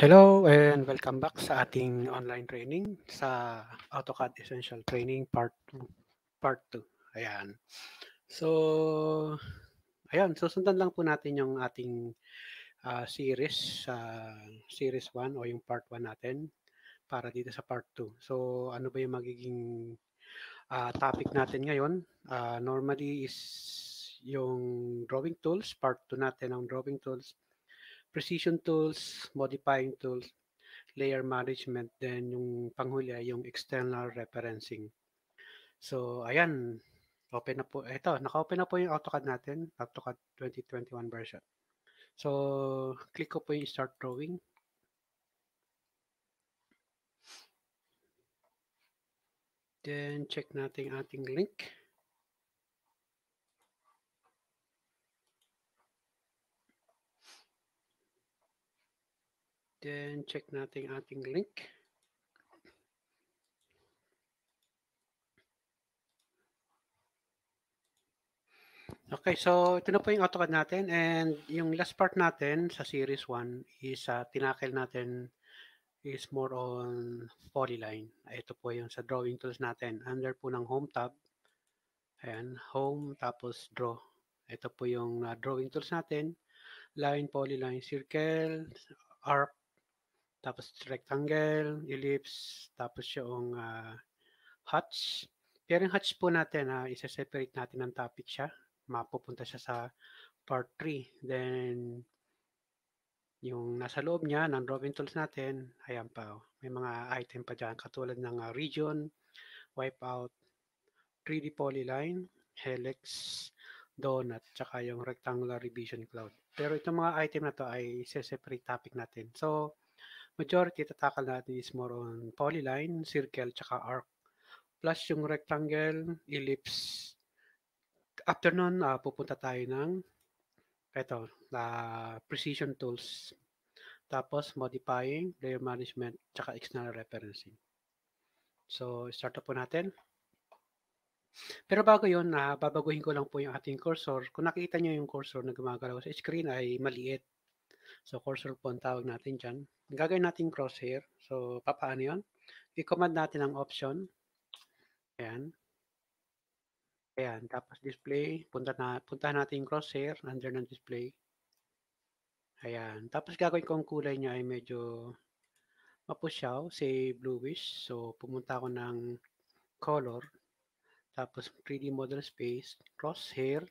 Hello and welcome back sa ating online training sa AutoCAD Essential Training Part 2. Part 2. Ayan. So, ayan, susundan lang po natin yung ating uh, series, uh, series 1 o yung part 1 natin para dito sa part 2. So, ano ba yung magiging uh, topic natin ngayon? Uh, normally is yung drawing tools, part 2 natin ang drawing tools precision tools, modifying tools, layer management, then yung panghuli ay yung external referencing. So, ayan, open na po. Ito, naka-open na po yung AutoCAD natin, AutoCAD 2021 version. So, click ko po yung start drawing. Then, check natin ating link. Then, check natin ating link. Okay, so ito na po yung AutoCAD natin and yung last part natin sa series 1 is uh, tinakil natin is more on polyline. Ito po yung sa drawing tools natin. Under po ng home tab, ayan, home tapos draw. Ito po yung uh, drawing tools natin. Line, polyline, circle, arc, tapos rectangle, ellipse, tapos yung uh, ah, hatch. Pero yung hotch po natin, uh, isa-separate natin ang topic siya. Mapupunta siya sa part 3. Then, yung nasa loob niya ng drawing tools natin, ayan pa. Oh. May mga item pa dyan, katulad ng uh, region, wipeout, 3D polyline, helix, donut, tsaka yung rectangular revision cloud. Pero itong mga item na to ay separate topic natin. So, majority tatakal natin is more on polyline, circle, tsaka arc. Plus yung rectangle, ellipse. After nun, uh, pupunta tayo ng ito, na uh, precision tools. Tapos modifying, layer management, tsaka external referencing. So, start up po natin. Pero bago yun, uh, babaguhin ko lang po yung ating cursor. Kung nakita nyo yung cursor na gumagalaw sa screen ay maliit. So cursor po ang tawag natin dyan. Ang gagawin natin crosshair. So papaano yun? I-command natin ang option. Ayan. Ayan. Tapos display. Punta na, puntahan natin crosshair under ng display. Ayan. Tapos gagawin kong kulay niya ay medyo mapusyaw, say bluish. So pumunta ako ng color. Tapos 3D model space, crosshair.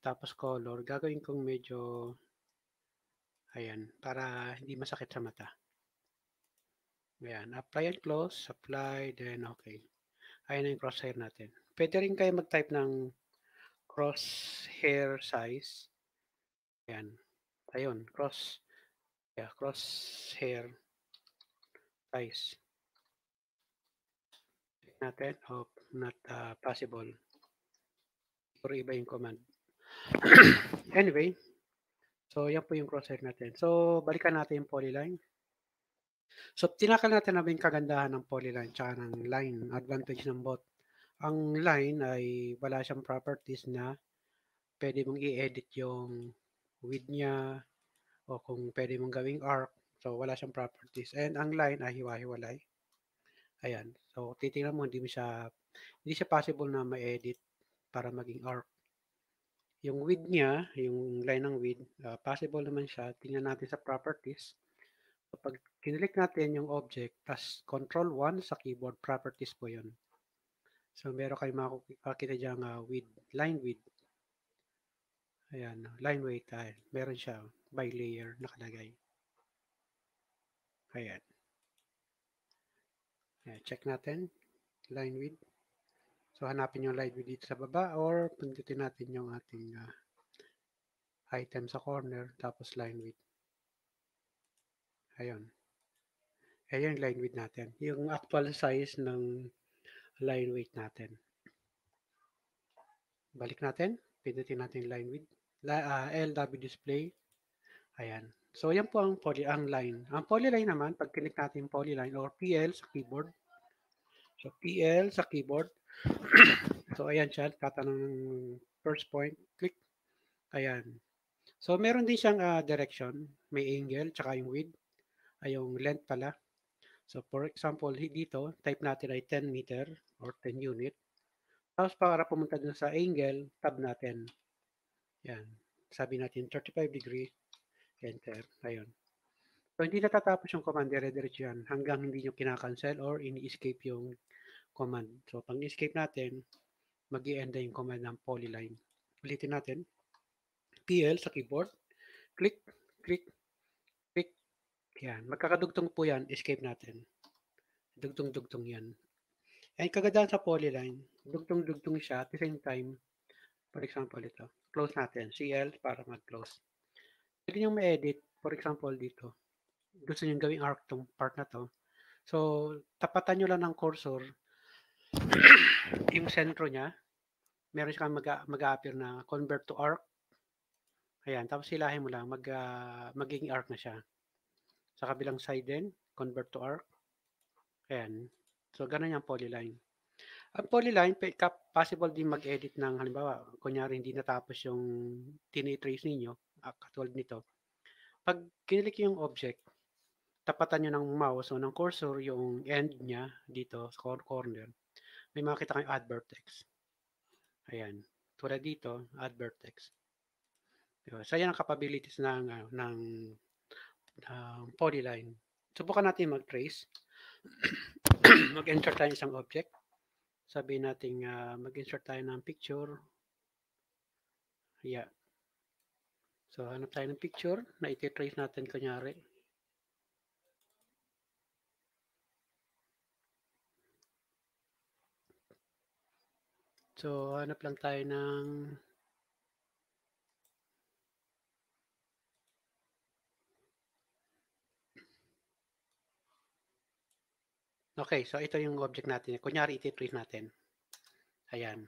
Tapos color. Gagawin kong medyo Ayan, para hindi masakit sa mata. Ayan, apply and close, apply, then okay. Ayan yung crosshair natin. Pwede rin kayo mag-type ng crosshair size. Ayan, ayun, cross, yeah, crosshair size. Check natin, oh, not uh, possible. Siguro iba yung command. anyway, So, yan po yung crosshair natin. So, balikan natin yung polyline. So, tinakal natin na yung kagandahan ng polyline tsaka ng line, advantage ng both. Ang line ay wala siyang properties na pwede mong i-edit yung width niya o kung pwede mong gawing arc. So, wala siyang properties. And ang line ay hiwa-hiwalay. Ayan. So, titignan mo, hindi mo siya, hindi siya possible na ma-edit para maging arc. Yung width niya, yung line ng width, ah, uh, possible naman siya. Tingnan natin sa properties. Kapag kinilik natin yung object, tas control 1 sa keyboard properties po yun. So, meron kayo makakita dyan uh, ah, width, line width. Ayan, line weight. Ayan. Meron siya by layer nakalagay. Ayan. Ayan. Check natin. Line width. So hanapin yung live view dito sa baba or pindutin natin yung ating uh, item sa corner tapos line width. Ayun. Ayun yung line width natin. Yung actual size ng line width natin. Balik natin. Pindutin natin line width. La, uh, ah, LW display. Ayan. So yan po ang poly ang line. Ang polyline naman, pag click natin polyline or PL sa keyboard, So, PL sa keyboard. so, ayan siya. Tatanong ng first point. Click. Ayan. So, meron din siyang uh, direction. May angle, tsaka yung width. Ay, ah, yung length pala. So, for example, dito, type natin ay 10 meter or 10 unit. Tapos, para pumunta dun sa angle, tab natin. Yan. Sabi natin 35 degree. Enter. Ayun. So, hindi natatapos yung command, dire-diretso yan hanggang hindi nyo kinakancel or ini-escape yung command. So, pang escape natin, mag end yung command ng polyline. Ulitin natin. PL sa keyboard. Click, click, click. Yan. Magkakadugtong po yan. Escape natin. Dugtong-dugtong yan. And kagandaan sa polyline, dugtong-dugtong siya at the same time. For example, ito. Close natin. CL para mag-close. Pwede nyo ma-edit. For example, dito gusto nyo gawing arc tong part na to. So, tapatan niyo lang ng cursor yung sentro niya. Meron siya mag-appear na convert to arc. Ayan, tapos silahin mo lang, mag, uh, magiging arc na siya. Sa kabilang side din, convert to arc. Ayan. So, ganun yung polyline. Ang polyline, possible din mag-edit ng, halimbawa, kunyari hindi natapos yung tinitrace ninyo, ah, katulad nito. Pag kinilik yung object, tapatan nyo ng mouse o ng cursor yung end niya dito sa corner, may makita kayong add vertex. Ayan. Tulad dito, add vertex. Diba? So, yan ang capabilities ng, uh, ng uh, polyline. Subukan natin mag-trace. mag-insert tayo isang object. Sabihin natin uh, mag-insert tayo ng picture. Yeah. So, hanap tayo ng picture na iti-trace natin kunyari. So, hanap lang tayo ng Okay, so ito yung object natin. Kunyari, iti-trace natin. Ayan.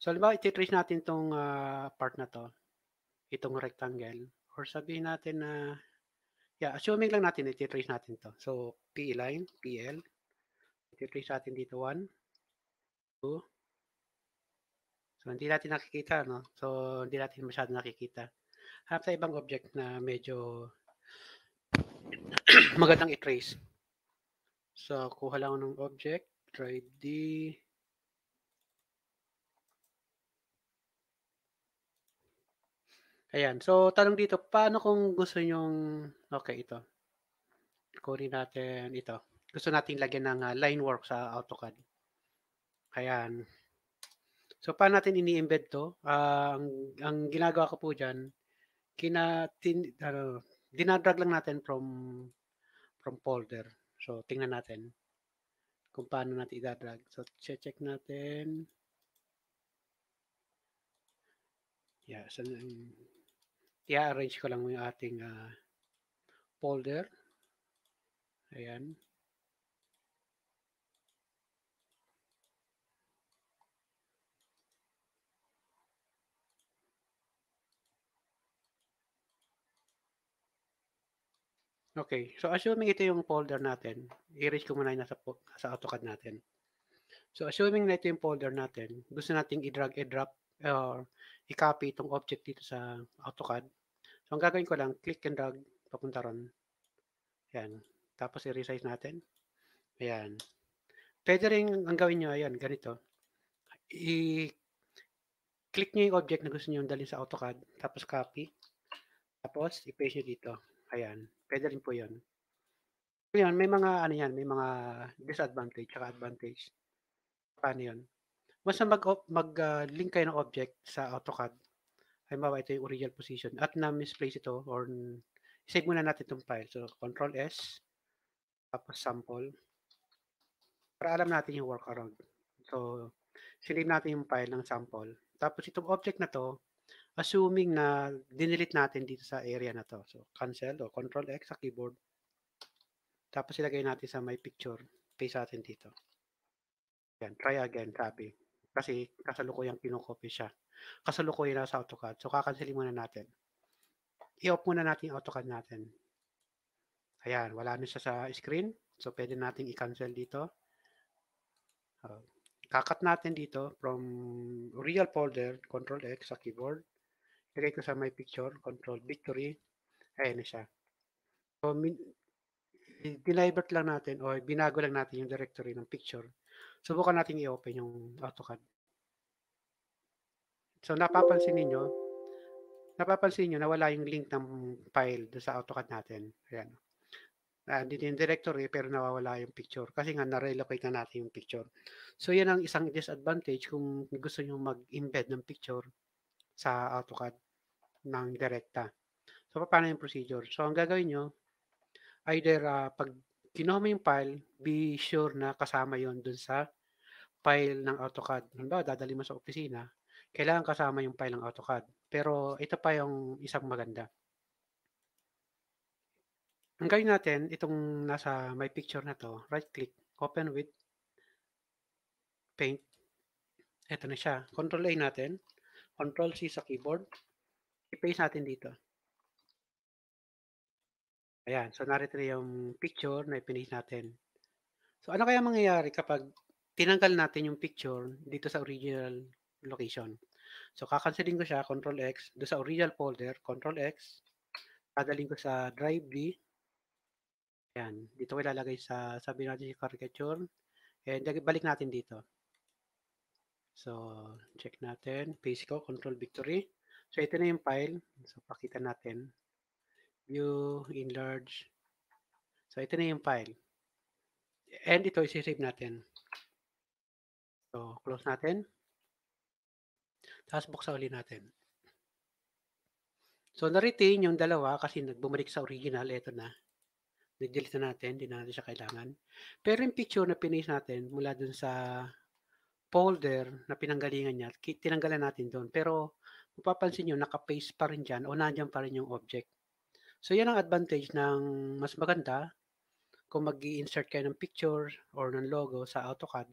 So, halimbawa, iti-trace natin itong uh, ah, part na to. Itong rectangle. Or sabihin natin na, yeah, assuming lang natin, iti-trace natin to. So, P line, PL. Iti-trace natin dito 1, 2, So, hindi natin nakikita, no? So, hindi natin masyado nakikita. Hanap tayo ibang object na medyo magandang i-trace. So, kuha lang ng object, try D. Ayan. So, tanong dito, paano kung gusto nyong, okay, ito. Kunin natin ito. Gusto natin lagyan ng uh, line work sa AutoCAD. Ayan. So, paano natin ini-embed to? Uh, ang, ang ginagawa ko po dyan, kina, tin, ano, dinadrag lang natin from from folder. So, tingnan natin kung paano natin idadrag. So, check natin. Yeah, so, um, i-arrange ko lang yung ating uh, folder. Ayan. Okay. So, assuming ito yung folder natin, i-erase ko muna yung nasa, sa AutoCAD natin. So, assuming na ito yung folder natin, gusto nating i-drag, i-drop, or i-copy itong object dito sa AutoCAD. So, ang gagawin ko lang, click and drag papunta ron. Ayan. Tapos, i-resize natin. Ayan. Pwede rin ang gawin nyo, ayan, ganito. I-click nyo yung object na gusto nyo dali sa AutoCAD. Tapos, copy. Tapos, i-paste nyo dito. Ayan, pwede rin po yun. Ngayon, may mga ano yan, may mga disadvantage at advantage. Paano 'yon? Basta mag-link mag, uh, link kayo ng object sa AutoCAD, ay mawa ito yung original position at na-misplace ito or save muna natin itong file. So, Control S, tapos sample, para alam natin yung workaround. So, sinave natin yung file ng sample. Tapos itong object na to, assuming na dinilit natin dito sa area na to. So, cancel o control X sa keyboard. Tapos ilagay natin sa my picture. Paste natin dito. Yan, try again, copy. Kasi kasalukuyang kinukopy siya. Kasalukuyan na sa AutoCAD. So, kakanselin muna natin. I-off muna natin yung AutoCAD natin. Ayan, wala na siya sa screen. So, pwede natin i-cancel dito. Uh, kakat natin dito from real folder, Control X sa keyboard. Lagay ko sa my picture, control victory. Ayan na siya. So, dinivert lang natin o binago lang natin yung directory ng picture. Subukan natin i-open yung AutoCAD. So, napapansin ninyo, napapansin nyo, nawala yung link ng file do sa AutoCAD natin. Ayan. Nandito ah, yung directory pero nawawala yung picture kasi nga na-relocate na natin yung picture. So, yan ang isang disadvantage kung gusto nyo mag-embed ng picture sa AutoCAD ng direkta. So, paano yung procedure? So, ang gagawin nyo, either uh, pag kinuha mo yung file, be sure na kasama yon dun sa file ng AutoCAD. Halimbawa, dadali mo sa opisina, kailangan kasama yung file ng AutoCAD. Pero ito pa yung isang maganda. Ang gawin natin, itong nasa my picture na to, right click, open with paint. Ito na siya. Control A natin. Control C sa keyboard. I-paste natin dito. Ayan. So, narito na yung picture na ipinaste natin. So, ano kaya mangyayari kapag tinanggal natin yung picture dito sa original location? So, kakanselin ko siya, Control-X, do sa original folder, Control-X, dadalhin ko sa Drive D. Ayan. Dito ko ilalagay sa, sabi natin si caricature. And balik natin dito. So, check natin. Paste ko, Control Victory. So, ito na yung file. So, pakita natin. View, enlarge. So, ito na yung file. And ito, isi-save natin. So, close natin. Tapos, buksa uli natin. So, na-retain yung dalawa kasi nagbumalik sa original. Ito na. Nag-delete na natin. Hindi na natin siya kailangan. Pero yung picture na pinis natin mula dun sa folder na pinanggalingan niya, tinanggalan natin doon. Pero mapapansin nyo, naka-paste pa rin dyan o nandyan pa rin yung object. So yan ang advantage ng mas maganda kung mag insert kayo ng picture or ng logo sa AutoCAD.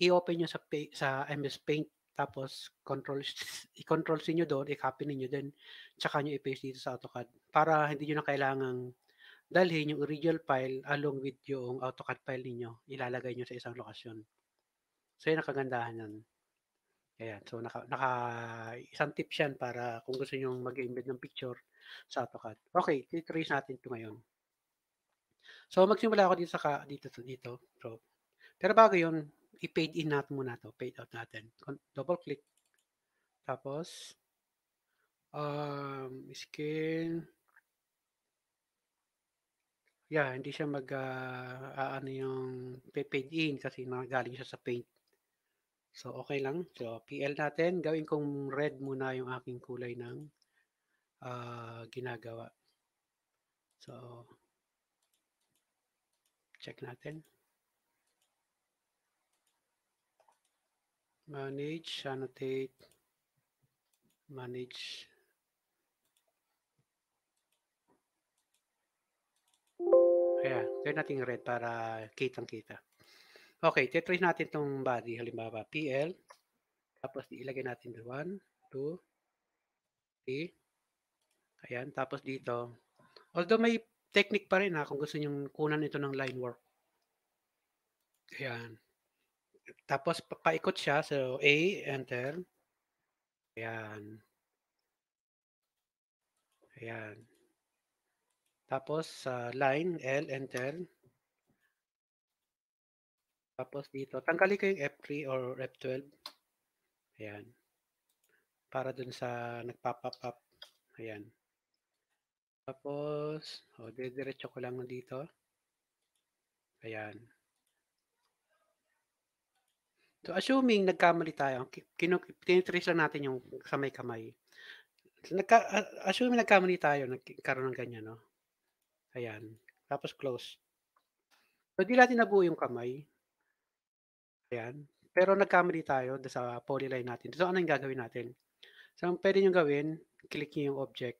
I-open nyo sa, sa MS Paint tapos control i-control niyo doon, i-copy niyo din, tsaka niyo i-paste dito sa AutoCAD para hindi niyo na kailangang dalhin yung original file along with yung AutoCAD file niyo, ilalagay niyo sa isang lokasyon. So, yun ang kagandahan nun. Ayan. So, naka, naka, isang tip yan para kung gusto nyo mag-embed ng picture sa AutoCAD. Okay, titrace natin ito ngayon. So, magsimula ako dito sa, ka, dito, dito. So, pero bago yun, i paid in natin muna to Paid out natin. Double click. Tapos, um, scale. Yeah, hindi siya mag, uh, ano yung paid in kasi nagaling siya sa paint. So, okay lang. So, PL natin. Gawin kong red muna yung aking kulay ng uh, ginagawa. So, check natin. Manage, annotate, manage. Ayan, gawin natin red para kitang-kita. Okay, titrace natin itong body. Halimbawa, PL. Tapos ilagay natin 1, 2, 3. Ayan, tapos dito. Although may technique pa rin ha, kung gusto nyong kunan ito ng line work. Ayan. Tapos paikot siya. So, A, enter. Ayan. Ayan. Tapos sa uh, line, L, enter. Tapos dito, tanggalin ko yung F3 or F12. Ayan. Para dun sa nagpa-pop up. Ayan. Tapos, o, oh, didiretso ko lang dito. Ayan. So, assuming nagkamali tayo, tinitrace lang natin yung kamay-kamay. Nagka, assuming nagkamali tayo, nagkaroon ng ganyan, no? Ayan. Tapos close. So, di natin nabuo yung kamay. Ayan. Pero nagkamali tayo sa polyline natin. So, ano yung gagawin natin? So, ang pwede nyo gawin, click nyo yung object.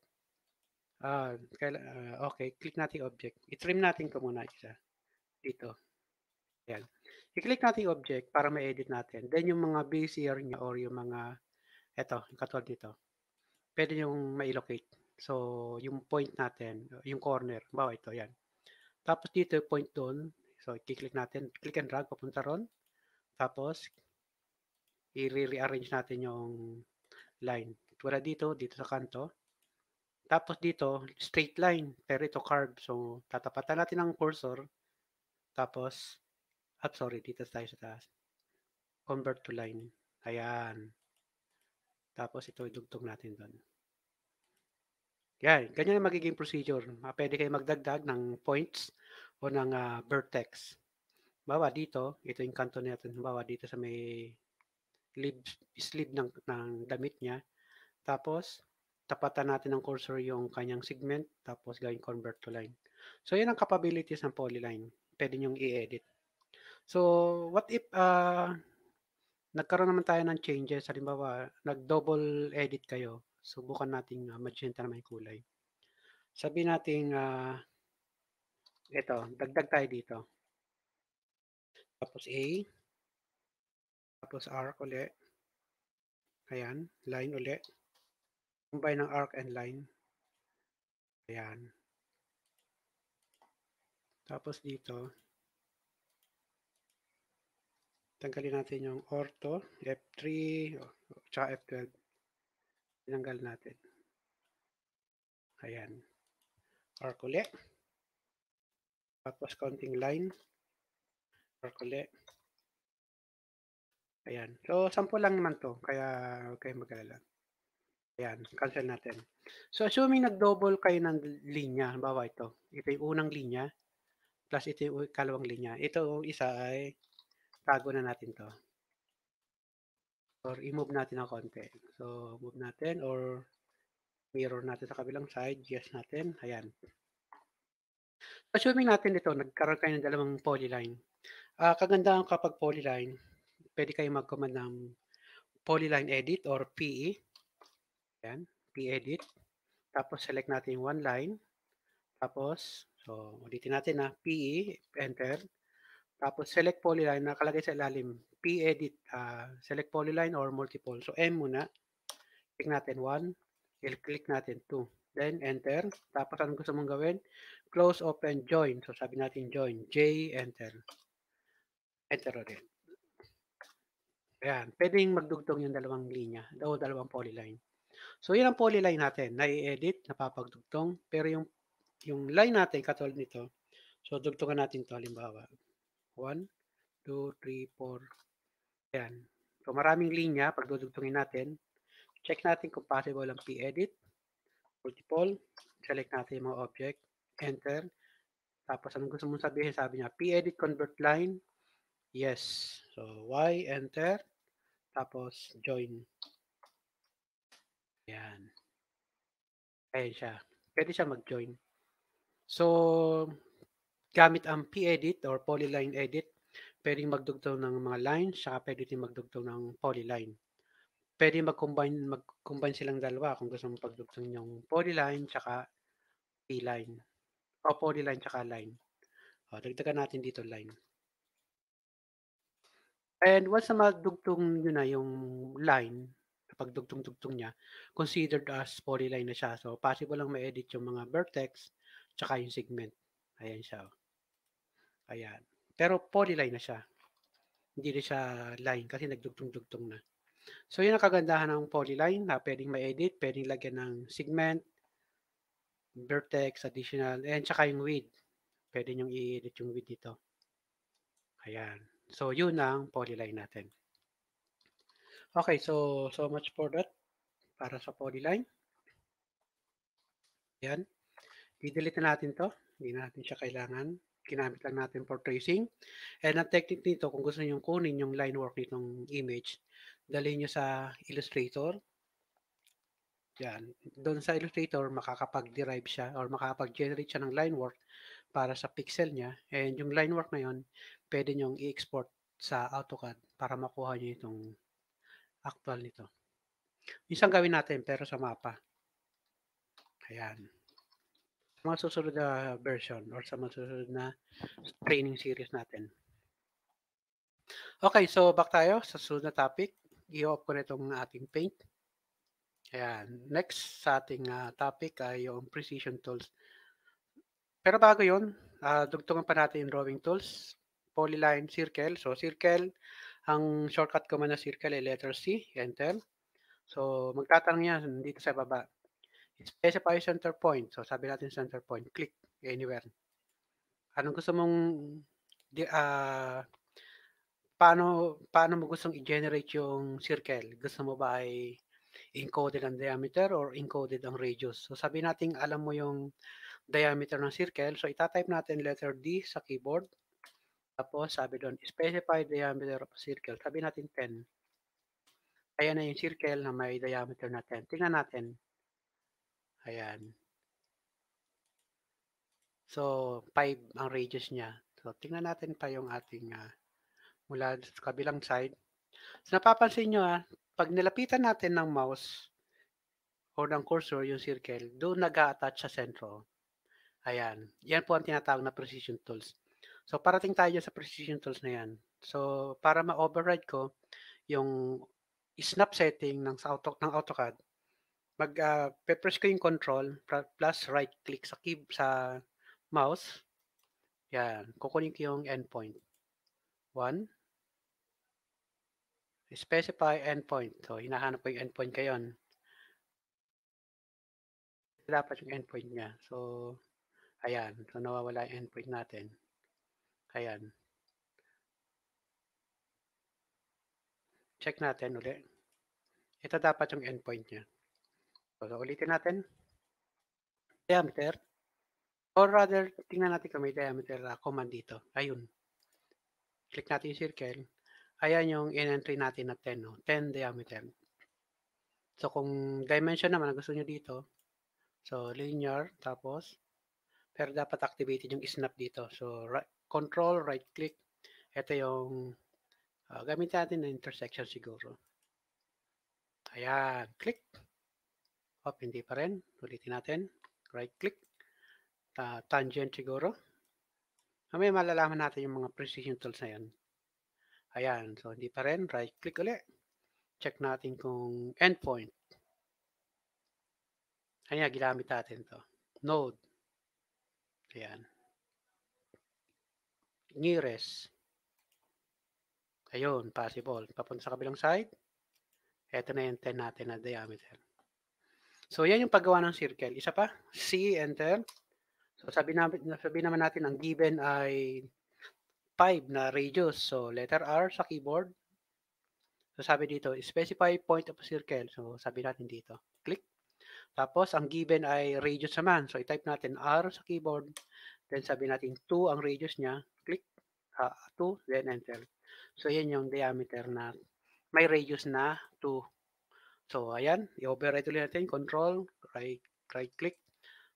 Ah, uh, okay, click natin yung object. I-trim natin ko muna isa. Dito. Ayan. I-click natin yung object para ma-edit natin. Then, yung mga bezier nyo or yung mga, eto, yung katulad dito. Pwede yung ma-locate. So, yung point natin, yung corner. Bawa ito, yan. Tapos dito, point doon. So, i-click natin. Click and drag, papunta ron. Tapos, i-rearrange natin yung line. Wala dito, dito sa kanto. Tapos dito, straight line, pero ito curve. So, tatapatan natin ang cursor. Tapos, at ah, sorry, dito tayo sa taas. Convert to line. Ayan. Tapos, ito idugtong natin doon. Yan, ganyan ang magiging procedure. Ah, pwede kayo magdagdag ng points o ng uh, vertex bawa dito, ito yung kanto natin, bawa dito sa may sleeve, sleeve ng, ng damit niya. Tapos, tapatan natin ng cursor yung kanyang segment, tapos gawing convert to line. So, yun ang capabilities ng polyline. Pwede nyong i-edit. So, what if uh, nagkaroon naman tayo ng changes? Halimbawa, nag-double edit kayo. Subukan natin uh, ah, magenta na may kulay. Sabi natin, uh, ah, ito, dagdag tayo dito. Tapos A. Tapos arc uli. Ayan. Line uli. Combine ng arc and line. Ayan. Tapos dito, tanggalin natin yung ortho, F3, tsaka F12. Tinanggal natin. Ayan. Arc ulit. Tapos counting line. Parkule. Ayan. So, sample lang naman to. Kaya, huwag kayong mag-alala. Ayan. Cancel natin. So, assuming nag-double kayo ng linya. Halimbawa ito. Ito yung unang linya. Plus ito yung kalawang linya. Ito yung isa ay tago na natin to. Or i-move natin ng konti. So, move natin or mirror natin sa kabilang side. Yes natin. Ayan. Assuming natin ito, nagkaroon kayo ng dalawang polyline. Ah, kagandahan kapag polyline, pwede kayong mag-command ng polyline edit or PE. Yan, p-edit. E Tapos select natin yung one line. Tapos, so ulitin natin na PE, enter. Tapos select polyline, na nakalagay sa ilalim, p-edit, e uh, ah, select polyline or multiple. So M muna. Click natin 1, i-click natin 2. Then enter. Tapos ano gusto mong gawin? Close, open, join. So sabi natin join, J, enter. Entero rin. Ayan, pwedeng magdugtong yung dalawang linya o dalawang polyline. So, yun ang polyline natin. Nai-edit, napapagdugtong. Pero yung, yung line natin, katulad nito, so dugtungan natin to halimbawa. 1, 2, 3, 4. Ayan. So, maraming linya pag dudugtungin natin. Check natin kung possible ang p-edit. Multiple. Select natin yung mga object. Enter. Tapos, anong gusto mong sabihin? Sabi niya, p-edit convert line Yes. So, Y, enter. Tapos, join. Ayan. Ayan siya. Pwede siya mag-join. So, gamit ang p-edit or polyline edit, pwede magdugtong ng mga lines, saka pwede din magdugtong ng polyline. Pwede mag-combine, mag-combine silang dalawa kung gusto mong pagdugtong yung polyline, saka p-line. O polyline, saka line. O, dagdagan natin dito line. And once na madugtong niyo na yung line, kapag dugtong-dugtong niya, considered as polyline na siya. So, possible lang ma-edit yung mga vertex tsaka yung segment. Ayan siya. Oh. Ayan. Pero polyline na siya. Hindi na siya line kasi nagdugtong-dugtong na. So, yun ang kagandahan ng polyline na pwedeng ma-edit, pwedeng lagyan ng segment, vertex, additional, and tsaka yung width. Pwede nyo i-edit yung width dito. Ayan. So, yun ang polyline natin. Okay, so, so much for that para sa polyline. Yan. I-delete na natin to. Hindi na natin siya kailangan. Kinamit lang natin for tracing. And ang technique nito, kung gusto niyo kunin yung line work nitong image, dalhin niyo sa Illustrator. Yan. Doon sa Illustrator, makakapag-derive siya or makakapag-generate siya ng line work para sa pixel niya. And yung line work na yon pwede nyong i-export sa AutoCAD para makuha nyo itong actual nito. Isang gawin natin pero sa mapa. Ayan. Mga susunod na version or sa mga susunod na training series natin. Okay, so back tayo sa susunod na topic. I-off ko na itong ating paint. Ayan. Next sa ating uh, topic ay yung precision tools. Pero bago yun, uh, dugtungan pa natin yung drawing tools. Polyline, circle. So, circle, ang shortcut ko command na circle ay letter C, enter. So, magtatanong yan dito sa baba. Specify center point. So, sabi natin center point. Click anywhere. Anong gusto mong uh, paano paano mo gustong i-generate yung circle? Gusto mo ba ay encoded ang diameter or encoded ang radius? So sabi nating alam mo yung diameter ng circle. So, itatype natin letter D sa keyboard. Tapos, sabi doon, specify diameter of circle. Sabi natin 10. Ayan na yung circle na may diameter na 10. Tingnan natin. Ayan. So, 5 ang radius niya. So, tingnan natin pa yung ating uh, mula sa kabilang side. So, napapansin nyo, ah, pag nilapitan natin ng mouse o ng cursor yung circle, doon nag-attach sa sentro. Ayan. Yan po ang tinatawag na precision tools. So, parating tayo sa precision tools na yan. So, para ma-override ko yung snap setting ng, sa auto, ng AutoCAD, mag uh, ah, press ko yung control plus right click sa key sa mouse. Yan, kukunin ko yung endpoint. 1 specify endpoint. So hinahanap ko yung endpoint kayon. Dapat yung endpoint niya. So Ayan, so nawawala yung endpoint natin. Ayan. Check natin uli. Ito dapat yung endpoint niya. So, so ulitin natin. Diameter. Or rather, tingnan natin kung may diameter uh, command dito. Ayun. Click natin yung circle. Ayan yung in-entry natin na 10. No? 10 diameter. So, kung dimension naman na gusto nyo dito, so linear, tapos pero dapat activated yung snap dito. So, right, control, right click. Ito yung uh, gamit natin na intersection siguro. Ayan, click. Hop, hindi pa rin. Ulitin natin. Right click. Ta tangent siguro. Mamaya malalaman natin yung mga precision tools na yan. Ayan, so hindi pa rin. Right click ulit. Check natin kung endpoint. Ayan, ginamit natin to Node yan. Nearest. Ayun, possible. Papunta sa kabilang side. Ito na yung 10 natin na diameter. So, yan yung paggawa ng circle. Isa pa, C, enter. So, sabi, na, sabi naman natin, ang given ay 5 na radius. So, letter R sa keyboard. So, sabi dito, specify point of circle. So, sabi natin dito. Tapos, ang given ay radius naman. So, i-type natin R sa keyboard. Then, sabi natin 2 ang radius niya. Click uh, 2, then enter. So, yan yung diameter na may radius na 2. So, ayan. I-override ulit natin. Control, right, right click.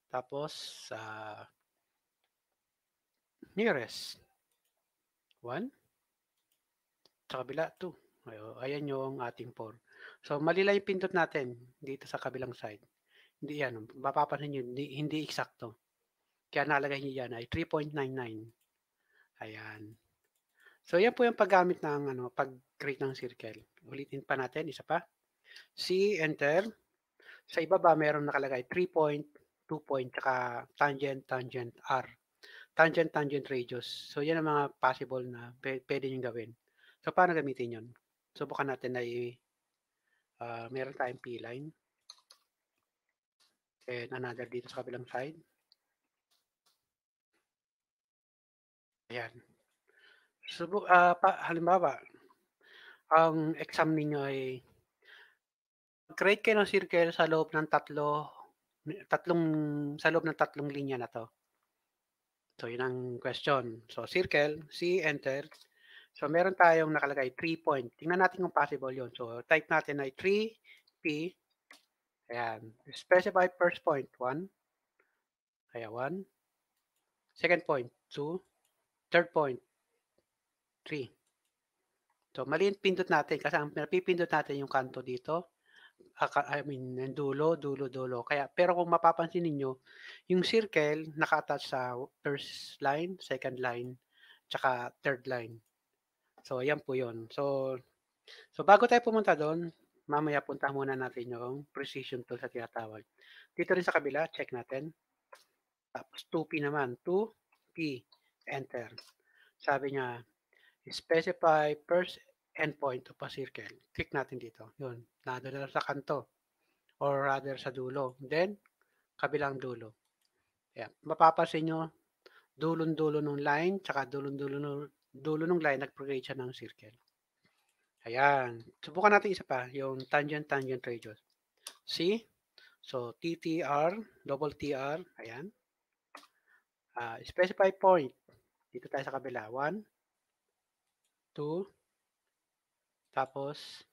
Tapos, uh, nearest. 1. Sa kabila, 2. Ayan yung ating 4. So, malila yung pindot natin dito sa kabilang side. Hindi yan. Mapapansin nyo, hindi, hindi eksakto. Kaya nalagay nyo yan ay 3.99. Ayan. So, yan po yung paggamit ng ano, pag-create ng circle. Ulitin pa natin, isa pa. C, enter. Sa ibaba, meron nakalagay 3.2 point, tsaka tangent, tangent, R. Tangent, tangent radius. So, yan ang mga possible na pwede nyo gawin. So, paano gamitin yon So, bukan natin na i- uh, meron tayong p-line and another dito sa kabilang side. Ayan. So, uh, pa, halimbawa, ang exam ninyo ay create kayo ng circle sa loob ng tatlo, tatlong, sa loob ng tatlong linya na to. So, yun ang question. So, circle, C, enter. So, meron tayong nakalagay 3 point. Tingnan natin kung possible yon So, type natin ay 3P Ayan. Specify first point, 1. Kaya 1. Second point, 2. Third point, 3. So, mali pindot natin kasi ang napipindot natin yung kanto dito. I mean, dulo, dulo, dulo. Kaya, pero kung mapapansin niyo yung circle naka-attach sa first line, second line, tsaka third line. So, ayan po yun. So, so bago tayo pumunta doon, Mamaya punta muna natin yung precision tool sa tinatawag. Dito rin sa kabila, check natin. Tapos 2P naman, 2P, enter. Sabi niya, specify first endpoint of a circle. Click natin dito. Yun, nadala sa kanto or rather sa dulo. Then, kabilang dulo. Ayan. Mapapansin nyo, dulon-dulo ng line, tsaka dulon-dulo ng, dulo ng line, nag-create siya ng circle. Ayan. Subukan natin isa pa, yung tangent-tangent radius. See? So, TTR, double TR, ayan. Uh, specify point. Dito tayo sa kabila. 1, 2, tapos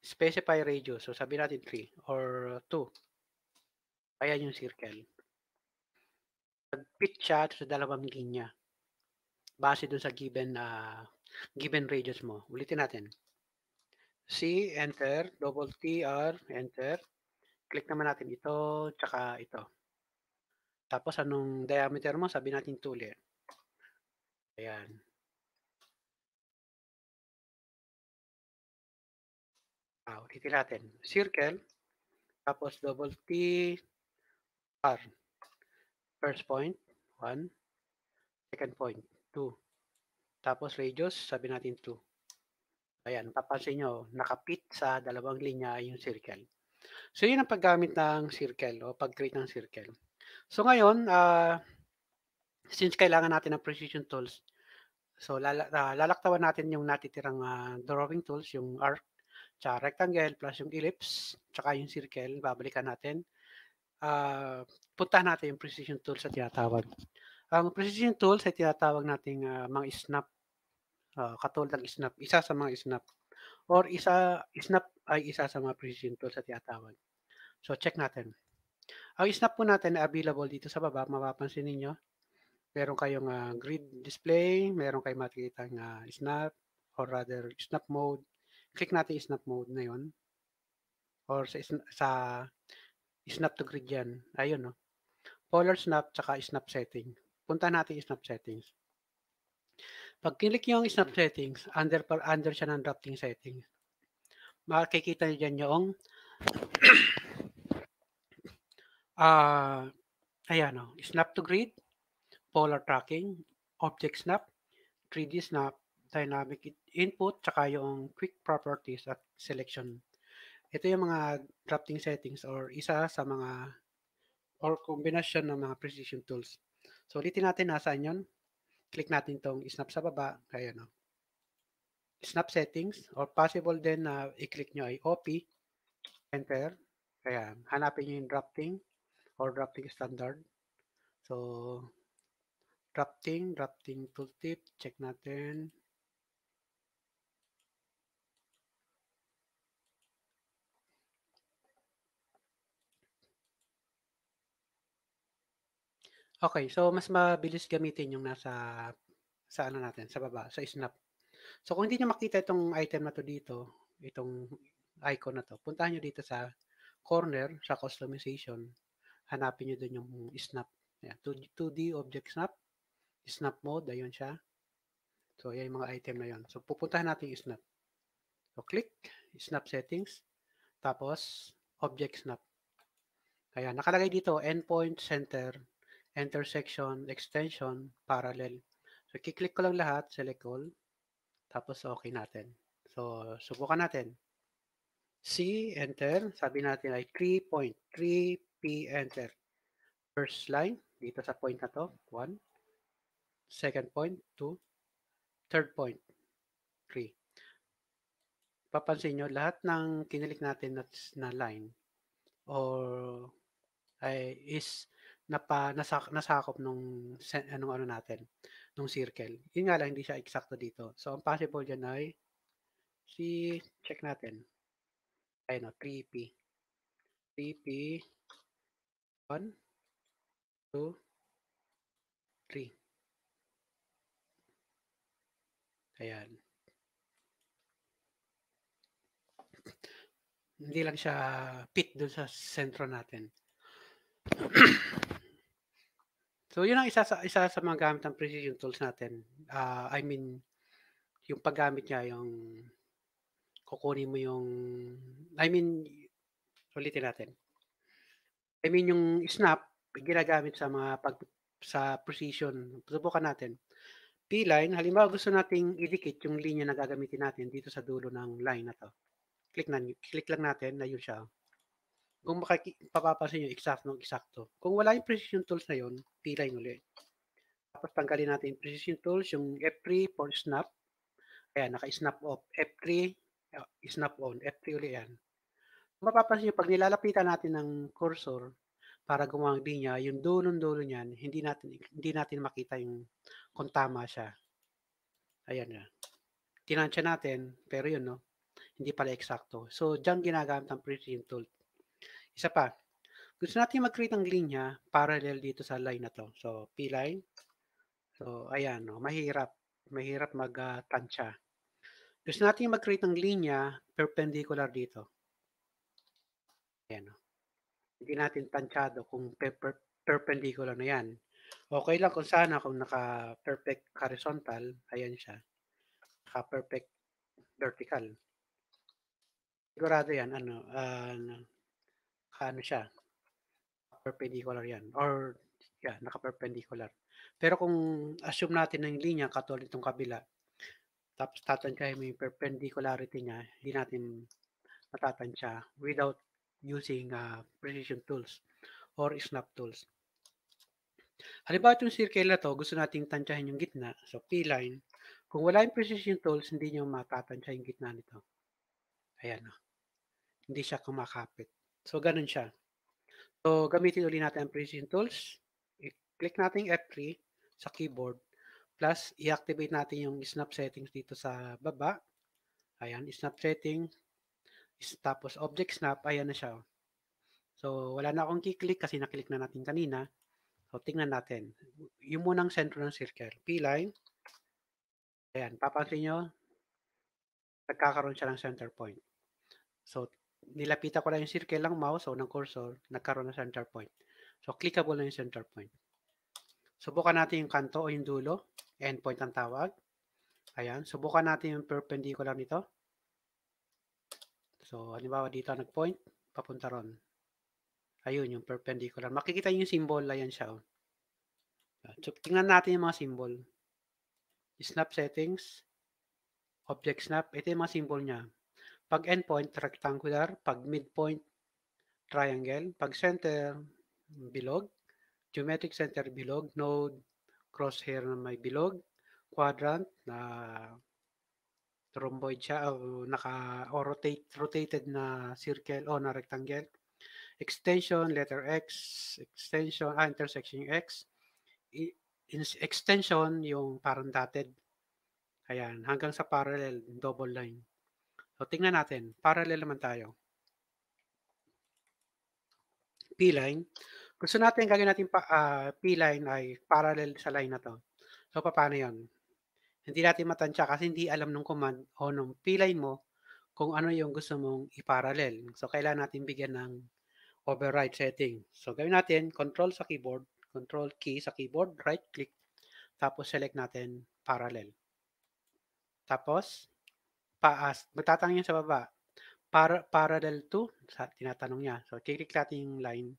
specify radius. So, sabi natin 3 or 2. Ayan yung circle. Nag-fit siya sa dalawang ginya. Base dun sa given uh, given radius mo. Ulitin natin. C, enter, double T, R, enter. Click naman natin ito, tsaka ito. Tapos anong diameter mo? Sabi natin tuli. Ayan. Ah, ulitin natin. Circle, tapos double T, R. First point, 1. Second point, 2. Tapos radius, sabi natin 2. Ayan, papansin nyo, nakapit sa dalawang linya yung circle. So, yun ang paggamit ng circle o pag-create ng circle. So, ngayon, uh, since kailangan natin ng precision tools, so lala, uh, lalaktawan natin yung natitirang uh, drawing tools, yung arc, tsaka rectangle, plus yung ellipse, tsaka yung circle, babalikan natin. Uh, puntahan natin yung precision tools sa tinatawag. Ang precision tools ay tinatawag nating uh, mga snap uh, katulad ng snap, isa sa mga snap or isa snap ay isa sa mga precision tools sa tinatawag. So check natin. Ang snap po natin na available dito sa baba, mapapansin ninyo, meron kayong uh, grid display, meron kayong makikita ng uh, ah, snap or rather snap mode. Click natin snap mode na 'yon. Or sa sa snap to grid yan. Ayun no. Polar snap tsaka snap setting. Punta natin snap settings. Pag click nyo ang snap settings, under per under siya ng drafting settings. Makikita nyo dyan yung uh, ayan o, oh, snap to grid, polar tracking, object snap, 3D snap, dynamic input, tsaka yung quick properties at selection. Ito yung mga drafting settings or isa sa mga or kombinasyon ng mga precision tools. So ulitin natin nasaan yun click natin tong snap sa baba, kaya no. Snap settings, or possible din na uh, i-click nyo ay OP, enter, kaya hanapin nyo yung drafting, or drafting standard. So, drafting, drafting tooltip, check natin. Okay, so mas mabilis gamitin yung nasa sa ano natin, sa baba, sa snap. So kung hindi niyo makita itong item na to dito, itong icon na to, puntahan niyo dito sa corner, sa customization, hanapin niyo doon yung snap. Yeah, 2D object snap, snap mode, ayun siya. So, ayan yung mga item na yon. So, pupuntahan natin yung snap. So, click, snap settings, tapos object snap. Kaya nakalagay dito, endpoint center intersection, extension, parallel. So, kiklik ko lang lahat, select all, tapos okay natin. So, subukan natin. C, enter. Sabi natin ay 3 point. 3 P, enter. First line, dito sa point na to, 1. Second point, 2. Third point, 3. Papansin nyo, lahat ng kinilik natin na, na line or ay, is na pa nasak, nasakop nung anong eh, ano natin, nung circle. Yun nga lang, hindi siya eksakto dito. So, ang possible dyan ay si, check natin. Ayun o, 3P. 3P, 1, 2, 3. Ayan. Hindi lang siya pit doon sa sentro natin. So, yun ang isa sa, isa sa mga gamit ng precision tools natin. Uh, I mean, yung paggamit niya, yung kukunin mo yung, I mean, ulitin natin. I mean, yung snap, ginagamit sa mga pag, sa precision. Subukan natin. P-line, halimbawa gusto nating idikit yung linya na gagamitin natin dito sa dulo ng line na to. Click, na, click lang natin na yun siya kung makaki- papapansin exact eksaktong eksakto. Kung wala yung precision tools na yun, pilay ulit. Tapos tanggalin natin yung precision tools, yung F3 for snap. Ayan, naka-snap off. F3, uh, eh, snap on. F3 ulit yan. mapapansin nyo, pag nilalapitan natin ng cursor para gumawa ng linya, yung dulo-dulo niyan, hindi natin, hindi natin makita yung kung tama siya. Ayan na. Tinansya natin, pero yun, no? Hindi pala eksakto. So, dyan ginagamit ang precision tool isa pa, gusto natin mag-create ng linya parallel dito sa line na to. So, p-line. So, ayan, no, mahirap. Mahirap mag-tansya. Uh, gusto natin mag-create ng linya perpendicular dito. Ayan, no. Hindi natin tansyado kung per per perpendicular na yan. Okay lang kung sana kung naka-perfect horizontal, ayan siya. Naka-perfect vertical. Sigurado yan, ano, uh, ano siya, perpendicular yan. Or, yeah, naka-perpendicular. Pero kung assume natin na linya, katulad itong kabila, tapos tatansyahin mo yung perpendicularity niya, hindi natin matatansya without using uh, precision tools or snap tools. Halimbawa itong circle na to, gusto nating tansyahin yung gitna, so P-line. Kung wala yung precision tools, hindi nyo matatansya yung gitna nito. Ayan o. Oh. Hindi siya kumakapit. So, ganun siya. So, gamitin ulit natin ang precision tools. I-click natin F3 sa keyboard. Plus, i-activate natin yung snap settings dito sa baba. Ayan, snap setting. Tapos, object snap. Ayan na siya. Oh. So, wala na akong kiklik kasi naklik na natin kanina. So, tingnan natin. Yung munang sentro ng circle. P-line. Ayan, papansin nyo, nagkakaroon siya ng center point. So, nilapitan ko lang yung circle ng mouse o ng cursor, nagkaroon ng center point. So, clickable lang yung center point. Subukan natin yung kanto o yung dulo. End point ang tawag. Ayan. Subukan natin yung perpendicular nito. So, halimbawa dito nag-point, papunta ron. Ayun, yung perpendicular. Makikita yung symbol. Ayan siya. Oh. So, tingnan natin yung mga symbol. Snap settings. Object snap. Ito yung mga symbol niya. Pag endpoint, rectangular. Pag midpoint, triangle. Pag center, bilog. Geometric center, bilog. Node, crosshair na may bilog. Quadrant, na uh, rhomboid siya, o naka, o rotate, rotated na circle o na rectangle. Extension, letter X. Extension, ah, intersection X. I, in, extension, yung parang dotted. Ayan, hanggang sa parallel, double line. So, tingnan natin. Parallel naman tayo. P-line. Gusto natin, gagawin natin pa, uh, P-line ay parallel sa line na to. So, paano yon Hindi natin matansya kasi hindi alam ng command o ng P-line mo kung ano yung gusto mong iparallel. So, kailangan natin bigyan ng override setting. So, gawin natin, control sa keyboard, control key sa keyboard, right click, tapos select natin parallel. Tapos, paas, magtatang sa baba. Para, parallel to, sa, tinatanong niya. So, kiklik natin yung line.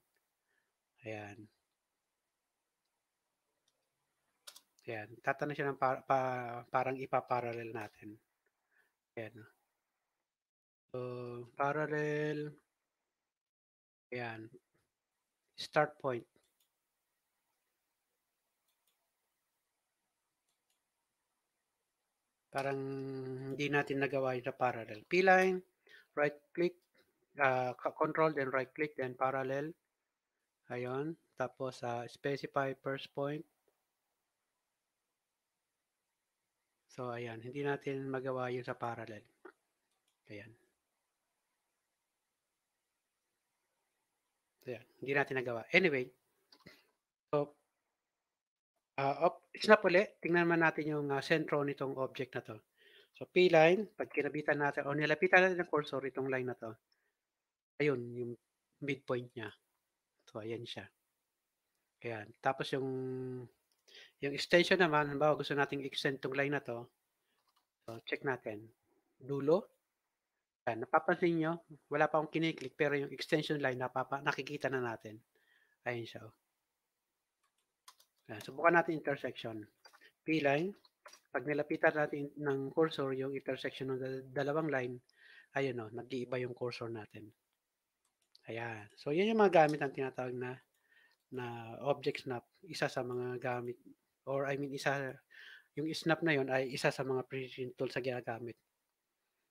Ayan. Ayan. Tatanong siya ng par, pa, parang ipaparallel natin. Ayan. So, parallel. Ayan. Start point. Parang hindi natin nagawa yung parallel p-line, right click, uh, control, then right click, then parallel. ayon Tapos uh, specify first point. So, ayan. Hindi natin magawa yun sa parallel. Ayan. So, ayan. Hindi natin nagawa. Anyway, so, Uh, op, snap ulit, tingnan naman natin yung uh, sentro nitong object na to. So, p-line, pag kinabitan natin, o nilapitan natin ng cursor itong line na to, ayun, yung midpoint niya. So, ayan siya. Ayan. Tapos yung yung extension naman, halimbawa gusto nating extend itong line na to, so check natin. Dulo. Ayan. Napapansin nyo, wala pa akong kiniklik, pero yung extension line, napapa, nakikita na natin. Ayan siya. Oh. Uh, subukan natin intersection. P-line, pag nilapitan natin ng cursor yung intersection ng dalawang line, ayun o, oh, nag-iiba yung cursor natin. Ayan. So, yan yung mga gamit ang tinatawag na na object snap, isa sa mga gamit or I mean isa yung snap na yon ay isa sa mga precision tools sa ginagamit.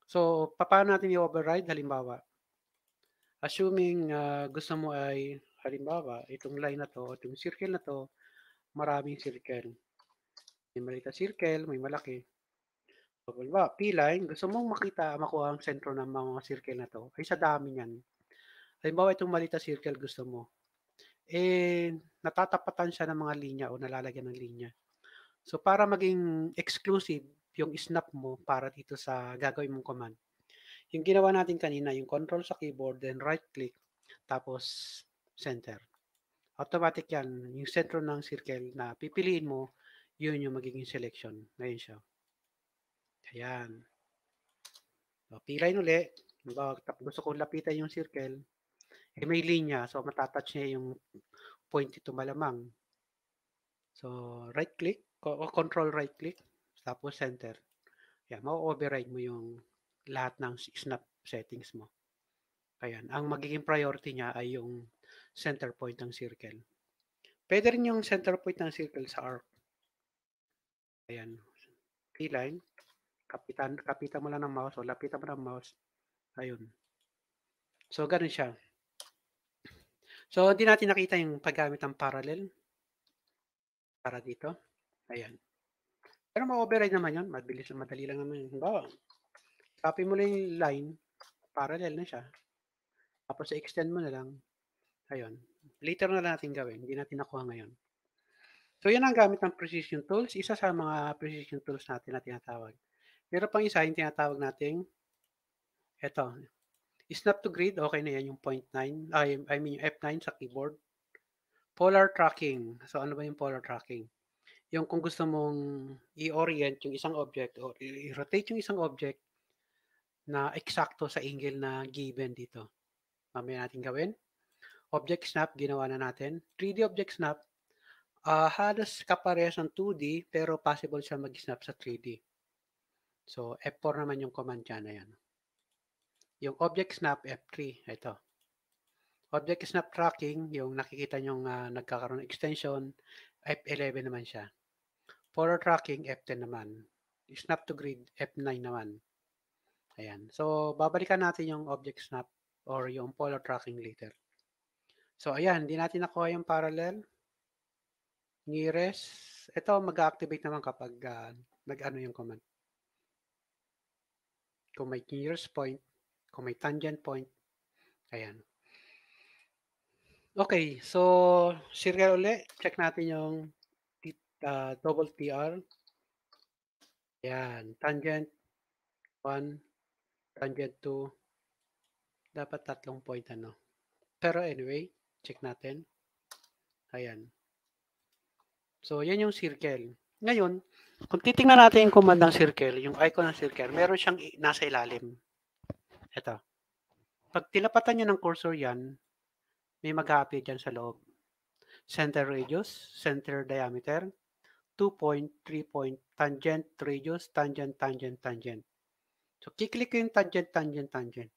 So, paano natin i-override halimbawa? Assuming uh, gusto mo ay halimbawa itong line na to, itong circle na to maraming circle. May malita circle, may malaki. Halimbawa, P-line, gusto mong makita, makuha ang sentro ng mga circle na to, ay sa dami niyan. Halimbawa, itong malita circle gusto mo. Eh, natatapatan siya ng mga linya o nalalagyan ng linya. So, para maging exclusive yung snap mo para dito sa gagawin mong command. Yung ginawa natin kanina, yung control sa keyboard, then right click, tapos center automatic yan. Yung sentro ng circle na pipiliin mo, yun yung magiging selection. Ngayon siya. Ayan. So, pilayin uli. Gusto kong lapitan yung circle. Eh, may linya. So, matatouch niya yung point ito malamang. So, right click. Oh, control right click. Tapos center. Ayan, ma-override mo yung lahat ng snap settings mo. Ayan. Ang magiging priority niya ay yung center point ng circle. Pwede rin yung center point ng circle sa arc. Ayan. P-line. Kapitan, kapitan mo lang ng mouse o lapitan mo ng mouse. Ayun. So, ganun siya. So, hindi natin nakita yung paggamit ng parallel para dito. Ayan. Pero ma-override naman yun. Mabilis madali lang naman. Halimbawa, copy mo lang yung line. Parallel na siya. Tapos, i-extend mo na lang. Ayun. Later na natin gawin. Hindi natin nakuha ngayon. So, yan ang gamit ng precision tools. Isa sa mga precision tools natin na tinatawag. Pero pang isa yung tinatawag nating eto. Snap to grid, okay na yan yung point 9, I, I mean yung F9 sa keyboard. Polar tracking. So, ano ba yung polar tracking? Yung kung gusto mong i-orient yung isang object or i-rotate yung isang object na eksakto sa angle na given dito. Mamaya natin gawin object snap ginawa na natin. 3D object snap, uh, halos kaparehas ng 2D pero possible siya mag-snap sa 3D. So, F4 naman yung command niya na yan. Yung object snap, F3, ito. Object snap tracking, yung nakikita nyong uh, nagkakaroon extension, F11 naman siya. Polar tracking, F10 naman. Snap to grid, F9 naman. Ayan. So, babalikan natin yung object snap or yung polar tracking later. So, ayan, hindi natin nakuha yung parallel. Nearest. Ito, mag-activate naman kapag uh, nag-ano yung command. Kung may nearest point, kung may tangent point. Ayan. Okay, so, circle ulit. Check natin yung uh, double TR. Ayan, tangent 1, tangent 2. Dapat tatlong point ano. Pero anyway, Check natin. Ayan. So, yan yung circle. Ngayon, kung titingnan natin yung command ng circle, yung icon ng circle, meron siyang nasa ilalim. Ito. Pag tinapatan nyo ng cursor yan, may mag-appear dyan sa loob. Center radius, center diameter, 2.3 point, tangent, radius, tangent, tangent, tangent. So, kiklik ko yung tangent, tangent, tangent.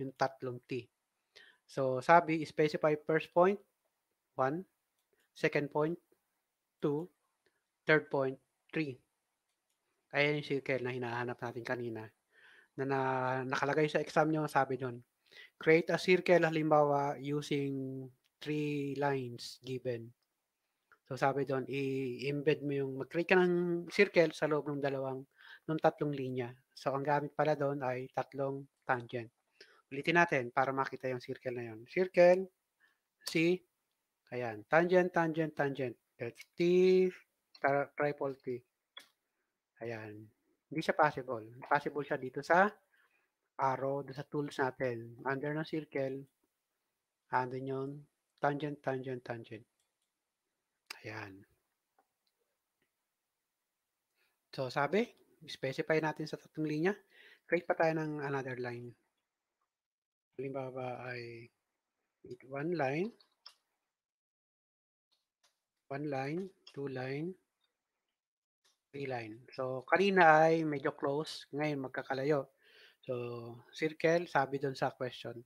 Yung tatlong T. So, sabi, specify first point, 1. Second point, 2. Third point, 3. Ayan yung circle na hinahanap natin kanina. Na, na nakalagay sa exam nyo, sabi nun. Create a circle, halimbawa, using three lines given. So, sabi doon, i-embed mo yung, mag-create ka ng circle sa loob ng dalawang, ng tatlong linya. So, ang gamit pala doon ay tatlong tangent. Ulitin natin para makita yung circle na yun. Circle, C, ayan, tangent, tangent, tangent. That's T, triple T. Ayan. Hindi siya possible. Possible siya dito sa arrow, dito sa tools natin. Under ng circle, andun yun, tangent, tangent, tangent. Ayan. So, sabi, specify natin sa tatlong linya. Create pa tayo ng another line. Halimbawa ay with one line, one line, two line, three line. So, kanina ay medyo close. Ngayon, magkakalayo. So, circle, sabi doon sa question.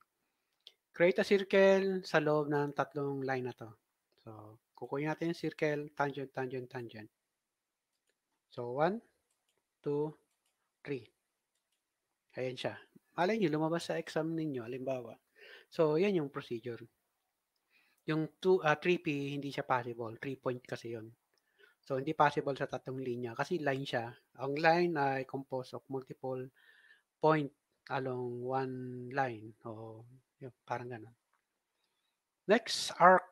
Create a circle sa loob ng tatlong line na to. So, kukunin natin yung circle, tangent, tangent, tangent. So, 1, 2, 3. Ayan siya alay nyo, lumabas sa exam ninyo, halimbawa. So, yan yung procedure. Yung 2, uh, 3P, hindi siya possible. 3 point kasi yon So, hindi possible sa tatlong linya kasi line siya. Ang line ay composed of multiple point along one line. O, yun, parang ganun. Next, arc.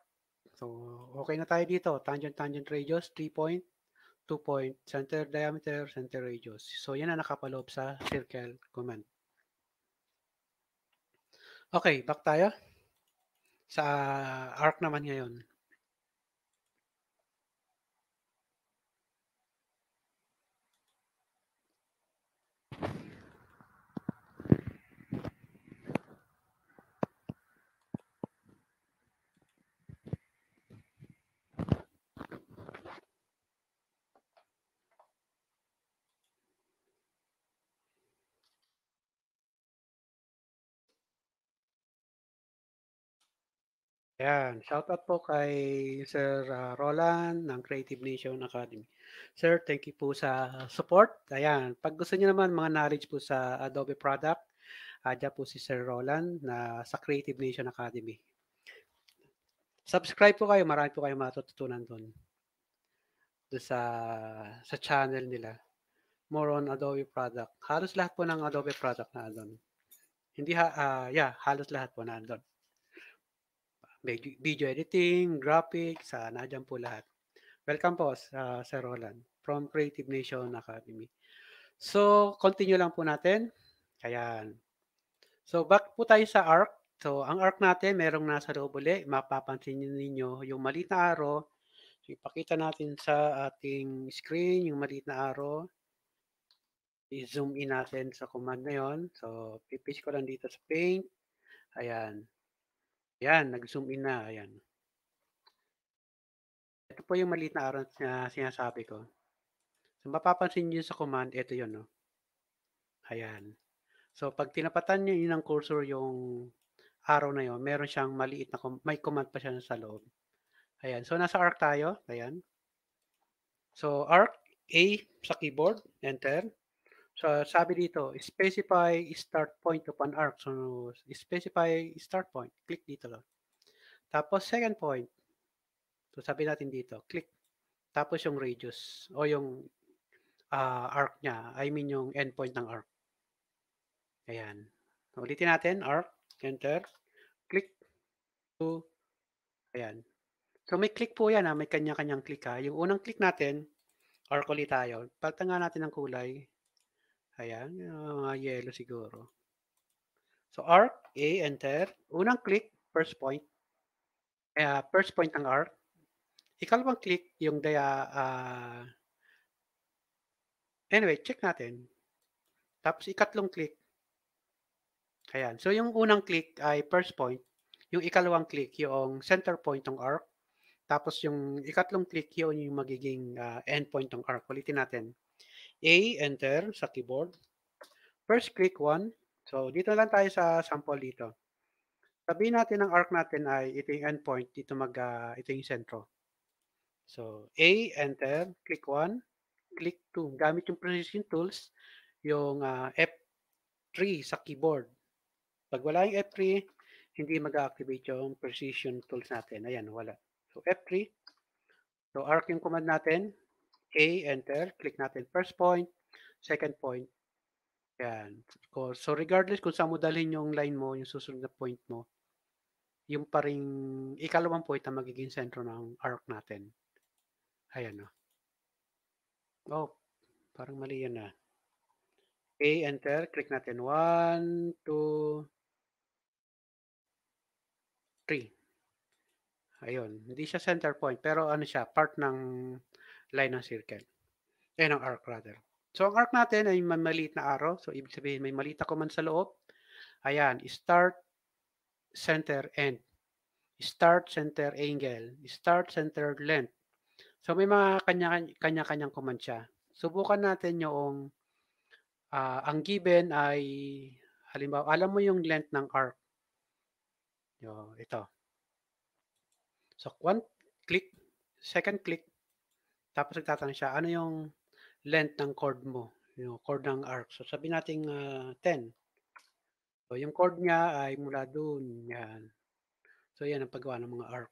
So, okay na tayo dito. Tangent-tangent radius, 3 point, 2 point, center diameter, center radius. So, yan na nakapaloob sa circle comment. Okay, back tayo sa ARC naman ngayon. Ayan, out po kay Sir uh, Roland ng Creative Nation Academy. Sir, thank you po sa support. Ayan, pag gusto niyo naman mga knowledge po sa Adobe product, aja ah, po si Sir Roland na sa Creative Nation Academy. Subscribe po kayo, marami po kayong matututunan doon. Doon sa, sa channel nila. More on Adobe product. Halos lahat po ng Adobe product na doon. Hindi ha, uh, yeah, halos lahat po na doon video editing, graphics, uh, ah, nandyan po lahat. Welcome po, uh, Sir Roland, from Creative Nation Academy. So, continue lang po natin. Ayan. So, back po tayo sa arc. So, ang arc natin, merong nasa loob uli. Mapapansin ninyo yung maliit na arrow. So, ipakita natin sa ating screen yung maliit na arrow. I-zoom in natin sa command na yun. So, pipis ko lang dito sa paint. Ayan. Ayan, nag-zoom in na. Ayan. Ito po yung maliit na arrow na sinasabi ko. So, mapapansin nyo sa command, ito yun, no? Ayan. So, pag tinapatan nyo yun ng cursor yung arrow na yun, meron siyang maliit na, com may command pa siya sa loob. Ayan. So, nasa arc tayo. Ayan. So, arc A sa keyboard, enter. So, sabi dito, specify start point of an arc. So, specify start point. Click dito lang. Tapos, second point. So, sabi natin dito, click. Tapos, yung radius o yung uh, arc niya. I mean, yung endpoint ng arc. Ayan. So, ulitin natin, arc, enter, click, to, ayan. So, may click po yan, ha? Ah. may kanya-kanyang click. Ha? Ah. Yung unang click natin, arc ulit tayo. Palitan nga natin ang kulay. Ayan, mga yellow siguro. So arc, A, enter. Unang click, first point. Uh, first point ang arc. Ikalawang click, yung daya, uh, ah, anyway, check natin. Tapos ikatlong click. Ayan. So yung unang click ay first point. Yung ikalawang click, yung center point ng arc. Tapos yung ikatlong click, yun yung magiging uh, end point ng arc. Ulitin natin. A, enter sa keyboard. First click 1. So, dito na lang tayo sa sample dito. Sabihin natin ang arc natin ay ito yung endpoint, dito mag, uh, ito yung sentro. So, A, enter, click 1, click 2. Gamit yung precision tools, yung uh, ah, F3 sa keyboard. Pag wala yung F3, hindi mag-activate yung precision tools natin. Ayan, wala. So, F3. So, arc yung command natin. A, enter. Click natin first point, second point. Yan. So regardless kung saan mo dalhin yung line mo, yung susunod na point mo, yung pa rin ikalawang point ang magiging sentro ng arc natin. Ayan o. Oh. Ah. oh, parang mali yan na. Ah. A, enter. Click natin. 1, 2, 3. Ayun. Hindi siya center point. Pero ano siya, part ng line ng circle. Eh, ng arc rather. So, ang arc natin ay may maliit na arrow. So, ibig sabihin, may maliit ako man sa loob. Ayan, start, center, end. Start, center, angle. Start, center, length. So, may mga kanya-kanyang command siya. Subukan natin yung uh, ang given ay halimbawa, alam mo yung length ng arc. Yo, ito. So, one click, second click, tapos nagtatanong siya, ano yung length ng cord mo? Yung chord ng arc. So sabi natin uh, ah, 10. So yung cord niya ay mula doon. Yan. So yan ang paggawa ng mga arc.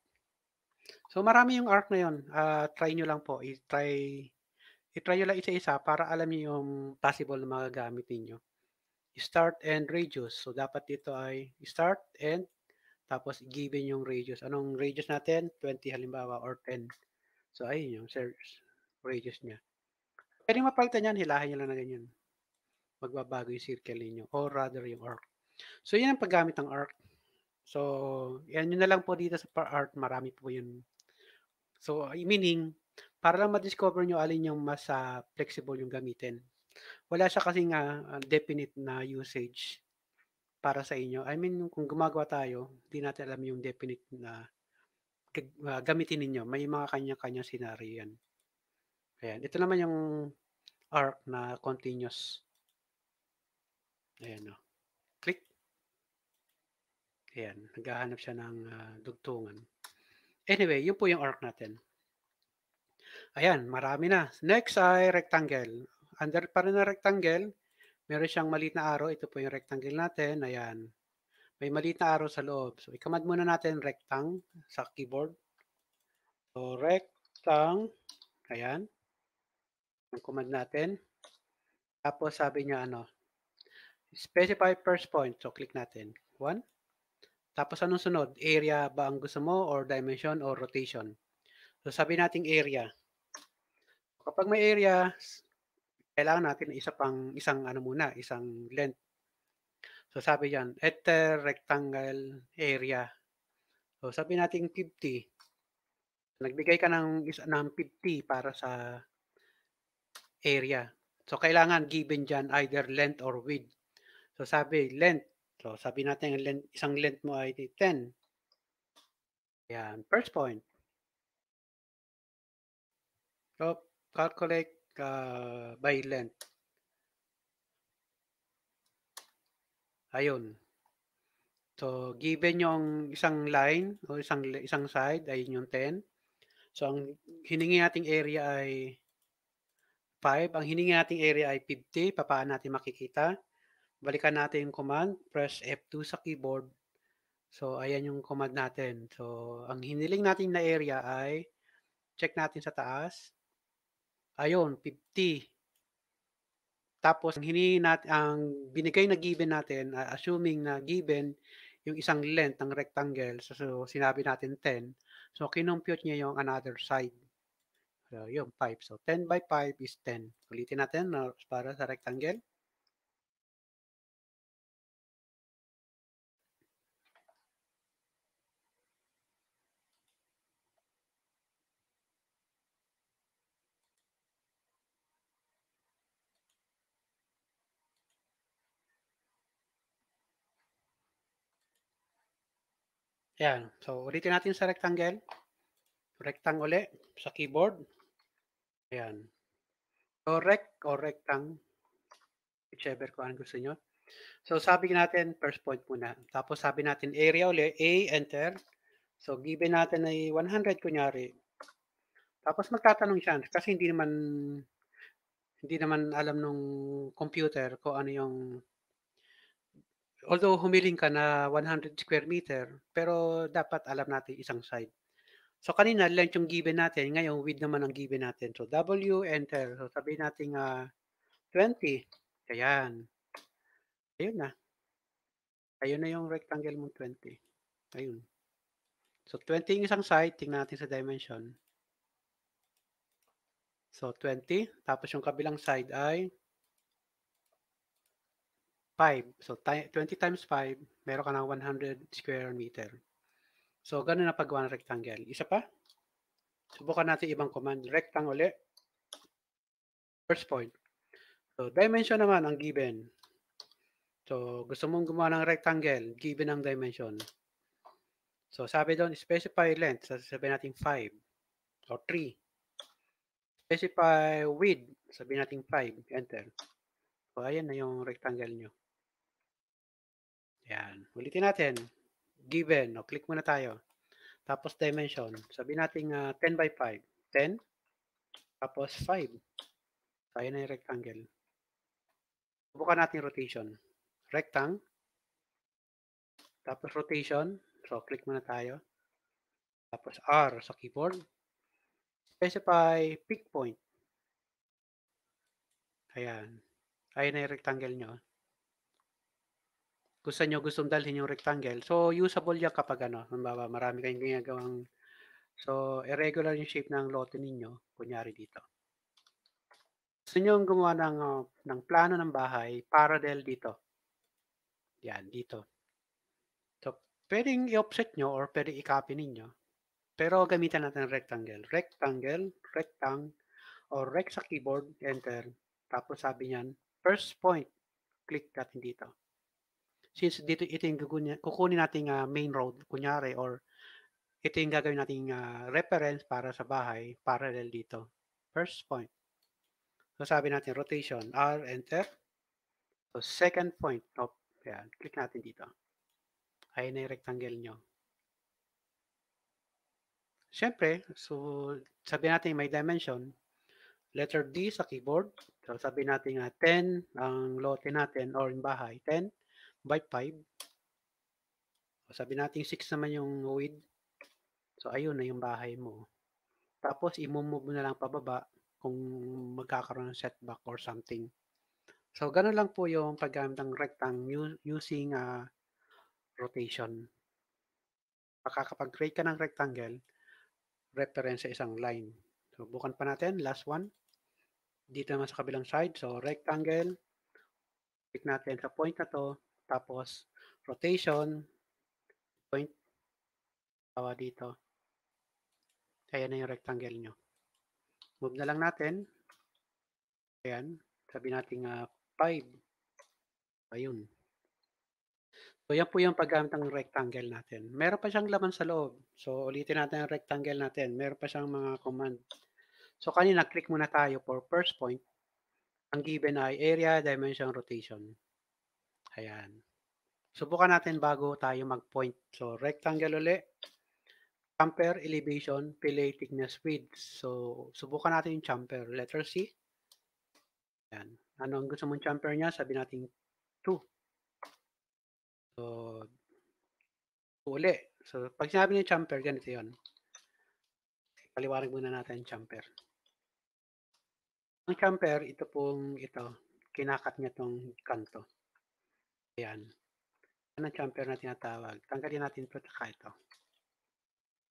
So marami yung arc na yon. Uh, ah, try nyo lang po. I-try, i-try nyo lang isa-isa para alam nyo yung possible na magagamit niyo Start and radius. So dapat dito ay start and tapos given yung radius. Anong radius natin? 20 halimbawa or 10. So, ayun yung serious radius niya. Pwede mapalitan yan, hilahin nyo lang na ganyan. Magbabago yung circle ninyo or rather yung arc. So, yan ang paggamit ng arc. So, yan yun na lang po dito sa art. Marami po yun. So, meaning, para lang ma-discover nyo alin yung mas uh, flexible yung gamitin. Wala siya kasing uh, ah, definite na usage para sa inyo. I mean, kung gumagawa tayo, hindi natin alam yung definite na uh, gamitin ninyo. May mga kanya-kanyang scenario yan. Ayan. Ito naman yung arc na continuous. Ayan o. Oh. Click. Ayan. Naghahanap siya ng uh, dugtungan. Anyway, yun po yung arc natin. Ayan, marami na. Next ay rectangle. Under pa rin na rectangle. Meron siyang maliit na arrow. Ito po yung rectangle natin. Ayan may maliit na arrow sa loob. So, ikamad muna natin rectang sa keyboard. So, rectang, ayan, ang command natin. Tapos, sabi niya ano, specify first point. So, click natin. One. Tapos, anong sunod? Area ba ang gusto mo or dimension or rotation? So, sabi nating area. Kapag may area, kailangan natin isa pang, isang ano muna, isang length So sabi yan, ether rectangle area. So sabi natin 50. Nagbigay ka ng, isa, ng 50 para sa area. So kailangan given diyan either length or width. So sabi length. So sabi natin length, isang length mo ay 10. Yan, first point. So calculate uh, by length. Ayun. So, given yung isang line o isang isang side ay yung 10. So, ang hiningi nating area ay 5. Ang hiningi nating area ay 50. Paano natin makikita? Balikan natin yung command. Press F2 sa keyboard. So, ayan yung command natin. So, ang hiniling natin na area ay check natin sa taas. Ayun, 50. Tapos ang hinihingi natin ang binigay na given natin, uh, assuming na given yung isang length ng rectangle, so, so sinabi natin 10. So kinompute niya yung another side. So yung 5. So 10 by 5 is 10. Ulitin natin uh, para sa rectangle. Ayan. So, ulitin natin sa rectangle. Rectangle uli sa keyboard. Ayan. So, rect or rectang. Whichever kung ano gusto nyo. So, sabi natin first point muna. Tapos, sabi natin area uli. A, enter. So, given natin ay 100 kunyari. Tapos, magtatanong siya. Kasi hindi naman hindi naman alam nung computer ko ano yung although humiling ka na 100 square meter, pero dapat alam natin isang side. So kanina length yung given natin, ngayon width naman ang given natin. So W enter. So sabihin natin uh, ah, 20. Ayan. Ayun na. Ayun na yung rectangle mong 20. Ayun. So 20 yung isang side, tingnan natin sa dimension. So 20, tapos yung kabilang side ay 5. So, 20 times 5, meron ka ng 100 square meter. So, ganun na paggawa ng rectangle. Isa pa? Subukan natin ibang command. Rectangle ulit. First point. So, dimension naman ang given. So, gusto mong gumawa ng rectangle, given ang dimension. So, sabi doon, specify length. So, sabihin natin 5 or 3. Specify width. Sabihin natin 5. Enter. So, ayan na yung rectangle nyo. Yan. Ulitin natin. Given. No? click muna tayo. Tapos dimension. Sabi natin uh, ah, 10 by 5. 10. Tapos 5. So, ayan na yung rectangle. Subukan natin rotation. Rectang. Tapos rotation. So, click muna tayo. Tapos R sa keyboard. Specify pick point. Ayan. Ayan na yung rectangle nyo kung saan nyo gustong dalhin yung rectangle. So, usable yan kapag ano, mababa, marami kayong ginagawang, so, irregular yung shape ng lote ninyo, kunyari dito. Gusto nyo gumawa ng, uh, ng plano ng bahay, parallel dito. Yan, dito. So, pwedeng i-offset nyo or pwedeng i-copy ninyo. Pero gamitan natin rectangle. Rectangle, rectang, or rect sa keyboard, enter. Tapos sabi niyan, first point, click natin dito since dito ito yung kukunin nating uh, main road kunyari or ito yung gagawin nating uh, reference para sa bahay parallel dito. First point. So sabi natin rotation, R, enter. So second point, oh, yan, click natin dito. ay na yung rectangle nyo. Siyempre, so sabi natin may dimension, letter D sa keyboard. So sabi natin uh, ah, 10 ang lote natin or in bahay, 10 by 5. Sabi natin 6 naman yung width. So, ayun na yung bahay mo. Tapos, imumove mo na lang pababa kung magkakaroon ng setback or something. So, ganun lang po yung paggamit ng rectangle using uh, rotation. Makakapag-create ka ng rectangle, reference sa isang line. So, bukan pa natin. Last one. Dito naman sa kabilang side. So, rectangle. Click natin sa point na to. Tapos, rotation, point, tawa dito. Ayan na yung rectangle nyo. Move na lang natin. Ayan. Sabi natin uh, ah, 5. Ayun. So, yan po yung paggamit ng rectangle natin. Meron pa siyang laman sa loob. So, ulitin natin yung rectangle natin. Meron pa siyang mga command. So, kanina, click muna tayo for first point. Ang given ay area, dimension, rotation. Ayan. Subukan natin bago tayo mag-point. So, rectangle uli. Chamfer, elevation, fillet, thickness, width. So, subukan natin yung chamfer. Letter C. Ayan. Ano ang gusto mong chamfer niya? Sabi natin 2. So, uli. So, pag sinabi niya chamfer, ganito yon. Paliwanag muna natin chamfer. Ang chamfer, ito pong ito. Kinakat niya tong kanto. Ayan. Yan ang chamfer na tinatawag. Tanggalin natin ito at ito.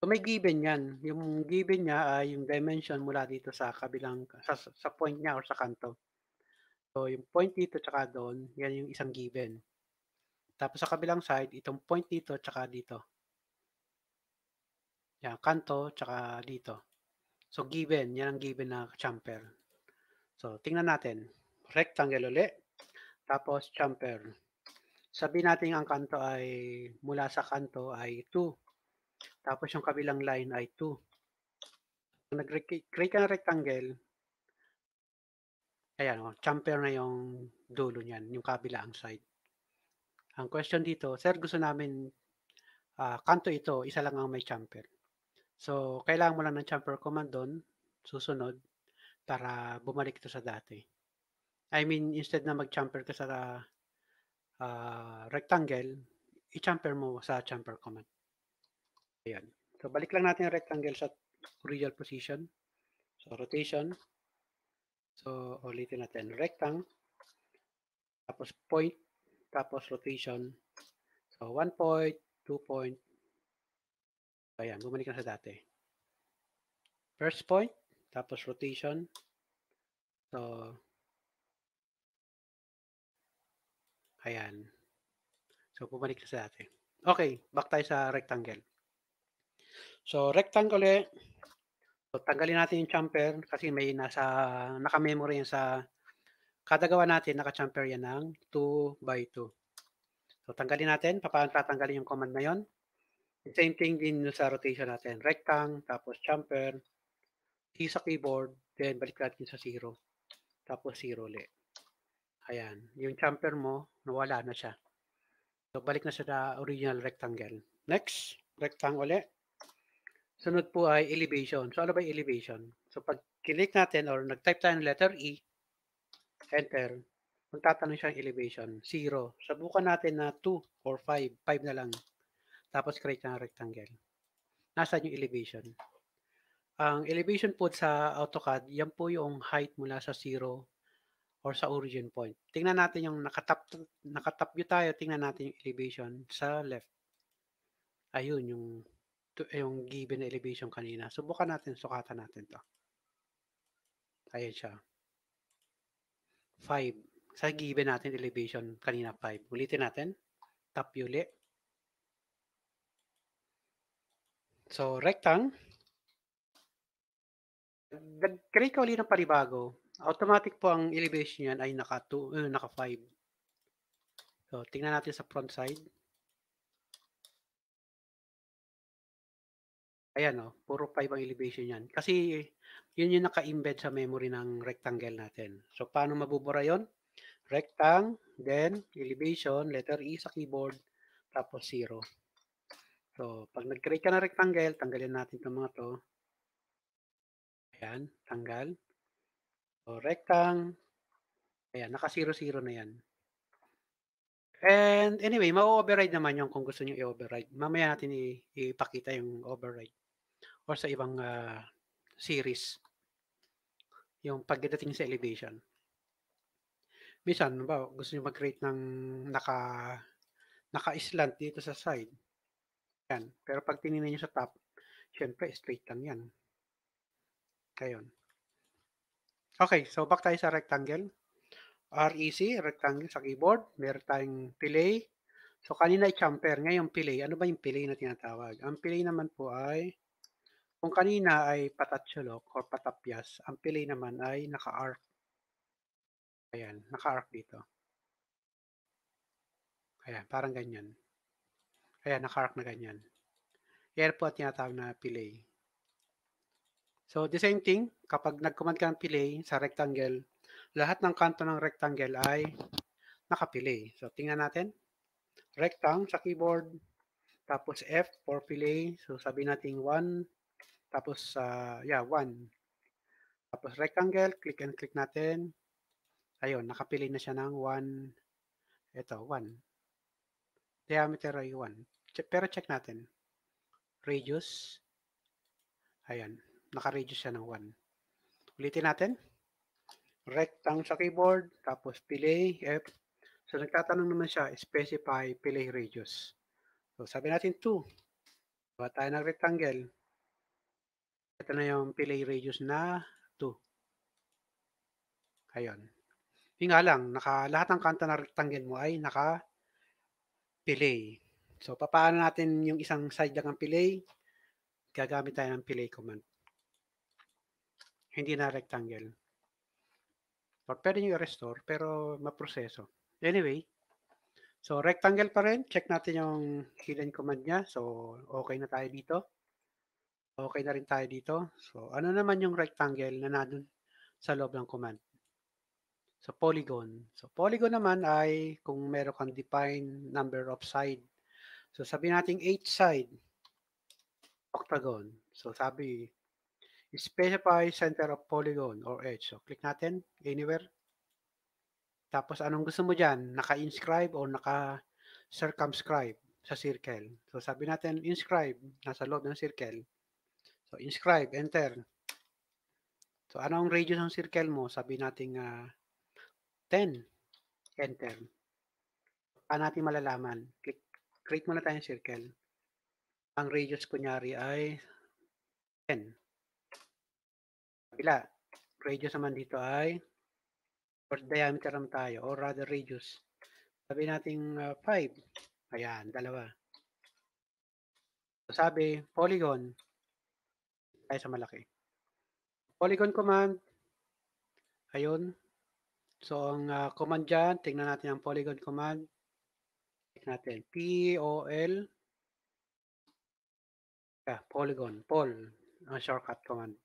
So may given yan. Yung given niya ay uh, yung dimension mula dito sa kabilang, sa, sa point niya or sa kanto. So yung point dito tsaka doon, yan yung isang given. Tapos sa kabilang side, itong point dito tsaka dito. Yan, kanto tsaka dito. So given, yan ang given na chamfer. So tingnan natin. Rectangle ulit. Tapos chamfer. Sabi natin ang kanto ay mula sa kanto ay 2. Tapos yung kabilang line ay 2. Nag-create ka ng rectangle, ayan o, oh, chamfer na yung dulo niyan, yung kabilang side. Ang question dito, sir gusto namin uh, kanto ito, isa lang ang may champer. So, kailangan mo lang ng champer command doon, susunod, para bumalik ito sa dati. I mean, instead na mag-chamfer ka sa uh, rectangle, i champer mo sa champer command. Ayan. So, balik lang natin yung rectangle sa real position. So, rotation. So, ulitin natin. Rectang. Tapos, point. Tapos, rotation. So, 1 point, 2 point. So, ayan. Bumalik na sa dati. First point. Tapos, rotation. So, Ayan. So, pumalik na sa dati. Okay, back tayo sa rectangle. So, rectangle eh. So, tanggalin natin yung chamfer kasi may nasa, naka-memory yan sa, kada gawa natin, naka-chamfer yan ng 2 by 2. So, tanggalin natin. Paano tatanggalin yung command na yon? same thing din sa rotation natin. Rectang, tapos chamfer, T sa keyboard, then balik natin sa 0. Tapos 0 ulit. Ayan, yung chamfer mo, nawala na siya. So, balik na siya sa original rectangle. Next, rectangle ulit. Sunod po ay elevation. So, ano ba elevation? So, pag click natin or nag-type tayo ng letter E, enter, magtatanong siya ng elevation, 0. Sabukan natin na 2 or 5, 5 na lang. Tapos create na rectangle. Nasaan yung elevation? Ang elevation po sa AutoCAD, yan po yung height mula sa 0 or sa origin point. Tingnan natin yung nakatap, nakatap view tayo, tingnan natin yung elevation sa left. Ayun, yung, yung given na elevation kanina. Subukan natin, sukatan natin to. Ayan siya. 5. Sa given natin elevation kanina 5. Ulitin natin. Tap ulit. So, rectang. Nag-create ka uli ng panibago automatic po ang elevation niyan ay naka 2, uh, eh, naka 5. So, tingnan natin sa front side. Ayan, oh, puro 5 ang elevation niyan. Kasi yun yung naka-embed sa memory ng rectangle natin. So, paano mabubura yon? Rectang, then elevation, letter E sa keyboard, tapos 0. So, pag nag-create ka ng rectangle, tanggalin natin 'tong mga to. Ayan, tanggal. O, rectang. Ayan, naka-0-0 na yan. And anyway, ma-override naman yung kung gusto nyo i-override. Mamaya natin ipakita yung override or sa ibang uh, series. Yung pagdating sa elevation. Minsan, ba, gusto nyo mag-create ng naka, naka-slant dito sa side. Yan. Pero pag tinignan nyo sa top, syempre straight lang yan. Kayon. Okay, so back tayo sa rectangle. REC, rectangle sa keyboard. Meron tayong pilay. So kanina ay chamfer, ngayon pilay. Ano ba yung pilay na tinatawag? Ang pilay naman po ay, kung kanina ay patatsulok or patapyas, ang pilay naman ay naka-arc. Ayan, naka-arc dito. Ayan, parang ganyan. Ayan, naka-arc na ganyan. Ayan po ang tinatawag na pilay. So, the same thing, kapag nag-command ka ng fillet sa rectangle, lahat ng kanto ng rectangle ay nakapilay. So, tingnan natin. Rectang sa keyboard, tapos F for fillet. So, sabi natin 1, tapos, uh, yeah, 1. Tapos rectangle, click and click natin. Ayun, nakapilay na siya ng 1. Ito, 1. Diameter ay 1. Pero check natin. Radius. Ayan naka-radius siya ng 1. Ulitin natin. Rect ang sa keyboard, tapos pili F. So, nagtatanong naman siya, specify pili radius. So, sabi natin 2. Gawa tayo ng rectangle. Ito na yung pili radius na 2. Ayun. Yung nga lang, naka, lahat ng kanta ng rectangle mo ay naka pili. So, papaano natin yung isang side lang ang pili? Gagamit tayo ng pili command hindi na rectangle. Or pwede nyo i-restore, pero maproseso. Anyway, so rectangle pa rin. Check natin yung hidden command niya. So, okay na tayo dito. Okay na rin tayo dito. So, ano naman yung rectangle na nandun sa loob ng command? So, polygon. So, polygon naman ay kung meron kang define number of side. So, sabi natin 8 side octagon. So, sabi Specify center of polygon or edge. So, click natin. Anywhere. Tapos, anong gusto mo diyan? Naka-inscribe o naka-circumscribe sa circle. So, sabi natin, inscribe. Nasa loob ng circle. So, inscribe. Enter. So, anong radius ng circle mo? Sabi natin uh, ah, 10. Enter. Paano natin malalaman? Click, create muna tayong circle. Ang radius kunyari ay 10 pila. Radius naman dito ay or diameter naman tayo or rather radius. Sabi natin 5. Uh, ah, Ayan, dalawa. So, sabi, polygon. Tayo sa malaki. Polygon command. Ayun. So, ang uh, command dyan, tingnan natin ang polygon command. Tingnan natin. P-O-L. Ah, polygon. Pol. Ang shortcut command.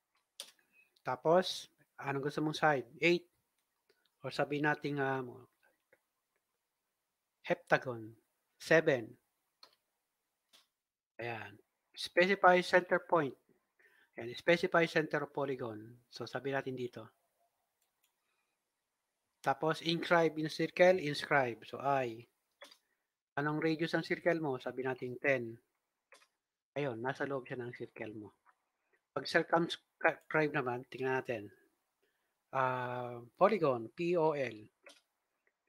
Tapos, anong gusto mong side? 8. Or sabi natin uh, heptagon. 7. Ayan. Specify center point. Ayan. Specify center of polygon. So, sabi natin dito. Tapos, inscribe in circle, inscribe. So, I. Anong radius ng circle mo? Sabi natin 10. Ayun, nasa loob siya ng circle mo. Pag circumscribe naman, tingnan natin. Uh, polygon, P-O-L.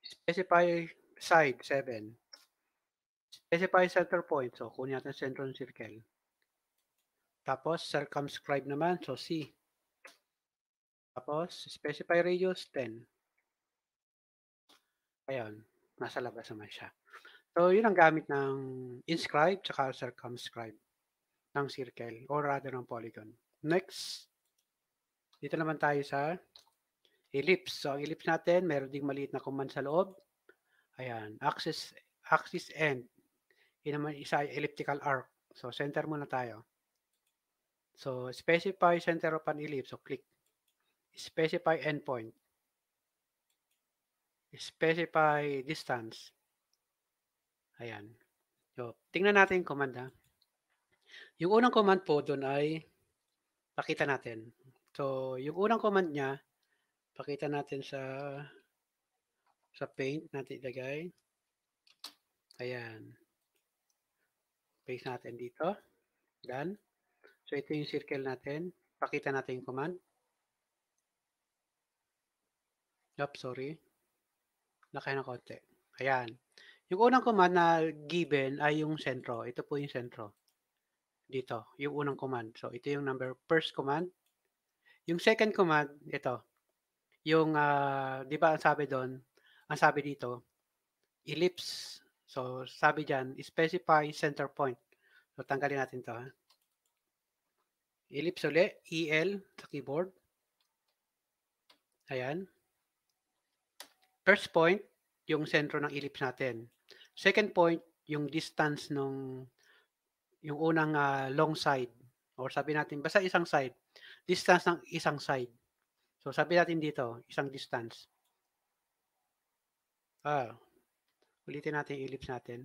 Specify side, 7. Specify center point. So, kunin natin center ng circle. Tapos, circumscribe naman. So, C. Tapos, specify radius, 10. Ayun. Nasa labas naman siya. So, yun ang gamit ng inscribe tsaka circumscribe ng circle or rather ng polygon. Next, dito naman tayo sa ellipse. So, ang ellipse natin, meron ding maliit na command sa loob. Ayan, axis, axis end. Yun naman isa elliptical arc. So, center muna tayo. So, specify center of an ellipse. So, click. Specify endpoint. Specify distance. Ayan. So, tingnan natin yung command ha. Yung unang command po doon ay pakita natin. So, yung unang command niya, pakita natin sa sa paint natin ilagay. Ayan. Paste natin dito. Done. So, ito yung circle natin. Pakita natin yung command. Yup, sorry. Laki ng konti. Ayan. Yung unang command na given ay yung sentro. Ito po yung sentro dito, yung unang command. So, ito yung number first command. Yung second command, ito. Yung, uh, di ba ang sabi doon, ang sabi dito, ellipse. So, sabi dyan, specify center point. So, tanggalin natin to. Ha? Ellipse ulit, EL sa keyboard. Ayan. First point, yung sentro ng ellipse natin. Second point, yung distance ng yung unang uh, long side or sabi natin basta isang side, distance ng isang side. So sabi natin dito, isang distance. Ah, ulitin natin yung ellipse natin.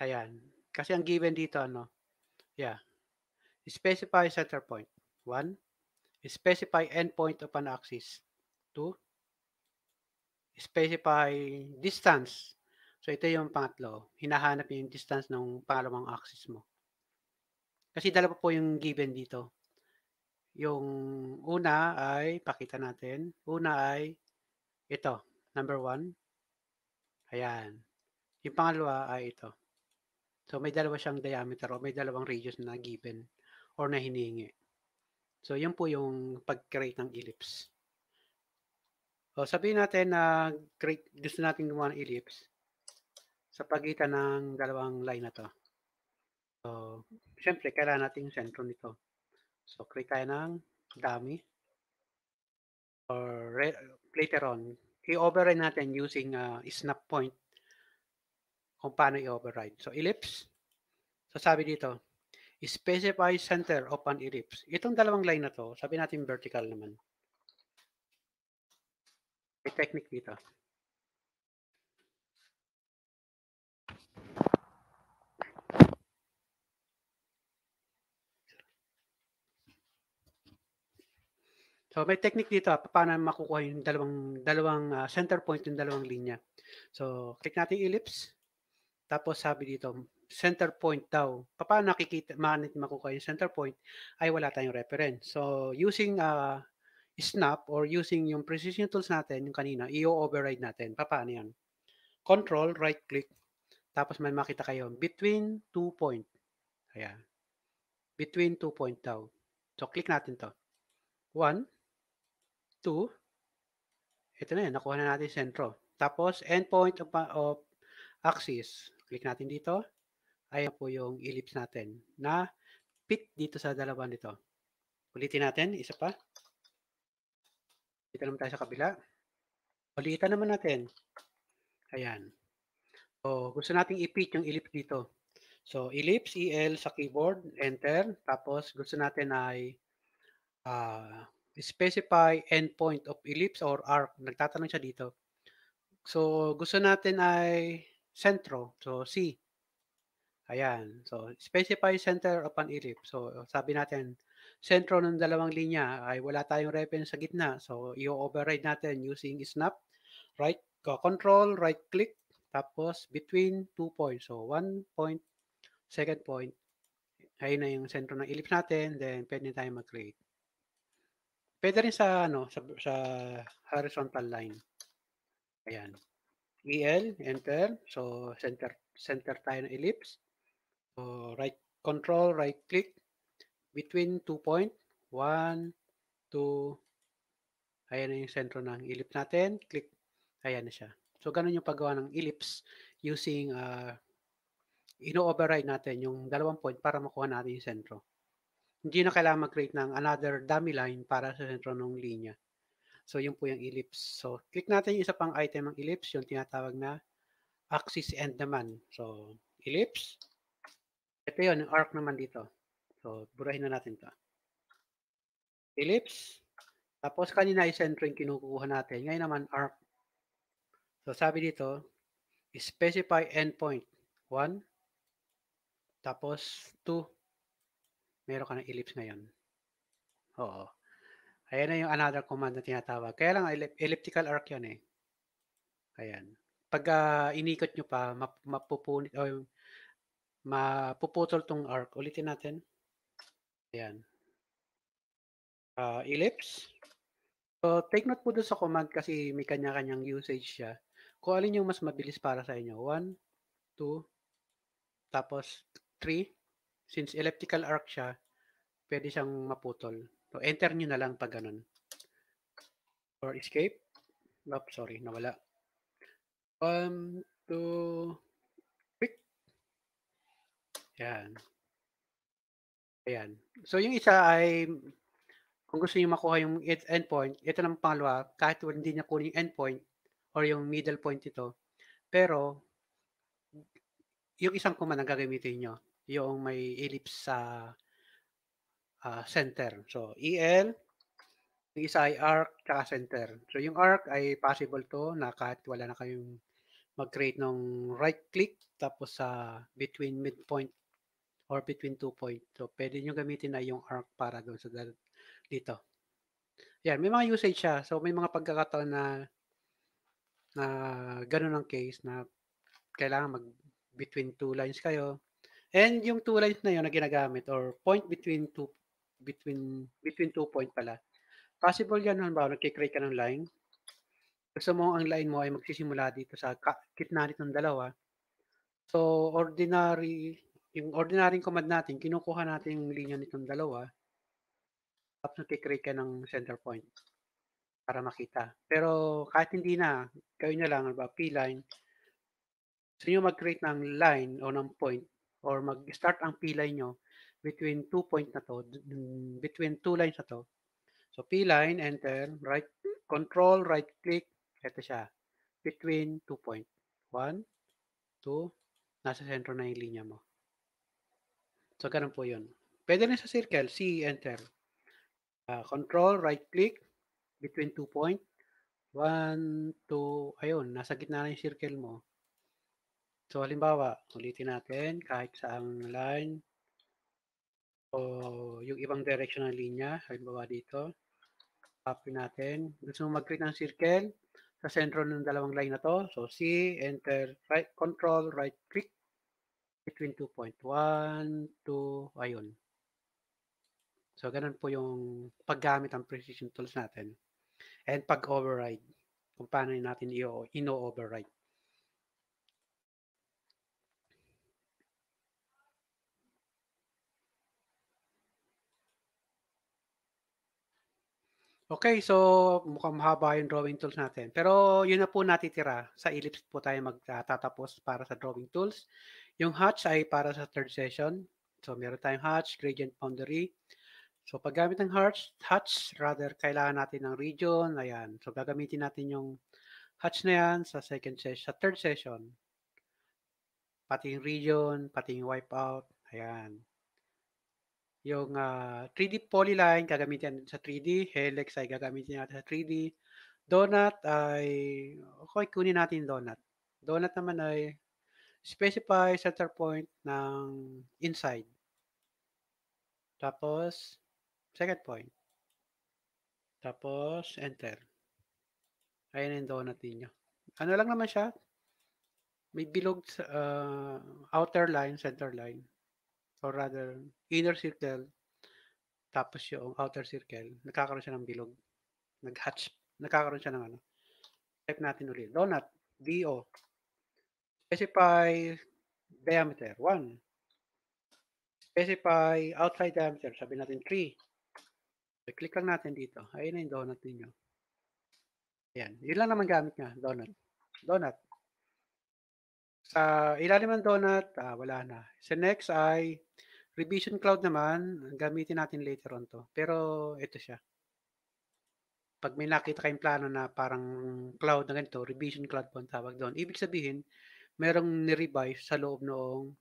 Ayan. Kasi ang given dito, ano, yeah. Specify center point. 1. Specify endpoint of an axis. 2. Specify distance So ito yung pangatlo. Hinahanap niya yung distance ng pangalawang axis mo. Kasi dalawa po yung given dito. Yung una ay, pakita natin. Una ay ito, number 1. Ayan. Yung pangalawa ay ito. So may dalawa siyang diameter o may dalawang radius na given or na hinihingi. So yun po yung pag-create ng ellipse. So sabihin natin na create, gusto natin gumawa ng ellipse sa pagitan ng dalawang line na to. So, syempre, kailangan natin yung sentro nito. So, create tayo ng dummy or later on, i-override natin using uh, snap point kung paano i-override. So, ellipse. So, sabi dito, specify center of an ellipse. Itong dalawang line na to, sabi natin vertical naman. May technique dito. So may technique dito ah, paano makukuha yung dalawang dalawang uh, center point yung dalawang linya. So click natin ellipse. Tapos sabi dito center point daw. Paano nakikita manit makukuha yung center point ay wala tayong reference. So using uh, snap or using yung precision tools natin yung kanina, i-override natin. Paano yan? Control right click. Tapos may makita kayo between two point. Ayan. Between two point daw. So click natin to. 1 2. Ito na yun, nakuha na natin sentro. Tapos, endpoint of, of axis. Click natin dito. Ayan po yung ellipse natin na fit dito sa dalawa nito. Ulitin natin, isa pa. Dito naman tayo sa kabila. Ulitan naman natin. Ayan. So, gusto nating i-fit yung ellipse dito. So, ellipse, EL sa keyboard, enter. Tapos, gusto natin ay uh, specify endpoint of ellipse or arc. Nagtatanong siya dito. So, gusto natin ay sentro. So, C. Ayan. So, specify center of an ellipse. So, sabi natin, sentro ng dalawang linya ay wala tayong reference sa gitna. So, i-override natin using snap, right control, right click, tapos between two points. So, one point, second point. Ayun na yung sentro ng ellipse natin. Then, pwede tayong mag-create. Pwede rin sa ano sa, sa horizontal line. Ayan. EL, enter. So center center tayo ng ellipse. So right control right click between two point. One, two. Ayan na yung sentro ng ellipse natin. Click. Ayan na siya. So ganun yung paggawa ng ellipse using uh, ino-override natin yung dalawang point para makuha natin yung sentro hindi na kailangan mag-create ng another dummy line para sa sentro ng linya. So, yun po yung ellipse. So, click natin yung isa pang item ng ellipse, yung tinatawag na axis end naman. So, ellipse. Ito yun, yung arc naman dito. So, burahin na natin to. Ellipse. Tapos, kanina yung sentro yung kinukuha natin. Ngayon naman, arc. So, sabi dito, specify endpoint. 1. Tapos, 2 meron ka ng ellipse ngayon. Oo. Ayan na yung another command na tinatawag. Kaya lang, elliptical arc yun eh. Ayan. Pag uh, inikot nyo pa, map mapupunit, o mapuputol tong arc. Ulitin natin. Ayan. Uh, ellipse. So, take note po doon sa command kasi may kanya-kanyang usage siya. Kung alin yung mas mabilis para sa inyo. 1, 2, tapos 3, since elliptical arc siya, pwede siyang maputol. So, enter nyo na lang pag ganun. Or escape. Nope, oh, sorry, nawala. Um, to click. Yan. Ayan. So, yung isa ay, kung gusto niyo makuha yung endpoint, ito ng pangalawa, kahit hindi niya kunin yung endpoint or yung middle point ito, pero yung isang command ang gagamitin nyo yung may ellipse sa uh, center. So, EL, yung isa ay arc, tsaka center. So, yung arc ay possible to na kahit wala na kayong mag-create ng right click tapos sa uh, between midpoint or between two point. So, pwede nyo gamitin na yung arc para doon sa dito. Yan, may mga usage siya. So, may mga pagkakataon na na ganun ang case na kailangan mag between two lines kayo And yung two lines na yun na ginagamit or point between two between between two point pala. Possible yan halimbawa nagki-create ka ng line. Gusto mo ang line mo ay magsisimula dito sa gitna ng dalawa. So ordinary yung ordinary command natin, kinukuha natin yung linya nitong dalawa. Tapos nagki-create ka ng center point para makita. Pero kahit hindi na, kayo na lang, ba, p-line, gusto nyo mag-create ng line o ng point or mag-start ang p-line nyo between two point na to, between two lines na to. So, p-line, enter, right, control, right click, ito siya. Between two point. One, two, nasa sentro na yung linya mo. So, ganun po yun. Pwede rin sa circle, C, enter. Uh, control, right click, between two point. One, two, ayun, nasa gitna na yung circle mo. So halimbawa, ulitin natin kahit sa ang line o yung ibang direction ng linya, halimbawa dito. Copy natin. Gusto mo mag-create ng circle sa sentro ng dalawang line na to. So C, enter, right, control, right click between 2.1, 2, ayun. So ganun po yung paggamit ng precision tools natin. And pag-override, kung paano natin i-override. Okay, so mukhang mahaba yung drawing tools natin. Pero yun na po natitira. Sa ellipse po tayo magtatapos para sa drawing tools. Yung hatch ay para sa third session. So meron tayong hatch, gradient boundary. So paggamit ng hatch, hatch rather kailangan natin ng region. Ayan. So gagamitin natin yung hatch na yan sa second session, sa third session. Pati yung region, pati yung wipeout. Ayan. Yung ah, 3D polyline gagamitin sa 3D, helix ay gagamitin natin sa 3D, donut ay, okay, kunin natin donut. Donut naman ay specify center point ng inside. Tapos, second point. Tapos, enter. Ayun yung donut niyo. Ano lang naman siya? May bilog sa ah, outer line, center line or rather inner circle tapos yung outer circle nagkakaroon siya ng bilog naghatch nagkakaroon siya ng ano type natin ulit donut DO specify diameter 1 specify outside diameter sabi natin 3 so, click lang natin dito ayun na yung donut ninyo ayan yun lang naman gamit niya donut donut sa ilalim ng donut, ah, wala na. Sa next ay revision cloud naman. Gamitin natin later on to. Pero ito siya. Pag may nakita kayong plano na parang cloud na ganito, revision cloud po ang tawag doon. Ibig sabihin, merong nirevise sa loob noong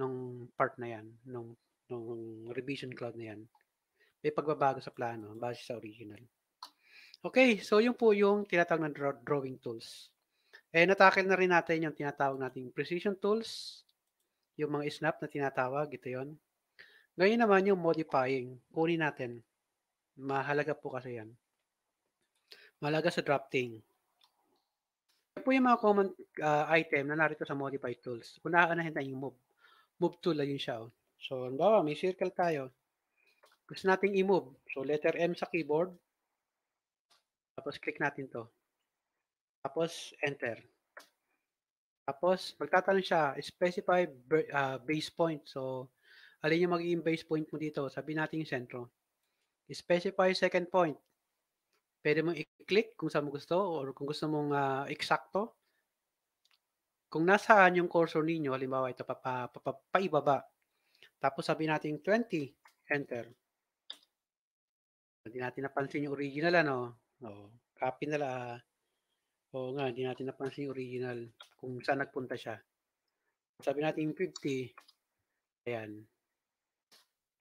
nung part na yan, nung, nung revision cloud na yan. May pagbabago sa plano base sa original. Okay, so yun po yung tinatawag na drawing tools. Eh, natackle na rin natin yung tinatawag nating precision tools, yung mga snap na tinatawag, ito yon. Ngayon naman yung modifying, kunin natin. Mahalaga po kasi yan. Mahalaga sa drafting. Ito po yung mga common uh, item na narito sa modify tools. Kung nakaanahin yung move. Move tool, lang yun siya. Oh. So, halimbawa, may circle tayo. Gusto nating i-move. So, letter M sa keyboard. Tapos, click natin to. Tapos, enter. Tapos, magtatanong siya, specify uh, base point. So, alin yung magiging base point mo dito? Sabi natin yung sentro. Specify second point. Pwede mong i-click kung saan mo gusto or kung gusto mong uh, eksakto. Kung nasaan yung cursor ninyo, halimbawa ito papaibaba. Pa, pa, pa, pa Tapos sabi natin 20, enter. Hindi natin napansin yung original ano. Oh, copy na lang. Oo nga, hindi natin napansin yung original kung saan nagpunta siya. Sabi natin 50. Ayan.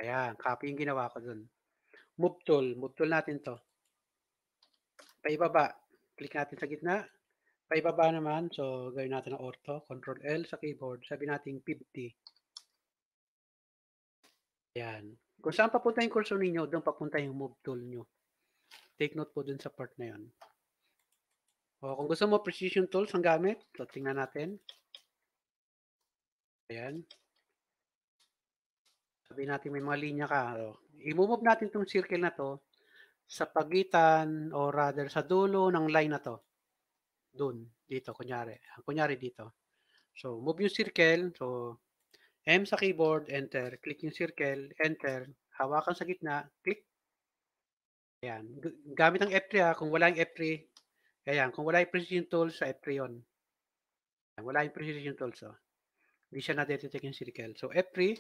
Ayan, copy yung ginawa ko dun. Move tool. Move tool natin to. Paibaba. Click natin sa gitna. Paibaba naman. So, gawin natin ang ortho. Control L sa keyboard. Sabi natin 50. Ayan. Kung saan papunta yung cursor ninyo, doon papunta yung move tool nyo. Take note po dun sa part na yun. O, kung gusto mo precision tools ang gamit, to, tingnan natin. Ayan. Sabi natin may mga linya ka. O, i-move natin itong circle na to sa pagitan o rather sa dulo ng line na to. Doon, dito, kunyari. Kunyari dito. So, move yung circle. So, M sa keyboard, enter. Click yung circle, enter. Hawakan sa gitna, click. Ayan. Gamit ang F3 ha. Ah. Kung wala yung F3, kaya yan, kung wala yung precision tools, ay f yun. Wala yung precision tools. Oh. Hindi siya nadetect yung circle. So, F3,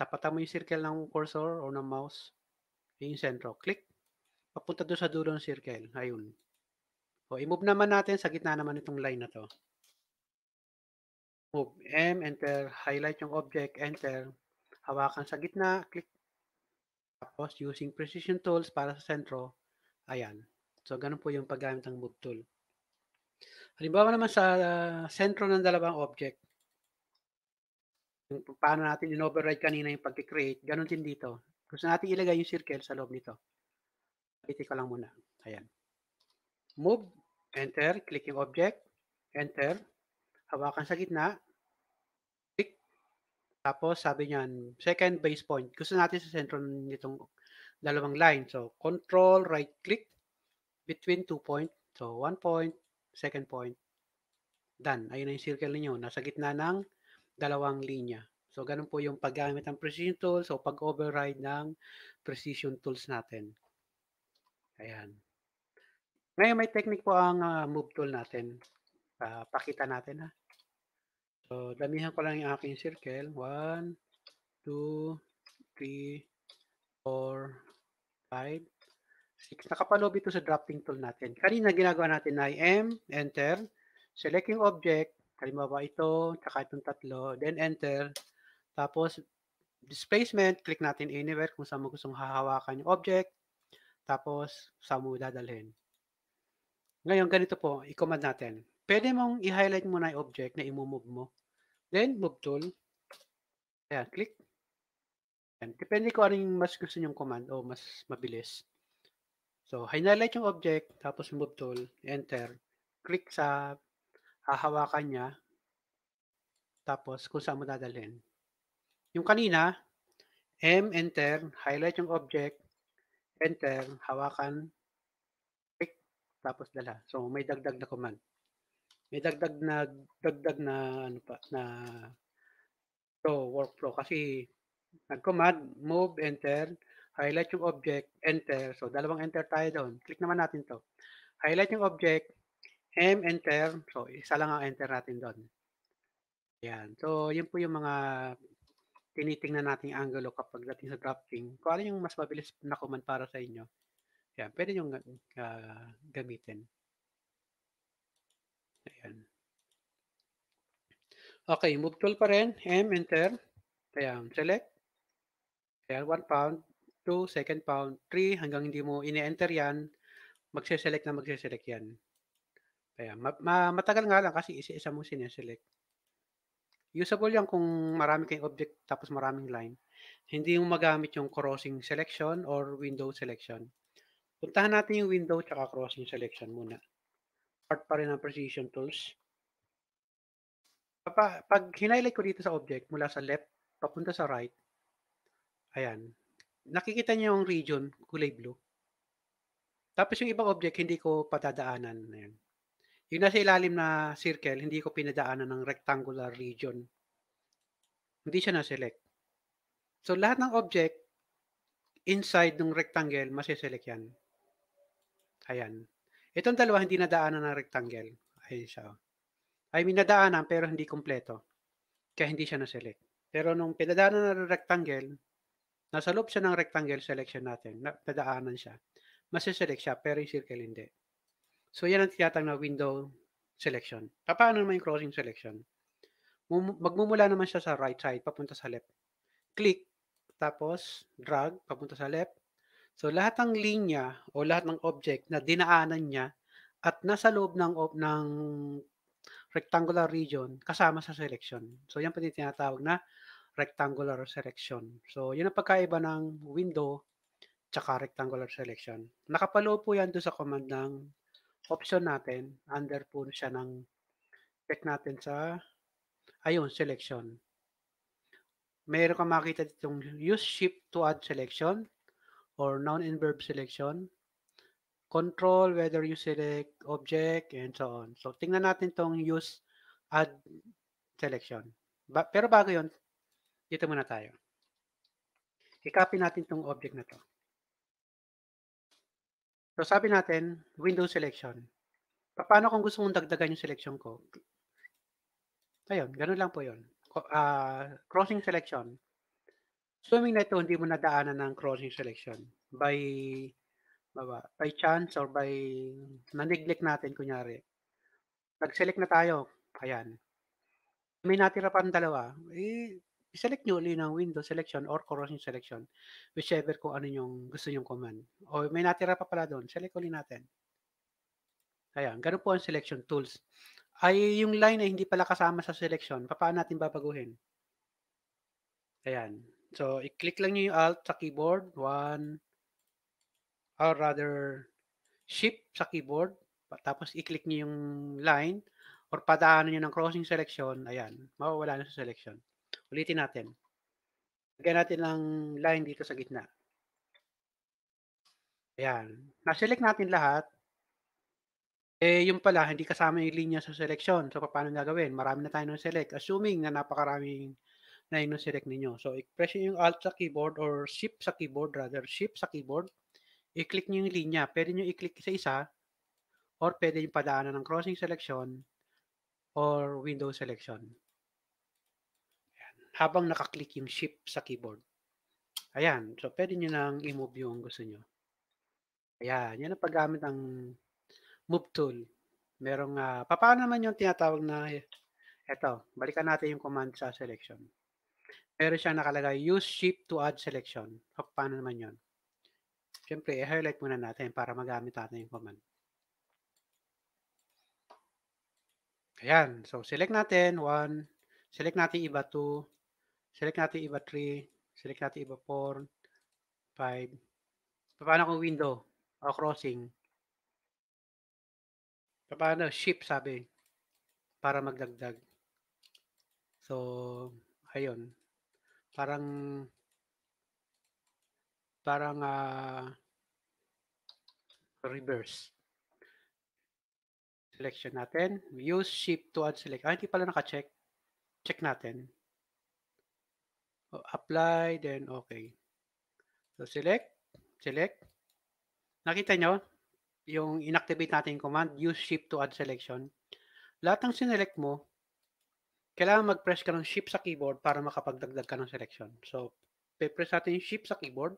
tapatan mo yung circle ng cursor or ng mouse. Yung centro. Click. Papunta doon sa dulo ng circle. Ayun. So, i-move naman natin sa gitna naman itong line na to. Move M, enter, highlight yung object, enter, hawakan sa gitna, click. Tapos, using precision tools para sa sentro, ayan, So, ganun po yung paggamit ng move tool. Halimbawa naman sa uh, ng dalawang object, yung paano natin in-override kanina yung pag-create, ganun din dito. Gusto natin ilagay yung circle sa loob nito. Piti ko lang muna. Ayan. Move, enter, click yung object, enter, hawakan sa gitna, click, tapos sabi niyan, second base point. Gusto natin sa sentro nitong dalawang line. So, control, right click, between two point. So, one point, second point, done. Ayun na yung circle ninyo. Nasa gitna ng dalawang linya. So, ganun po yung paggamit ng precision tools o pag-override ng precision tools natin. Ayan. Ngayon, may technique po ang uh, move tool natin. Uh, pakita natin ha. Ah. So, damihan ko lang yung aking circle. 1, 2, 3, 4, 5, 6. Nakapalob ito sa drafting tool natin. Kanina ginagawa natin ay M, enter, select yung object, halimbawa ito, tsaka itong tatlo, then enter, tapos displacement, click natin anywhere kung saan mo gustong hahawakan yung object, tapos saan mo dadalhin. Ngayon, ganito po, i-command natin. Pwede mong i-highlight muna yung object na i-move mo. Then, move tool. Ayan, click. Ayan. Depende ko ano yung mas gusto nyong command o mas mabilis. So, highlight yung object, tapos move tool, enter. Click sa hahawakan niya, tapos kung saan mo dadalhin. Yung kanina, M, enter, highlight yung object, enter, hawakan, click, tapos dala. So, may dagdag na command. May dagdag na, dagdag na, ano pa, na, so, workflow. Kasi, nag-command, move, enter, highlight yung object, enter. So, dalawang enter tayo doon. Click naman natin to. Highlight yung object, M, enter. So, isa lang ang enter natin doon. Ayan. So, yun po yung mga tinitingnan nating angulo kapag dating sa drafting. Kung ano yung mas mabilis na command para sa inyo. Ayan. Pwede yung uh, gamitin. Ayan. Okay. Move tool pa rin. M, enter. Ayan. Select. Ayan. 1 pound. 2, second pound, 3, hanggang hindi mo ini-enter yan, magse-select na magse-select yan. Kaya ma- ma- matagal nga lang kasi isa-isa mo sineselect. Usable yan kung marami kayong object tapos maraming line. Hindi mo magamit yung crossing selection or window selection. Puntahan natin yung window tsaka crossing selection muna. Part pa rin ng precision tools. Pa, pag hinighlight ko dito sa object mula sa left papunta sa right, ayan, nakikita niyo yung region, kulay blue. Tapos yung ibang object, hindi ko patadaanan. Ayan. Yung nasa ilalim na circle, hindi ko pinadaanan ng rectangular region. Hindi siya na-select. So, lahat ng object inside ng rectangle, masi-select yan. Ayan. Itong dalawa, hindi nadaanan ng rectangle. Ayan siya. Ay, oh. mean, nadaanan pero hindi kompleto. Kaya hindi siya na-select. Pero nung pinadaanan ng rectangle, Nasa loob siya ng rectangle selection natin. Nadaanan siya. Masiselect siya, pero yung circle hindi. So, yan ang tinatang na window selection. Paano naman yung crossing selection? Magmumula naman siya sa right side, papunta sa left. Click, tapos drag, papunta sa left. So, lahat ng linya o lahat ng object na dinaanan niya at nasa loob ng, ng rectangular region kasama sa selection. So, yan pati tinatawag na rectangular selection. So, yun ang pagkaiba ng window tsaka rectangular selection. Nakapalo po yan doon sa command ng option natin. Under po siya ng check natin sa ayun, selection. Meron kang makita dito yung use shift to add selection or noun and verb selection. Control whether you select object and so on. So, tingnan natin tong use add selection. Ba pero bago yon dito muna tayo. I-copy natin itong object na to. So sabi natin, window selection. Paano kung gusto mong dagdagan yung selection ko? Ayun, ganun lang po yun. Uh, crossing selection. Assuming na ito, hindi mo nadaanan ng crossing selection by baba, by chance or by na natin kunyari. Nag-select na tayo. Ayan. May natira pa ng dalawa. Eh, i select nyo ulit ng window selection or corrosion selection, whichever kung ano yung gusto nyong command. O may natira pa pala doon, select ulit natin. Ayan, ganun po ang selection tools. Ay, yung line ay hindi pala kasama sa selection, paano natin babaguhin? Ayan. So, i-click lang nyo yung Alt sa keyboard. One, or rather, Shift sa keyboard. Tapos, i-click nyo yung line or padaanan nyo ng crossing selection. Ayan, mawawala na sa selection. Ulitin natin. Lagyan natin ang line dito sa gitna. Ayan. Na-select natin lahat. Eh, yung pala, hindi kasama yung linya sa selection. So, paano gagawin? Marami na tayo ng select. Assuming na napakaraming na yung select ninyo. So, i-press yung Alt sa keyboard or Shift sa keyboard, rather, Shift sa keyboard. I-click nyo yung linya. Pwede nyo i-click sa isa or pwede yung padaanan ng crossing selection or window selection habang nakaklik yung shift sa keyboard. Ayan. So, pwede nyo nang i-move yung gusto nyo. Ayan. Yan ang paggamit ng move tool. Merong, uh, ah, paano naman yung tinatawag na, eto, balikan natin yung command sa selection. Meron siyang nakalagay, use shift to add selection. So, paano naman yun? Siyempre, i-highlight muna natin para magamit natin yung command. Ayan. So, select natin. One. Select natin iba. Two. Select natin iba 3, select natin iba 4, 5. Paano kung window o crossing? Paano? Shift sabi para magdagdag. So, ayun. Parang parang uh, reverse. Selection natin. Use shift to unselect. Ah, hindi pala naka-check. Check natin apply, then okay. So select, select. Nakita nyo, yung inactivate natin yung command, use shift to add selection. Lahat ng sinelect mo, kailangan mag-press ka ng shift sa keyboard para makapagdagdag ka ng selection. So, pe-press natin yung shift sa keyboard.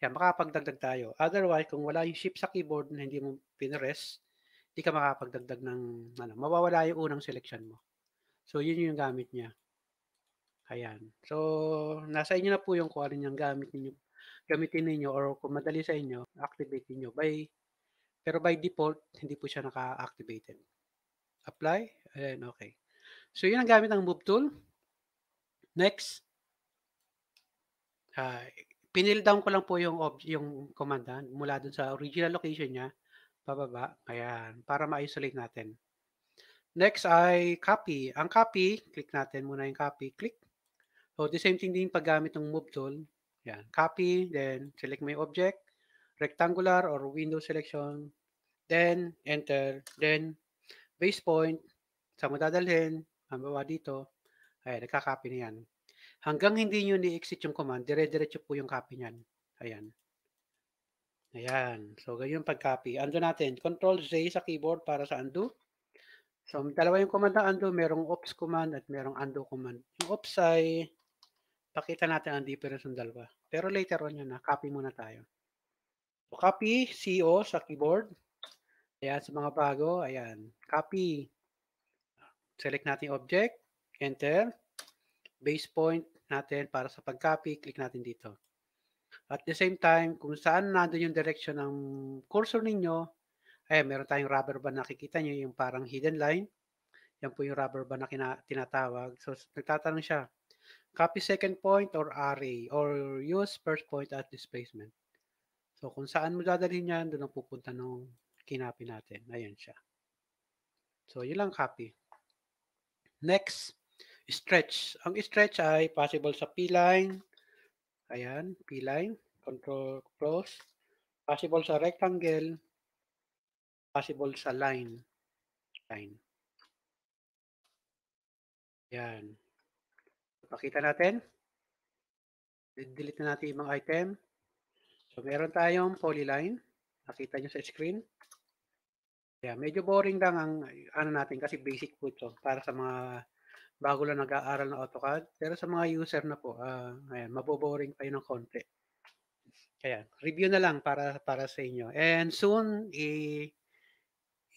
Yan, makapagdagdag tayo. Otherwise, kung wala yung shift sa keyboard na hindi mo pinress, hindi ka makapagdagdag ng, ano, mawawala yung unang selection mo. So, yun yung gamit niya. Ayan. So, nasa inyo na po yung kung alin yung gamit ninyo, gamitin ninyo or kung madali sa inyo, activate niyo by, pero by default, hindi po siya naka-activated. Apply. Ayan, okay. So, yun ang gamit ng move tool. Next. Uh, pinil down ko lang po yung, yung command ha, mula dun sa original location niya, pababa. Ayan, para ma-isolate natin. Next ay copy. Ang copy, click natin muna yung copy. Click. O oh, the same thing din paggamit ng move tool. Yan. Copy, then select my object, rectangular or window selection, then enter, then base point, sa mo dadalhin, halimbawa dito, ay nagka-copy na yan. Hanggang hindi nyo ni-exit yung command, dire-diretso po yung copy niyan. Ayan. Ayan. So, ganyan pag-copy. Undo natin. Control Z sa keyboard para sa undo. So, dalawa yung command na undo. Merong ops command at merong undo command. Yung ops ay pakita natin ang difference ng dalawa. Pero later on yun na, ah, copy muna tayo. So, copy, CO sa keyboard. Ayan, sa mga bago, ayan, copy. Select natin object, enter. Base point natin para sa pag-copy, click natin dito. At the same time, kung saan nandun yung direction ng cursor ninyo, ayan, meron tayong rubber band nakikita nyo, yung parang hidden line. Yan po yung rubber band na tinatawag. So, nagtatanong siya, Copy second point or array or use first point at displacement. So, kung saan mo dadalhin yan, doon ang pupunta nung kinapin natin. Ayan siya. So, yun lang copy. Next, stretch. Ang stretch ay possible sa p-line. Ayan, p-line. Control close. Possible sa rectangle. Possible sa line. Line. Ayan. Pakita natin. Delete na natin yung mga item. So, meron tayong polyline. Nakita nyo sa screen. Yeah, medyo boring lang ang ano natin kasi basic po ito para sa mga bago lang nag-aaral ng AutoCAD. Pero sa mga user na po, uh, ayan, maboboring kayo ng konti. Kaya, review na lang para para sa inyo. And soon, i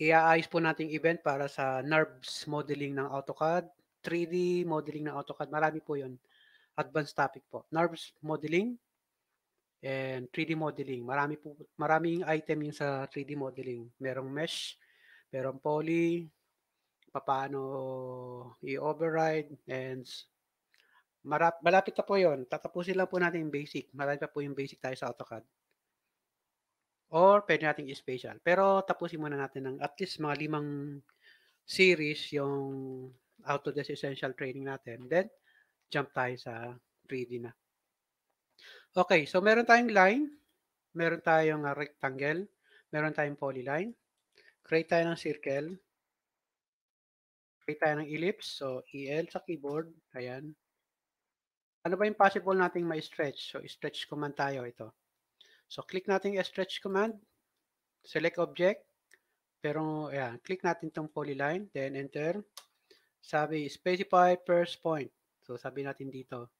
iaayos po natin event para sa NARBS modeling ng AutoCAD. 3D modeling ng AutoCAD. Marami po yun. Advanced topic po. Nerves modeling and 3D modeling. Marami po, maraming item yung sa 3D modeling. Merong mesh, merong poly, paano i-override, and marap, malapit na po yun. Tatapusin lang po natin yung basic. Malapit pa po yung basic tayo sa AutoCAD. Or pwede natin i-spatial. Pero tapusin muna natin ng at least mga limang series yung Autodesk Essential Training natin. Then, jump tayo sa 3D na. Okay, so meron tayong line, meron tayong ah, rectangle, meron tayong polyline, create tayo ng circle, create tayo ng ellipse, so EL sa keyboard, ayan. Ano ba yung possible nating ma-stretch? So, stretch command tayo ito. So, click natin yung stretch command, select object, pero ayan, click natin itong polyline, then enter. Sabi, specify first point. So, sabi natin dito.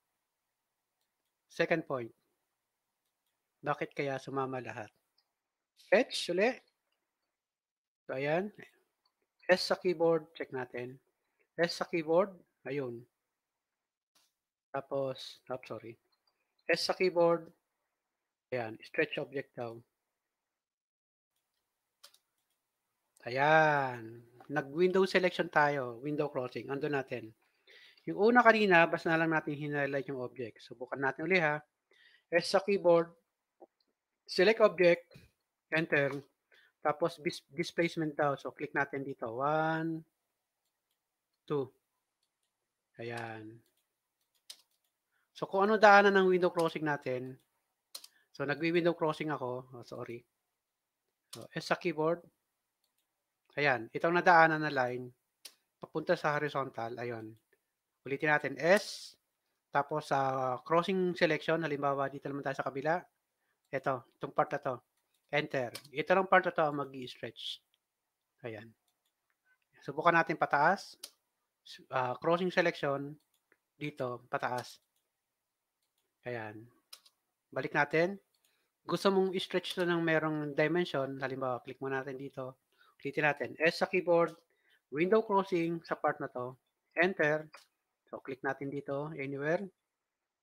Second point. Bakit kaya sumama lahat? Fetch ulit. So, ayan. S sa keyboard, check natin. S sa keyboard, ayun. Tapos, oh, sorry. S sa keyboard, ayan, stretch object down. Ayan nag-window selection tayo, window crossing. Ando natin. Yung una kanina, basta na lang natin hinighlight yung object. Subukan natin uli ha. S sa keyboard, select object, enter, tapos displacement daw. So, click natin dito. 1, 2. Ayan. So, kung ano daanan ng window crossing natin. So, nagwi-window crossing ako. Oh, sorry. So, S sa keyboard, Ayan, itong nadaanan na line, papunta sa horizontal, ayun. Ulitin natin, S, tapos sa uh, crossing selection, halimbawa dito naman tayo sa kabila, ito, itong part na to, enter. Ito lang part na to mag stretch Ayan. Subukan natin pataas, uh, crossing selection, dito, pataas. Ayan. Balik natin. Gusto mong i-stretch to ng merong dimension, halimbawa, click mo natin dito, dito natin, S sa keyboard, window crossing sa part na to, enter, so click natin dito, anywhere,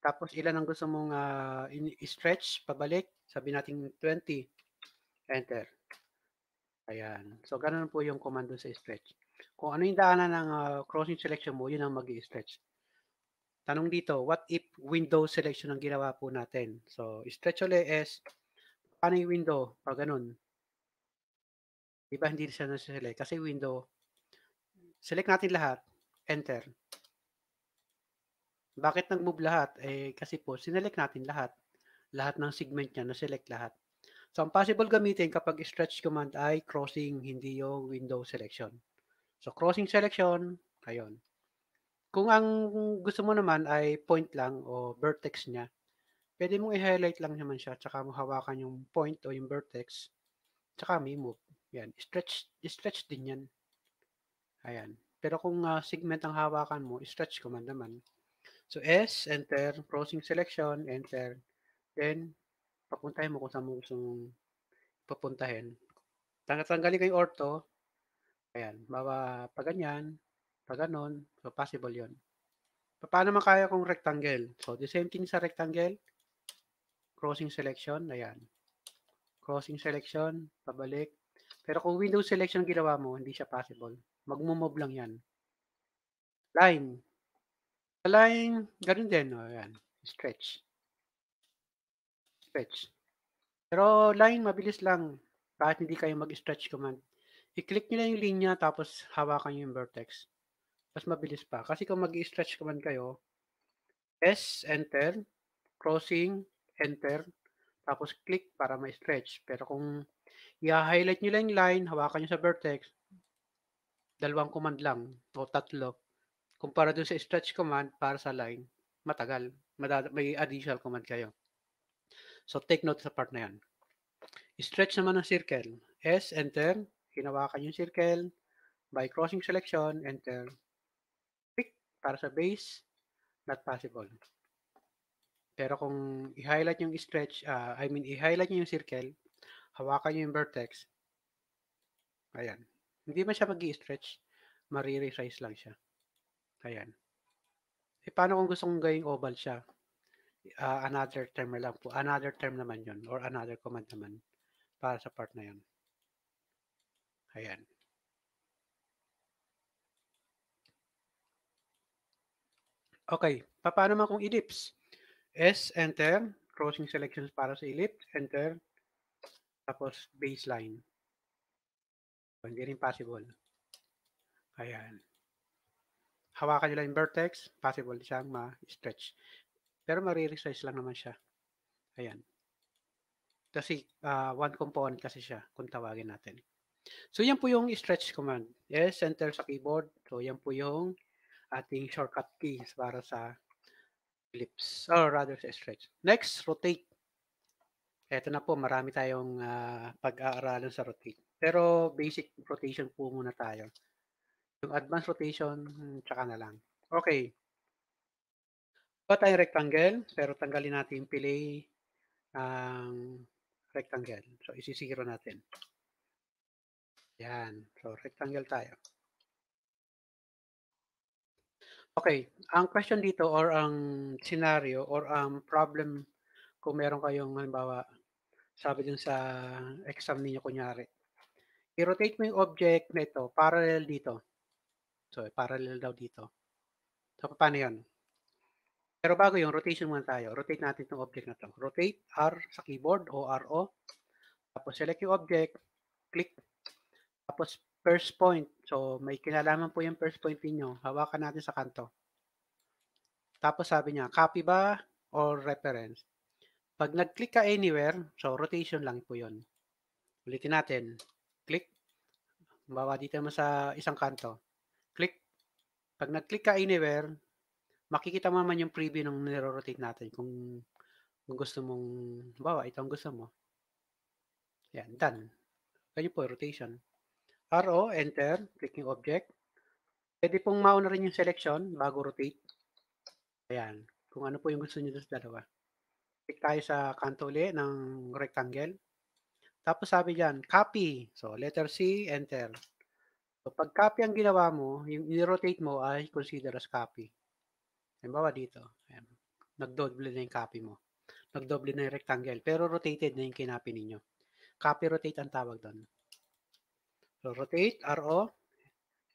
tapos ilan ang gusto mong uh, ah, stretch pabalik, sabi natin 20, enter. Ayan. So, ganun po yung command sa stretch. Kung ano yung daanan ng uh, crossing selection mo, yun ang mag stretch Tanong dito, what if window selection ang ginawa po natin? So, stretch ulit is, paano yung window? Pag ganun, Di ba hindi siya na select Kasi window, select natin lahat, enter. Bakit nag-move lahat? Eh, kasi po, sinelect natin lahat. Lahat ng segment niya, na-select lahat. So, ang possible gamitin kapag stretch command ay crossing, hindi yung window selection. So, crossing selection, ayun. Kung ang gusto mo naman ay point lang o vertex niya, pwede mong i-highlight lang naman siya, tsaka mo hawakan yung point o yung vertex, tsaka may move. Yan, stretch, stretch din yan. Ayan. Pero kung uh, segment ang hawakan mo, stretch command naman. So S, enter, crossing selection, enter. Then, papuntahin mo kung saan mo gusto mong papuntahin. Tanggalin kayo ortho. Ayan, bawa pag ganyan, pag ganon, so possible yon. Paano man kaya kung rectangle? So, the same thing sa rectangle. Crossing selection, ayan. Crossing selection, pabalik, pero kung window selection ginawa mo, hindi siya possible. Magmo-move lang yan. Line. Sa line, ganun din. O, oh, yan. Stretch. Stretch. Pero line, mabilis lang. Kahit hindi kayo mag-stretch command. I-click nyo lang yung linya, tapos hawakan nyo yung vertex. Mas mabilis pa. Kasi kung mag-stretch command kayo, S, enter, crossing, enter, tapos click para ma-stretch. Pero kung I-highlight nyo lang yung line, hawakan nyo sa vertex. Dalawang command lang o tatlo. Kumpara dun sa stretch command para sa line, matagal. May additional command kayo. So take note sa part na yan. Stretch naman ng circle. S, enter. Hinawakan yung circle. By crossing selection, enter. Pick para sa base. Not possible. Pero kung i-highlight yung stretch, uh, I mean, i-highlight nyo yung circle, Hawakan nyo yung vertex. Ayan. Hindi man siya mag stretch Mariri-size lang siya. Ayan. E paano kung gusto kong gawing oval siya? Uh, another term lang po. Another term naman yon or another command naman para sa part na yon. Ayan. Okay, paano man kung ellipse? S, enter, Crossing selections para sa ellipse, enter, tapos baseline. So, hindi rin possible. Ayan. Hawakan nyo lang yung vertex, possible siyang ma-stretch. Pero mariresize lang naman siya. Ayan. Kasi uh, ah, one component kasi siya kung tawagin natin. So yan po yung stretch command. Yes, enter sa keyboard. So yan po yung ating shortcut key para sa ellipse or rather sa stretch. Next, rotate eto na po, marami tayong uh, pag-aaralan sa rotate. Pero basic rotation po muna tayo. Yung advanced rotation, hmm, tsaka na lang. Okay. Ito tayong rectangle, pero tanggalin natin yung fillet ng rectangle. So, isisiro natin. Yan. So, rectangle tayo. Okay. Ang question dito or ang scenario or ang problem kung meron kayong halimbawa sabi dun sa exam ninyo kunyari. I-rotate mo yung object na ito, parallel dito. So, parallel daw dito. So, paano yun? Pero bago yung rotation muna tayo. Rotate natin itong object na to. Rotate R sa keyboard o R, O. Tapos select yung object, click. Tapos first point. So may kinalaman po yung first point niyo Hawakan natin sa kanto. Tapos sabi niya, copy ba or reference? Pag nag-click ka anywhere, so rotation lang po yun. Ulitin natin. Click. Bawa dito naman sa isang kanto. Click. Pag nag-click ka anywhere, makikita mo naman yung preview ng niro-rotate natin kung, kung gusto mong, bawa ito ang gusto mo. Yan, done. Ganyan po, rotation. RO, enter, clicking object. Pwede pong mauna rin yung selection bago rotate. Ayan. Kung ano po yung gusto nyo sa dalawa click tayo sa kanto uli ng rectangle. Tapos sabi diyan, copy. So, letter C, enter. So, pag copy ang ginawa mo, yung rotate mo ay consider as copy. Halimbawa dito, ayan, nagdoble na yung copy mo. Nagdoble na yung rectangle, pero rotated na yung kinapi ninyo. Copy rotate ang tawag doon. So, rotate, RO,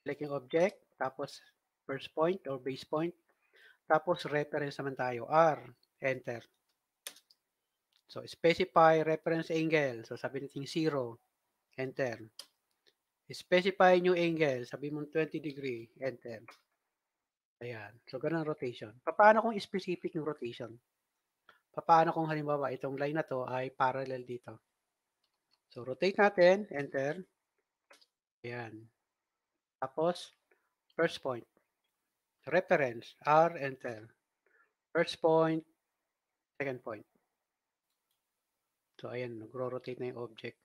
select yung object, tapos first point or base point, tapos reference naman tayo, R, enter. So, specify reference angle. So, sabi natin 0. Enter. Specify new angle. Sabi mo 20 degree. Enter. Ayan. So, ganun rotation. Paano kung specific yung rotation? Paano kung halimbawa itong line na to ay parallel dito? So, rotate natin. Enter. Ayan. Tapos, first point. Reference. R, enter. First point, second point. So, ayan, nagro-rotate na yung object.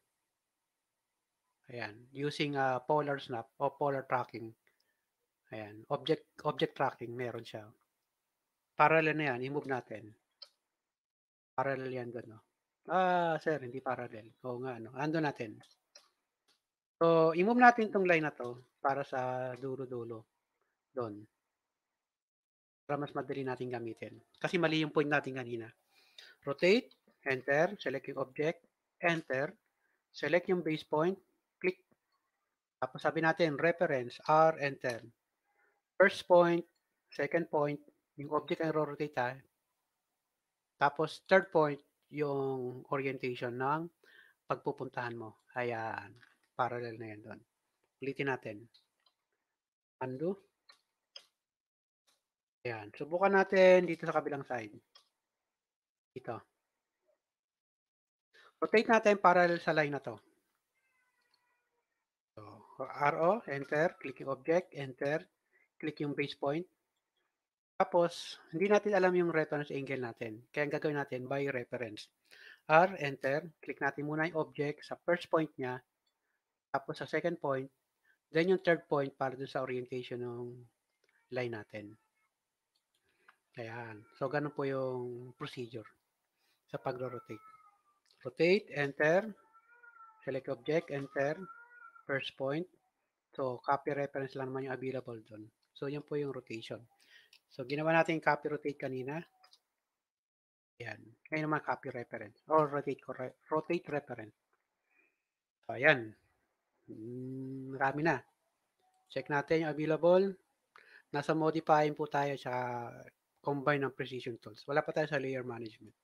Ayan, using uh, polar snap o polar tracking. Ayan, object object tracking meron siya. Parallel na yan, i-move natin. Parallel yan doon, oh. Ah, sir, hindi parallel. Oo nga, ano. Ando natin. So, i-move natin tong line na to para sa dulo-dulo. Doon. Para mas madali natin gamitin. Kasi mali yung point natin kanina. Rotate, enter, select yung object, enter, select yung base point, click. Tapos sabi natin, reference, R, enter. First point, second point, yung object ang rotate ha. Tapos third point, yung orientation ng pagpupuntahan mo. Ayan, parallel na yan doon. Ulitin natin. Undo. Ayan, subukan natin dito sa kabilang side. Dito. Rotate natin parallel sa line na to. So, RO, enter, click yung object, enter, click yung base point. Tapos, hindi natin alam yung reference angle natin. Kaya ang gagawin natin by reference. R, enter, click natin muna yung object sa first point niya, tapos sa second point, then yung third point para dun sa orientation ng line natin. Ayan. So, ganun po yung procedure sa pagro-rotate rotate, enter, select object, enter, first point. So, copy reference lang naman yung available doon. So, yan po yung rotation. So, ginawa natin copy rotate kanina. Ayan. Ngayon naman copy reference or rotate, rotate reference. So, ayan. Mm, marami na. Check natin yung available. Nasa modifying po tayo sa combine ng precision tools. Wala pa tayo sa layer management.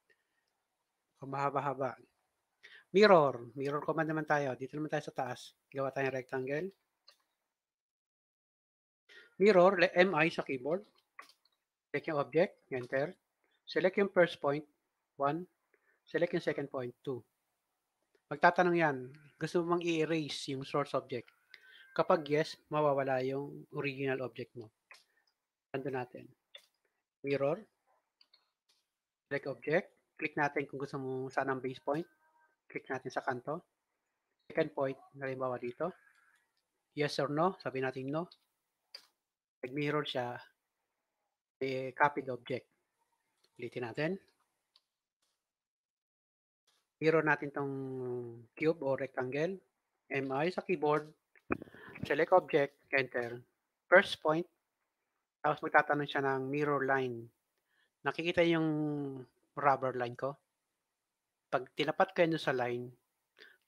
Kung mahaba-haba. Mirror. Mirror command naman tayo. Dito naman tayo sa taas. Gawa tayong rectangle. Mirror, MI sa keyboard. Select yung object, enter. Select yung first point, 1. Select yung second point, 2. Magtatanong yan, gusto mo mang i-erase yung source object? Kapag yes, mawawala yung original object mo. Ando natin. Mirror. Select object click natin kung gusto mo saan ang base point. Click natin sa kanto. Second point, halimbawa dito. Yes or no, sabi natin no. Pag mirror siya, eh, copy the object. Ulitin natin. Mirror natin tong cube or rectangle. MI sa keyboard. Select object, enter. First point. Tapos magtatanong siya ng mirror line. Nakikita yung rubber line ko, pag tinapat ko doon sa line,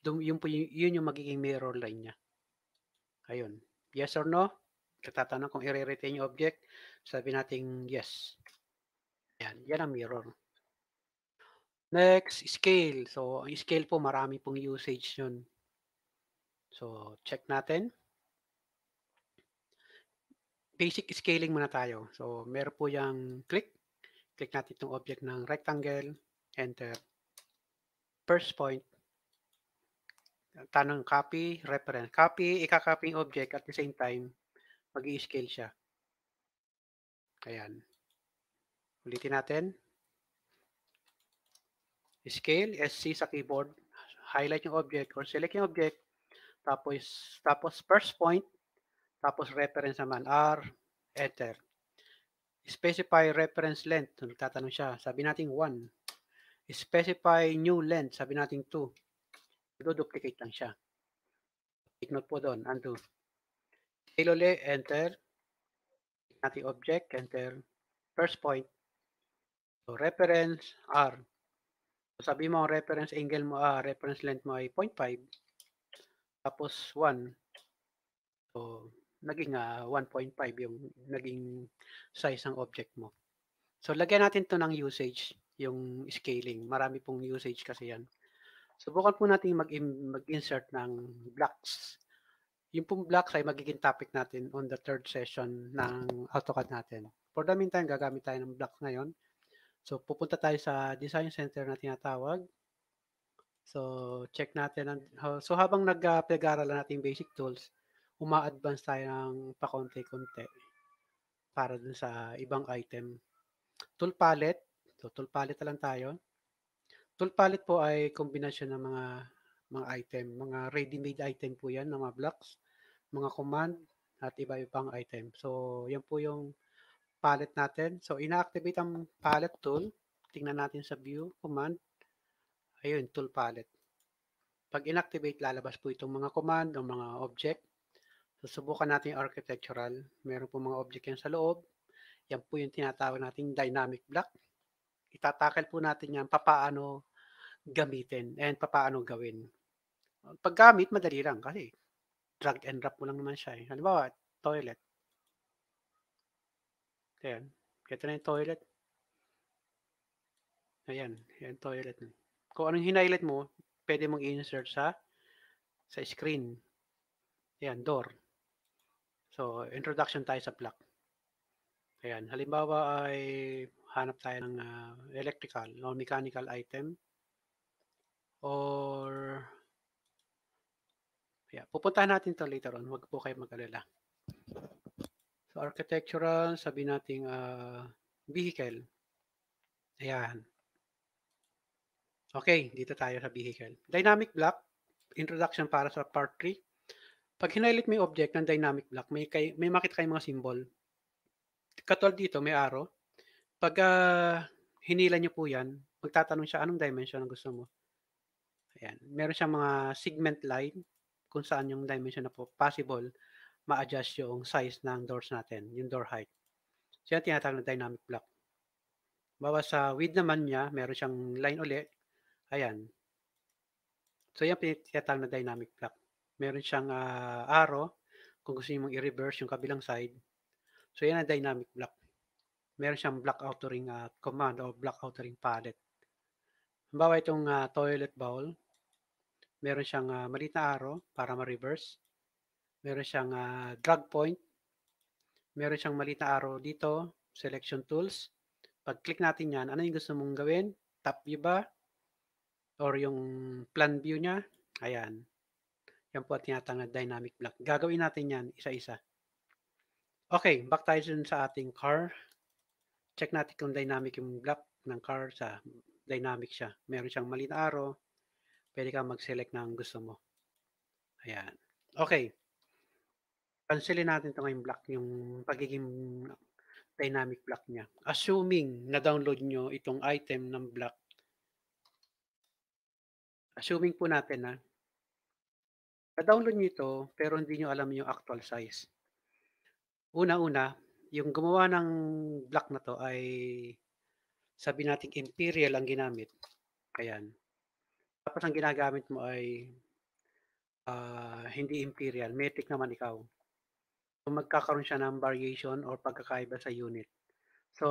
dun, yun, po, yun, yun yung magiging mirror line niya. Ayun. Yes or no? Tatanong kung i-retain yung object. Sabi nating yes. Yan. Yan ang mirror. Next, scale. So, ang scale po, marami pong usage yun. So, check natin. Basic scaling muna tayo. So, meron po yung click. Click natin itong object ng rectangle. Enter. First point. Tanong copy, reference. Copy, ikakopy yung object at the same time, mag scale siya. Ayan. Ulitin natin. Scale, SC sa keyboard. Highlight yung object or select yung object. Tapos, tapos first point. Tapos reference naman, R, enter. Specify reference length. Nagtatanong siya. Sabi natin 1. Specify new length. Sabi natin 2. duplicate lang siya. Take note po doon. Undo. Fail ulit. Enter. Natin object. Enter. First point. So, reference R. So, sabi mo, reference angle mo, ah, reference length mo ay 0.5. Tapos 1. So, naging uh, ah, 1.5 yung naging size ng object mo. So lagyan natin to ng usage, yung scaling. Marami pong usage kasi yan. Subukan po natin mag-insert ng blocks. Yung pong blocks ay magiging topic natin on the third session ng AutoCAD natin. For the meantime, gagamit tayo ng blocks ngayon. So pupunta tayo sa design center na tinatawag. So, check natin. Ang, so, habang nag-pag-aralan ah, natin basic tools, uma-advance tayo ng pakonti-konti para dun sa ibang item. Tool palette. So, tool palette lang tayo. Tool palette po ay kombinasyon ng mga mga item, mga ready-made item po 'yan ng mga blocks, mga command at iba-ibang item. So, 'yan po yung palette natin. So, ina-activate ang palette tool. Tingnan natin sa view command. Ayun, tool palette. Pag inactivate, lalabas po itong mga command o mga object Susubukan natin yung architectural. Meron po mga object yan sa loob. Yan po yung tinatawag nating dynamic block. Itatakal po natin yan papaano gamitin and papaano gawin. Paggamit, madali lang kasi drag and drop mo lang naman siya. Eh. Halimbawa, toilet. Ayan. Ito na yung toilet. Ayan, yan toilet. Kung anong hinighlight mo, pwede mong i-insert sa sa screen. Ayan, door. So, introduction tayo sa plug. Ayan, halimbawa ay hanap tayo ng uh, electrical o mechanical item or yeah, pupuntahan natin to later on. Huwag po kayo mag-alala. So, architectural, sabi nating uh, vehicle. Ayan. Okay, dito tayo sa vehicle. Dynamic block, introduction para sa part 3. Pag hinilit mo yung object ng dynamic block, may, kay, may makita kayong mga symbol. Katulad dito, may arrow. Pag uh, ah, hinila nyo po yan, magtatanong siya anong dimension ang gusto mo. Ayan. Meron siyang mga segment line kung saan yung dimension na po possible ma-adjust yung size ng doors natin, yung door height. So yan tinatawag na dynamic block. Bawa sa width naman niya, meron siyang line uli. Ayan. So yan tinatawag na dynamic block meron siyang uh, arrow kung gusto niyo mong i-reverse yung kabilang side. So yan ang dynamic block. Meron siyang block outering uh, ah, command o block outering palette. Halimbawa itong uh, toilet bowl, meron siyang uh, maliit na arrow para ma-reverse. Meron siyang uh, drag point. Meron siyang maliit na arrow dito, selection tools. Pag-click natin yan, ano yung gusto mong gawin? Top view ba? Or yung plan view niya? Ayan. Yan po at tinatawag na dynamic block. Gagawin natin yan isa-isa. Okay, back tayo dun sa ating car. Check natin kung dynamic yung block ng car sa dynamic siya. Meron siyang mali na arrow. Pwede kang mag-select ng gusto mo. Ayan. Okay. Cancelin natin ito ngayong block, yung pagiging dynamic block niya. Assuming na-download nyo itong item ng block. Assuming po natin na na-download nyo ito pero hindi nyo alam yung actual size. Una-una, yung gumawa ng block na to ay sabi nating imperial ang ginamit. Ayan. Tapos ang ginagamit mo ay uh, hindi imperial, metric naman ikaw. So magkakaroon siya ng variation or pagkakaiba sa unit. So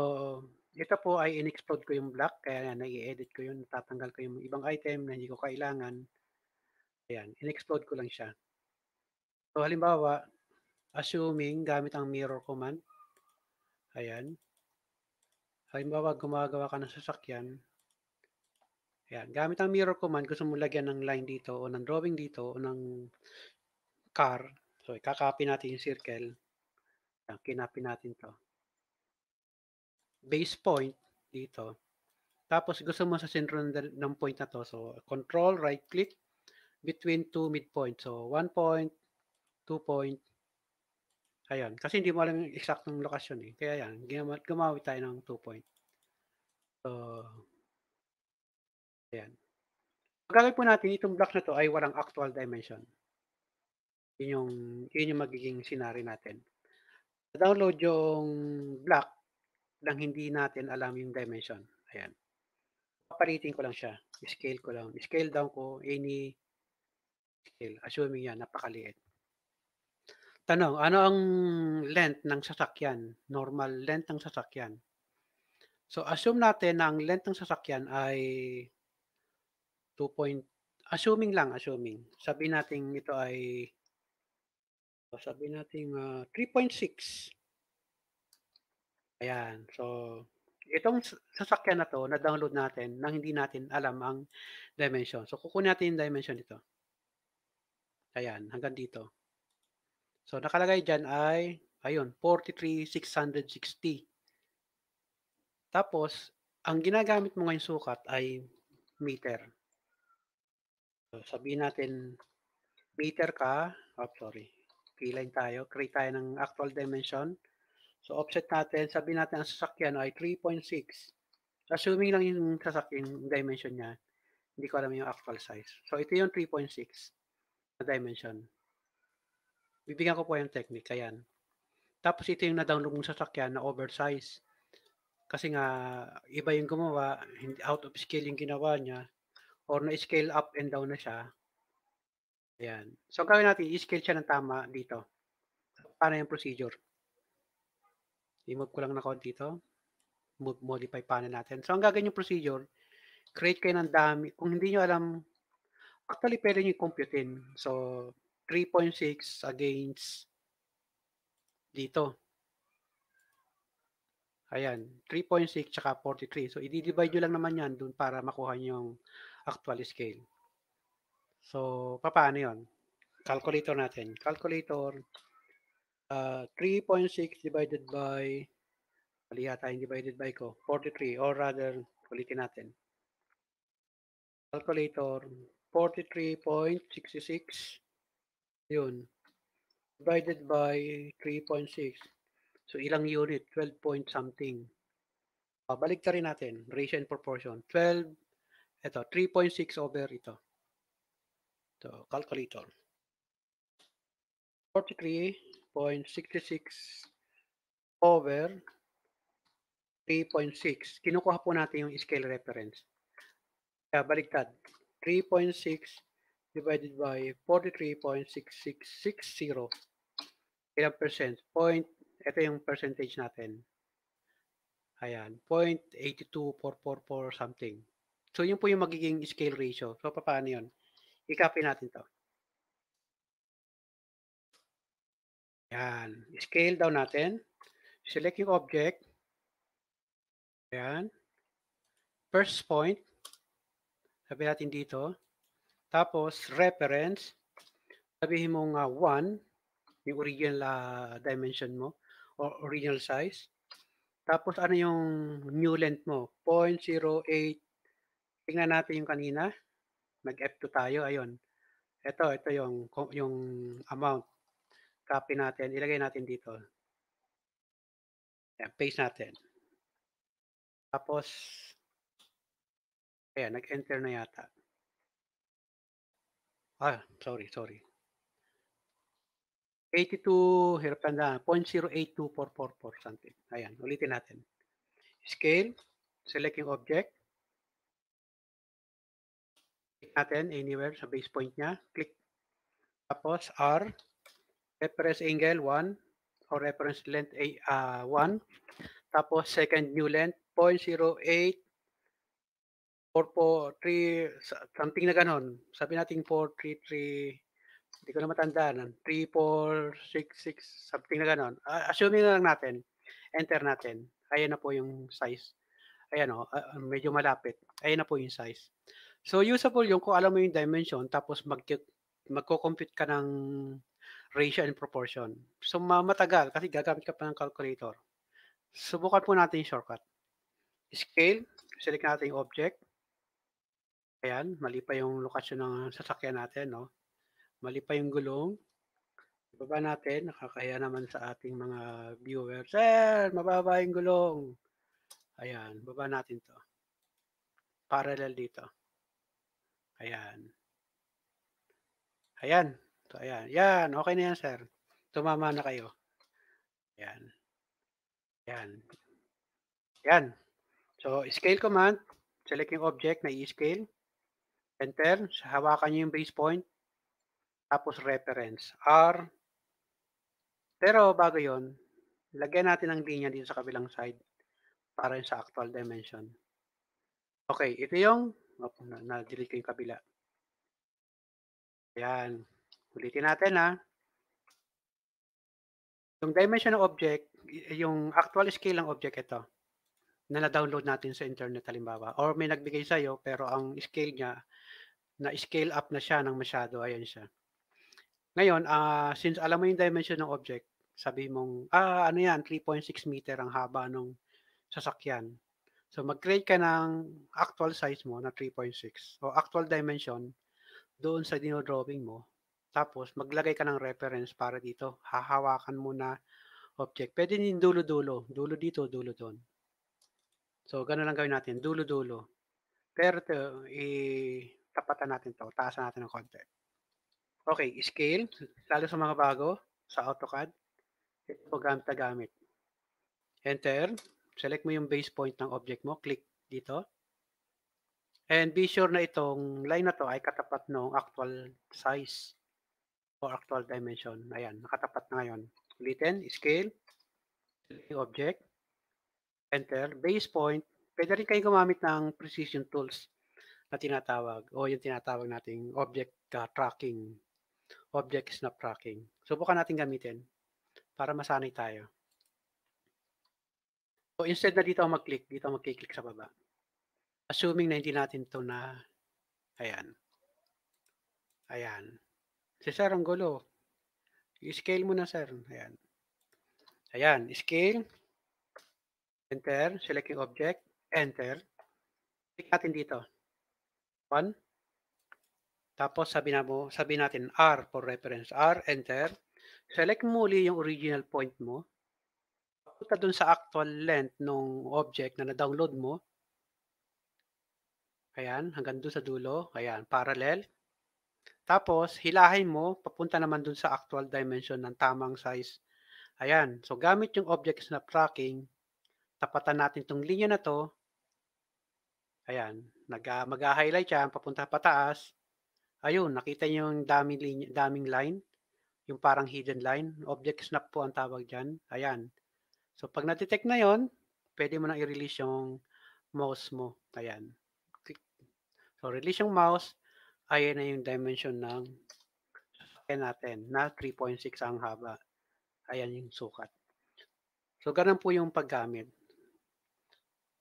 ito po ay in-explode ko yung block, kaya nag nai-edit ko yun, natatanggal ko yung ibang item na hindi ko kailangan Ayan, in-explode ko lang siya. So halimbawa, assuming gamit ang mirror command, ayan, halimbawa gumagawa ka ng sasakyan, ayan, gamit ang mirror command, gusto mo lagyan ng line dito o ng drawing dito o ng car, so kakapin natin yung circle, ayan, kinapin natin to. Base point dito, tapos gusto mo sa sentro ng point na to, so control, right click, between two midpoint. So, 1 point, 2 point. Ayun. Kasi hindi mo alam yung eksaktong lokasyon eh. Kaya yan, gumamit, gumamit tayo ng 2 point. So, ayan. Pagkakay po natin, itong block na to ay walang actual dimension. Yun yung, yun yung magiging scenario natin. Download yung block nang hindi natin alam yung dimension. Ayan. Papalitin ko lang siya. Scale ko lang. Scale down ko any scale, assuming yan, napakaliit. Tanong, ano ang length ng sasakyan? Normal length ng sasakyan. So, assume natin na ang length ng sasakyan ay 2. Point, assuming lang, assuming. Sabi natin ito ay sabi natin uh, ah, 3.6. Ayan. So, itong sasakyan na to na-download natin nang hindi natin alam ang dimension. So, kukunin natin yung dimension nito. Ayan, hanggang dito. So, nakalagay dyan ay, ayun, 43,660. Tapos, ang ginagamit mo ngayong sukat ay meter. So, sabihin natin, meter ka, oh, sorry, keyline tayo, create tayo ng actual dimension. So, offset natin, sabihin natin ang sasakyan ay 3.6. Assuming lang yung sasakyan, dimension niya, hindi ko alam yung actual size. So, ito yung 3.6 na dimension. Bibigyan ko po yung technique, ayan. Tapos ito yung na-download mong sasakyan na oversize. Kasi nga, iba yung gumawa, hindi out of scale yung ginawa niya, or na-scale up and down na siya. Ayan. So, gawin natin, i-scale siya ng tama dito. Paano yung procedure? I-move ko lang na konti dito. Move, modify paano natin. So, ang gagawin yung procedure, create kayo ng dami. Kung hindi nyo alam Actually, pwede nyo computein. So, 3.6 against dito. Ayan, 3.6 tsaka 43. So, i-divide niyo lang naman yan doon para makuha nyo yung actual scale. So, paano yon Calculator natin. Calculator, uh, ah, 3.6 divided by, mali yata yung divided by ko, 43 or rather, ulitin natin. Calculator, 43.66 yun divided by 3.6 so ilang unit 12 point something uh, balik ka rin natin ratio and proportion 12 ito 3.6 over ito ito calculator 43.66 over 3.6 kinukuha po natin yung scale reference kaya baliktad 3.6 divided by 43.6660. Ilang percent? Point, ito yung percentage natin. Ayan, 0.82444 something. So, yun po yung magiging scale ratio. So, paano yun? I-copy natin to. Ayan, scale down natin. Select yung object. Ayan. First point, 0.82444. Sabi natin dito. Tapos, reference. Sabihin mo nga 1, yung original uh, dimension mo, or original size. Tapos, ano yung new length mo? 0.08. Tingnan natin yung kanina. Nag-F2 tayo. Ayun. Ito, ito yung, yung amount. Copy natin. Ilagay natin dito. Ayan, paste natin. Tapos, Ayan, nag-enter na yata. Ah, sorry, sorry. 82, hirap tanda, 0.082444 something. Ayan, ulitin natin. Scale, selecting object. Click natin anywhere sa base point niya. Click. Tapos R, reference angle 1 or reference length 1. Uh, ah, Tapos second new length 0.08 4 something na ganun. Sabi nating 433. hindi ko na matandaan. 3466 something na ganun. Uh, assuming na lang natin. Enter natin. Ayan na po yung size. Ayan o, uh, ah, ah, medyo malapit. Ayan na po yung size. So usable yung kung alam mo yung dimension tapos mag magko-compute ka ng ratio and proportion. So matagal kasi gagamit ka pa ng calculator. Subukan po natin yung shortcut. Scale, select natin yung object. Ayan, mali pa yung lokasyon ng sasakyan natin, no? Mali pa yung gulong. Ibaba natin, nakakaya naman sa ating mga viewers. Sir, mababa yung gulong. Ayan, baba natin to. Parallel dito. Ayan. Ayan. So, ayan. Yan, okay na yan, sir. Tumama na kayo. Ayan. Ayan. Ayan. So, scale command. Select yung object na i-scale. Enter, hawakan nyo yung base point, tapos reference, R. Pero bago yon lagyan natin ang linya dito sa kabilang side para sa actual dimension. Okay, ito yung, oh, na-delete ko yung kabila. Ayan, ulitin natin ha. Yung dimension ng object, yung actual scale ng object ito na na-download natin sa internet halimbawa or may nagbigay sa'yo pero ang scale niya na-scale up na siya ng masyado. Ayan siya. Ngayon, uh, since alam mo yung dimension ng object, sabi mong, ah, ano yan, 3.6 meter ang haba ng sasakyan. So, mag-create ka ng actual size mo na 3.6 o actual dimension doon sa dinodrawing mo. Tapos, maglagay ka ng reference para dito. Hahawakan mo na object. Pwede din dulo-dulo. Dulo dito, dulo doon. So, gano'n lang gawin natin. Dulo-dulo. Pero ito, i- tapatan natin to, taasan natin ng konti. Okay, scale, lalo sa mga bago, sa AutoCAD, ito gamit gamit. Enter, select mo yung base point ng object mo, click dito. And be sure na itong line na to ay katapat ng actual size o actual dimension. Ayan, nakatapat na ngayon. Ulitin, scale, object, enter, base point. Pwede rin kayo gumamit ng precision tools na tinatawag o yung tinatawag nating object uh, tracking, object snap tracking. Subukan natin gamitin para masanay tayo. So instead na dito mag-click, dito ako mag-click sa baba. Assuming na hindi natin to na, ayan. Ayan. Si sir, ang gulo. I-scale mo na sir. Ayan. Ayan, scale. Enter, select yung object. Enter. Click natin dito. 1. Tapos sabi na mo, sabi natin R for reference. R, enter. Select muli yung original point mo. Punta dun sa actual length ng object na na-download mo. Ayan, hanggang dun sa dulo. Ayan, parallel. Tapos, hilahin mo, papunta naman dun sa actual dimension ng tamang size. Ayan, so gamit yung object snap tracking, tapatan natin itong linya na to, Ayan, nag, uh, ah, mag-highlight yan, papunta pataas. Ayun, nakita nyo yung daming, linya, daming line, yung parang hidden line. Object snap po ang tawag dyan. Ayan. So, pag natitect na yon pwede mo nang i-release yung mouse mo. Ayan. Click. So, release yung mouse. Ayan na yung dimension ng sasakyan natin na 3.6 ang haba. Ayan yung sukat. So, ganun po yung paggamit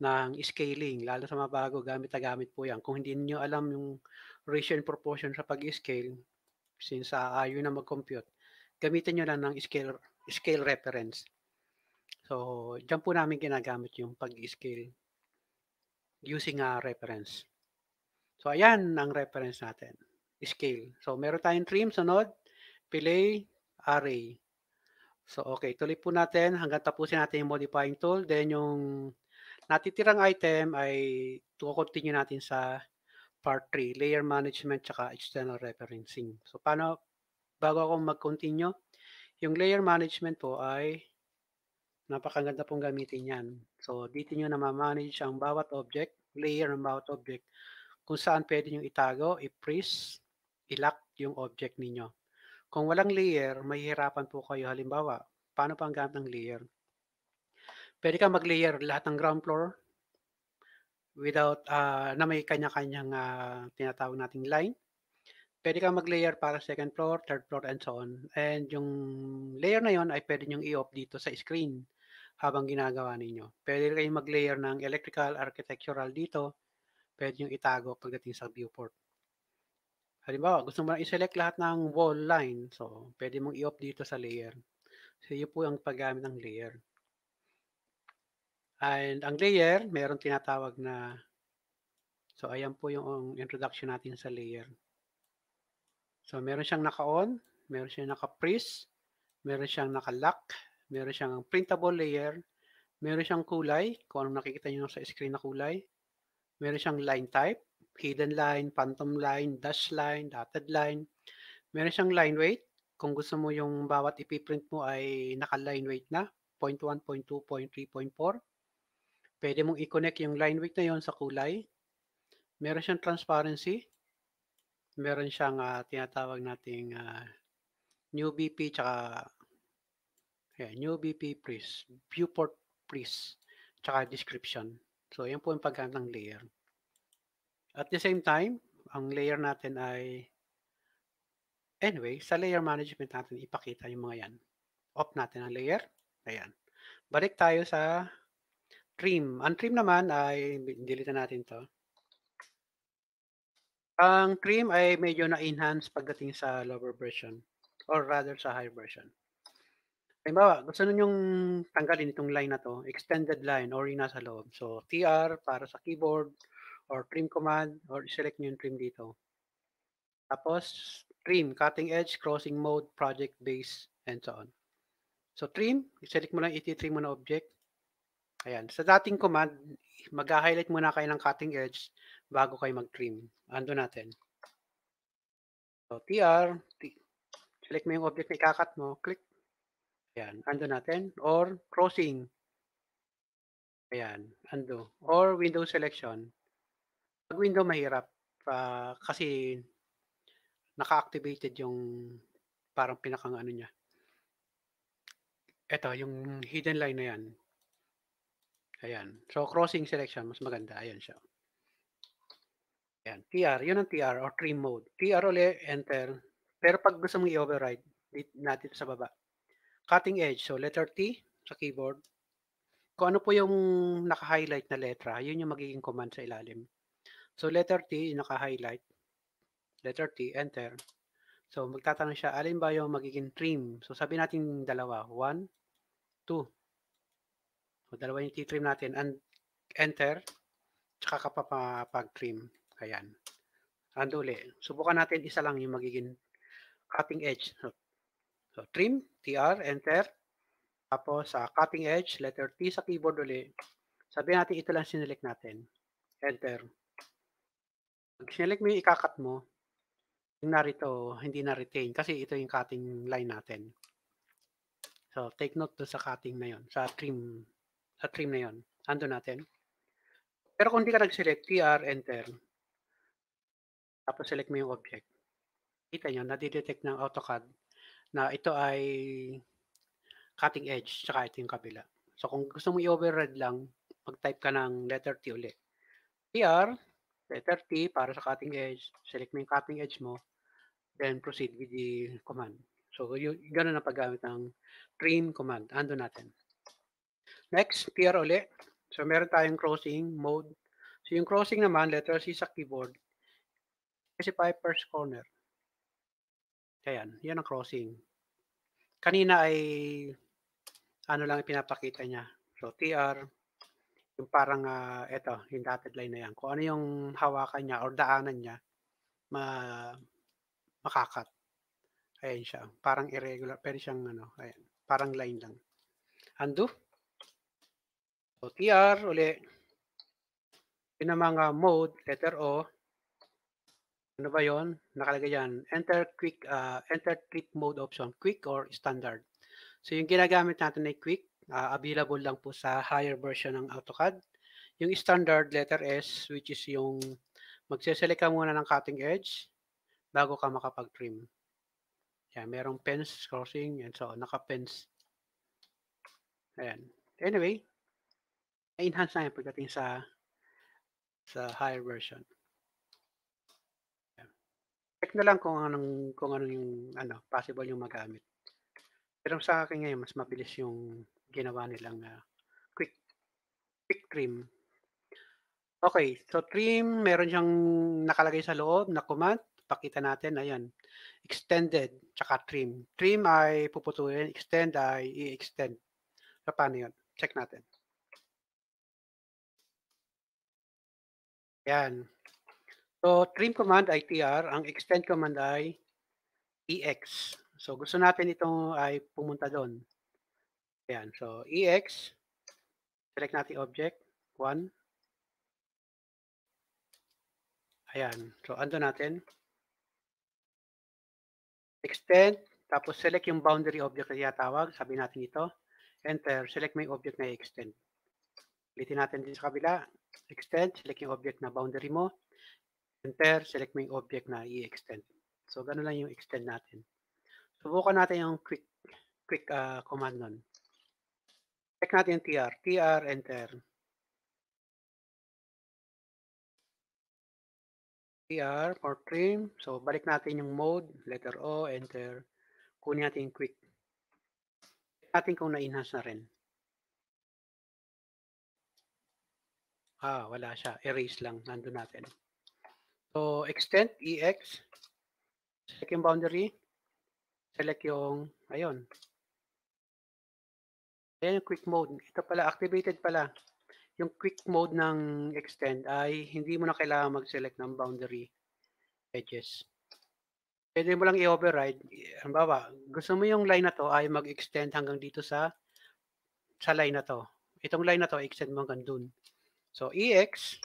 ng scaling, lalo sa mga bago gamit na gamit po yan. Kung hindi niyo alam yung ratio and proportion sa pag-scale, since uh, ayaw na mag-compute, gamitin nyo lang ng scale, scale reference. So, dyan po namin ginagamit yung pag-scale using a uh, reference. So, ayan ang reference natin. Scale. So, meron tayong trim, sunod, fillet, array. So, okay. Tuloy po natin hanggang tapusin natin yung modifying tool. Then, yung natitirang item ay to-continue natin sa part 3, layer management tsaka external referencing. So paano, bago ako mag-continue, yung layer management po ay napakaganda pong gamitin yan. So dito nyo ma-manage ang bawat object, layer ng bawat object, kung saan pwede nyo itago, i-freeze, i-lock yung object ninyo. Kung walang layer, mahihirapan po kayo. Halimbawa, paano pa ang gamit ng layer? pwede ka mag-layer lahat ng ground floor without uh, na may kanya-kanyang uh, tinatawag nating line. Pwede ka mag-layer para second floor, third floor, and so on. And yung layer na yon ay pwede nyong i-off dito sa screen habang ginagawa ninyo. Pwede kayong mag-layer ng electrical, architectural dito. Pwede nyong itago pagdating sa viewport. Halimbawa, gusto mo na i-select lahat ng wall line. So, pwede mong i-off dito sa layer. So, yun po ang paggamit ng layer. And ang layer, mayroon tinatawag na So ayan po yung introduction natin sa layer. So meron siyang naka-on, meron siyang naka-freeze, meron siyang naka-lock, meron siyang printable layer, meron siyang kulay, kung anong nakikita niyo sa screen na kulay. Meron siyang line type, hidden line, phantom line, dash line, dotted line. Meron siyang line weight, kung gusto mo yung bawat ipiprint mo ay naka-line weight na, 0.1, 0.2, 0.3, 0.4. Pwede mong i-connect yung line wick na yon sa kulay. Meron siyang transparency. Meron siyang uh, tinatawag nating uh, new BP tsaka yeah, new BP priest, viewport priest, tsaka description. So, yan po yung pagkain ng layer. At the same time, ang layer natin ay anyway, sa layer management natin ipakita yung mga yan. Off natin ang layer. Ayan. Balik tayo sa trim. Ang trim naman ay, delete natin to. Ang trim ay medyo na-enhance pagdating sa lower version or rather sa higher version. Halimbawa, gusto nun yung tanggalin itong line na to, extended line or yung nasa loob. So, TR para sa keyboard or trim command or select nyo yung trim dito. Tapos, trim, cutting edge, crossing mode, project base, and so on. So, trim, select mo lang iti-trim mo na object. Ayan. Sa dating command, mag-highlight muna kayo ng cutting edge bago kayo mag-trim. Ando natin. So, TR, select mo yung object na ikakat mo, click. Ayan, ando natin. Or, crossing. Ayan, ando. Or, window selection. Pag window mahirap, uh, kasi naka-activated yung parang pinakang ano niya. Ito, yung hidden line na yan. Ayan. So, crossing selection, mas maganda. Ayan siya. Ayan. TR. Yun ang TR or trim mode. TR ulit, enter. Pero pag gusto mong i-override, natin sa baba. Cutting edge. So, letter T sa keyboard. Kung ano po yung naka-highlight na letra, yun yung magiging command sa ilalim. So, letter T, yung naka-highlight. Letter T, enter. So, magtatanong siya, alin ba yung magiging trim? So, sabi natin dalawa. One, two. So, dalawa yung titrim natin. And enter. Tsaka kapapag-trim. Ayan. And uli. Subukan natin isa lang yung magiging cutting edge. So, so trim, TR, enter. Tapos sa uh, cutting edge, letter T sa keyboard uli. Sabihin natin ito lang sinelect natin. Enter. Pag sinelect mo yung ikakat mo, yung narito, hindi na-retain kasi ito yung cutting line natin. So, take note doon sa cutting na yon sa trim sa trim na yun. Ando natin. Pero kung hindi ka nag-select, PR, enter. Tapos select mo yung object. Kita nyo, nadidetect ng AutoCAD na ito ay cutting edge, tsaka ito yung kabila. So kung gusto mo i-override lang, mag-type ka ng letter T ulit. PR, letter T para sa cutting edge. Select mo yung cutting edge mo. Then proceed with the command. So yun, ganun ang paggamit ng trim command. Ando natin. Next, PR uli. So, meron tayong crossing mode. So, yung crossing naman, letter C sa keyboard. Specify 5 first corner. Ayan, yan ang crossing. Kanina ay ano lang pinapakita niya. So, TR, yung parang uh, eto, yung dotted line na yan. Kung ano yung hawakan niya or daanan niya, ma makakat. Ayan siya. Parang irregular, pero siyang ano, ayan. Parang line lang. Undo. O TR, uli. Yun ang mga mode, letter O. Ano ba yon? Nakalagay yan. Enter quick, uh, enter quick mode option. Quick or standard. So yung ginagamit natin ay quick. Uh, available lang po sa higher version ng AutoCAD. Yung standard letter S, which is yung magseselect ka muna ng cutting edge bago ka makapag-trim. Yeah, merong pens, crossing, and so on. Naka-pens. Ayan. Anyway, enhance na yan pagdating sa sa higher version. Check na lang kung anong kung anong yung ano possible yung magamit. Pero sa akin ngayon mas mabilis yung ginawa nilang uh, quick quick trim. Okay, so trim, meron siyang nakalagay sa loob na command. Pakita natin, ayan. Extended, tsaka trim. Trim ay puputulin, extend ay i-extend. So, paano yun? Check natin. Yan. So, trim command ay tr, ang extend command ay ex. So, gusto natin itong ay pumunta doon. Yan. So, ex, select natin object, 1. Ayan. So, ando natin. Extend, tapos select yung boundary object na tawag. Sabi natin ito. Enter. Select may object na i-extend. Ulitin natin din sa kabila extend, select yung object na boundary mo, enter, select mo yung object na i-extend. So, ganun lang yung extend natin. Subukan natin yung quick quick uh, command nun. Check natin yung tr, tr, enter. tr for trim. So, balik natin yung mode, letter O, enter. Kunin natin yung quick. Check natin kung na-enhance na rin. Ah, wala siya. Erase lang. Nandun natin. So, extent, EX. Select boundary. Select yung, ayun. Ayan yung quick mode. Ito pala, activated pala. Yung quick mode ng extend ay hindi mo na kailangan mag-select ng boundary edges. Pwede mo lang i-override. Halimbawa, gusto mo yung line na to ay mag-extend hanggang dito sa sa line na to. Itong line na to, extend mo hanggang dun. So, EX,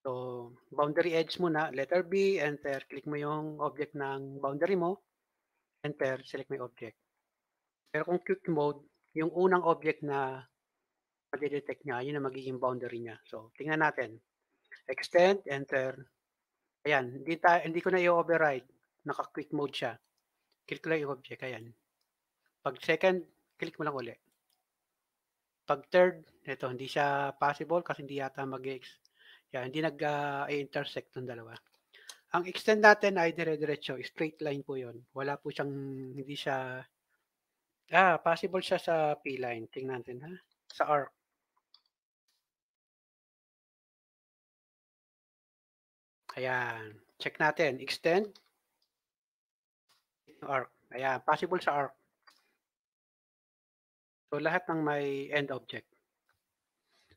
so boundary edge muna, letter B, enter, click mo yung object ng boundary mo, enter, select mo object. Pero kung quick mode, yung unang object na madidetect niya, yun ang magiging boundary niya. So, tingnan natin. Extend, enter. Ayan, hindi, ta, hindi ko na i-override. Naka-quick mode siya. Click lang yung object. Ayan. Pag second, click mo lang ulit. Pag third, ito hindi siya possible kasi hindi yata mag yeah, hindi nag-intersect ah, ng dalawa. Ang extend natin ay dire-diretso, straight line po 'yon. Wala po siyang hindi siya ah, possible siya sa p-line. Tingnan natin ha, sa arc. Ayan. Check natin. Extend. Arc. Ayan. Possible sa arc. So lahat ng may end object.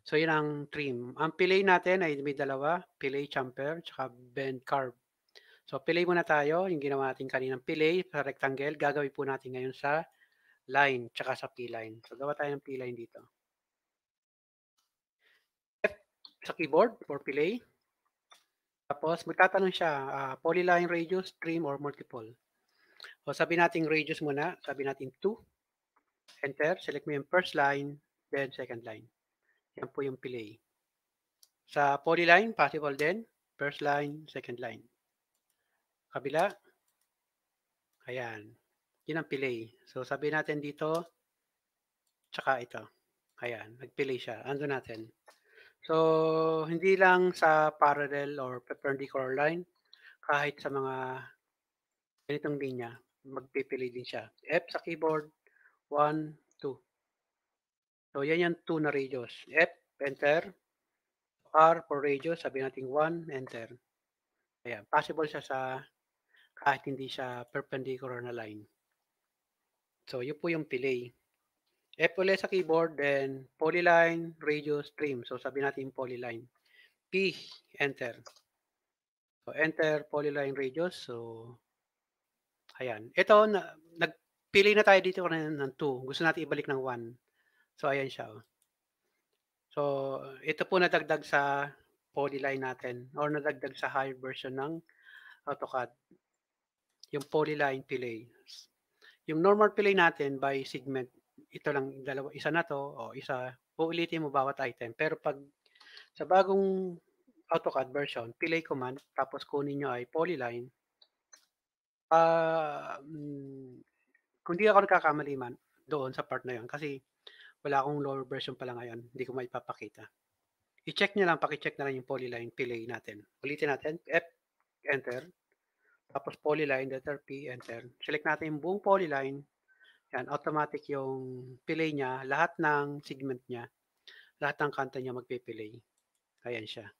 So yun ang trim. Ang pilay natin ay may dalawa, pilay chamfer, tsaka bend curve. So pilay muna tayo, yung ginawa natin kanina ng pilay sa rectangle, gagawin po natin ngayon sa line, tsaka sa p-line. So gawa tayo ng p-line dito. F sa keyboard for pilay. Tapos magtatanong siya, uh, polyline radius, trim, or multiple. So sabi natin radius muna, sabi natin 2. Enter, select mo yung first line, then second line. Yan po yung pili. Sa polyline, possible din. First line, second line. Kabila. Ayan. Yun ang pili. So, sabi natin dito, tsaka ito. Ayan, nagpili siya. Ando natin. So, hindi lang sa parallel or perpendicular line, kahit sa mga ganitong linya, magpipili din siya. F sa keyboard, 1, 2. So, yan yung 2 na radius. F, enter. R for radius, sabi natin 1, enter. Ayan, possible siya sa kahit hindi siya perpendicular na line. So, yun po yung delay. F ulit sa keyboard, then polyline, radius, trim. So, sabi natin polyline. P, enter. So, enter polyline radius. So, ayan. Ito, na, nag, pili na tayo dito ng, ng 2. Gusto natin ibalik ng 1. So, ayan siya. Oh. So, ito po nadagdag sa polyline natin or nadagdag sa higher version ng AutoCAD. Yung polyline fillet. Yung normal fillet natin by segment, ito lang dalawa, isa na to o isa, uulitin mo bawat item. Pero pag sa bagong AutoCAD version, fillet command, tapos kunin nyo ay polyline, uh, kung di ako nagkakamali man doon sa part na yon kasi wala akong lower version pala ngayon, hindi ko maipapakita. I-check nyo lang, pakicheck na lang yung polyline PLA natin. Ulitin natin, F, enter. Tapos polyline, letter P, enter. Select natin yung buong polyline. Yan, automatic yung PLA niya, lahat ng segment niya, lahat ng kanta niya magpipilay. Ayan siya.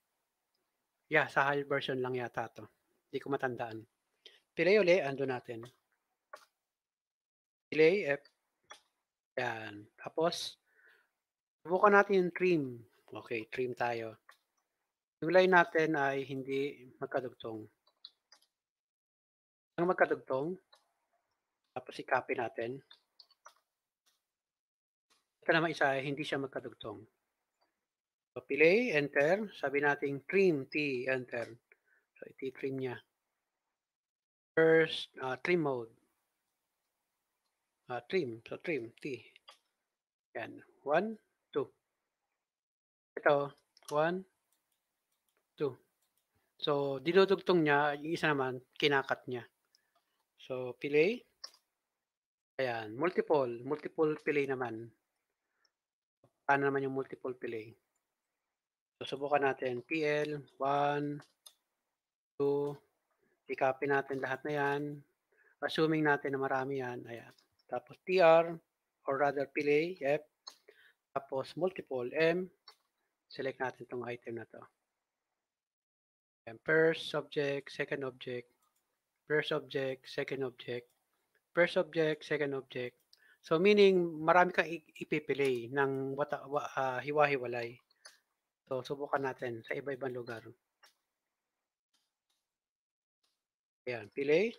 Yeah, sa high version lang yata to. Hindi ko matandaan. Pilay uli, ando natin. Delay, F. Yan. Tapos, subukan natin yung trim. Okay, trim tayo. Yung natin ay hindi magkadugtong. Ang magkadugtong, tapos i-copy natin. Ito naman isa, hindi siya magkadugtong. So, play, enter. Sabi natin trim, T, enter. So, iti-trim niya. First, uh, trim mode uh, trim. So trim, T. Yan. 1, 2. Ito, 1, 2. So, dinudugtong niya. Yung isa naman, kinakat niya. So, fillet. Ayan, multiple. Multiple fillet naman. Paano naman yung multiple fillet? So, subukan natin. PL, 1, 2. I-copy natin lahat na yan. Assuming natin na marami yan. Ayan tapos tr, or rather PLAY, F, tapos multiple, M, select natin tong item na to. And first subject, second object, first object, second object, first object, second object. So meaning marami kang ipipilay ng wata, uh, hiwa-hiwalay. So subukan natin sa iba-ibang lugar. Ayan, pilay.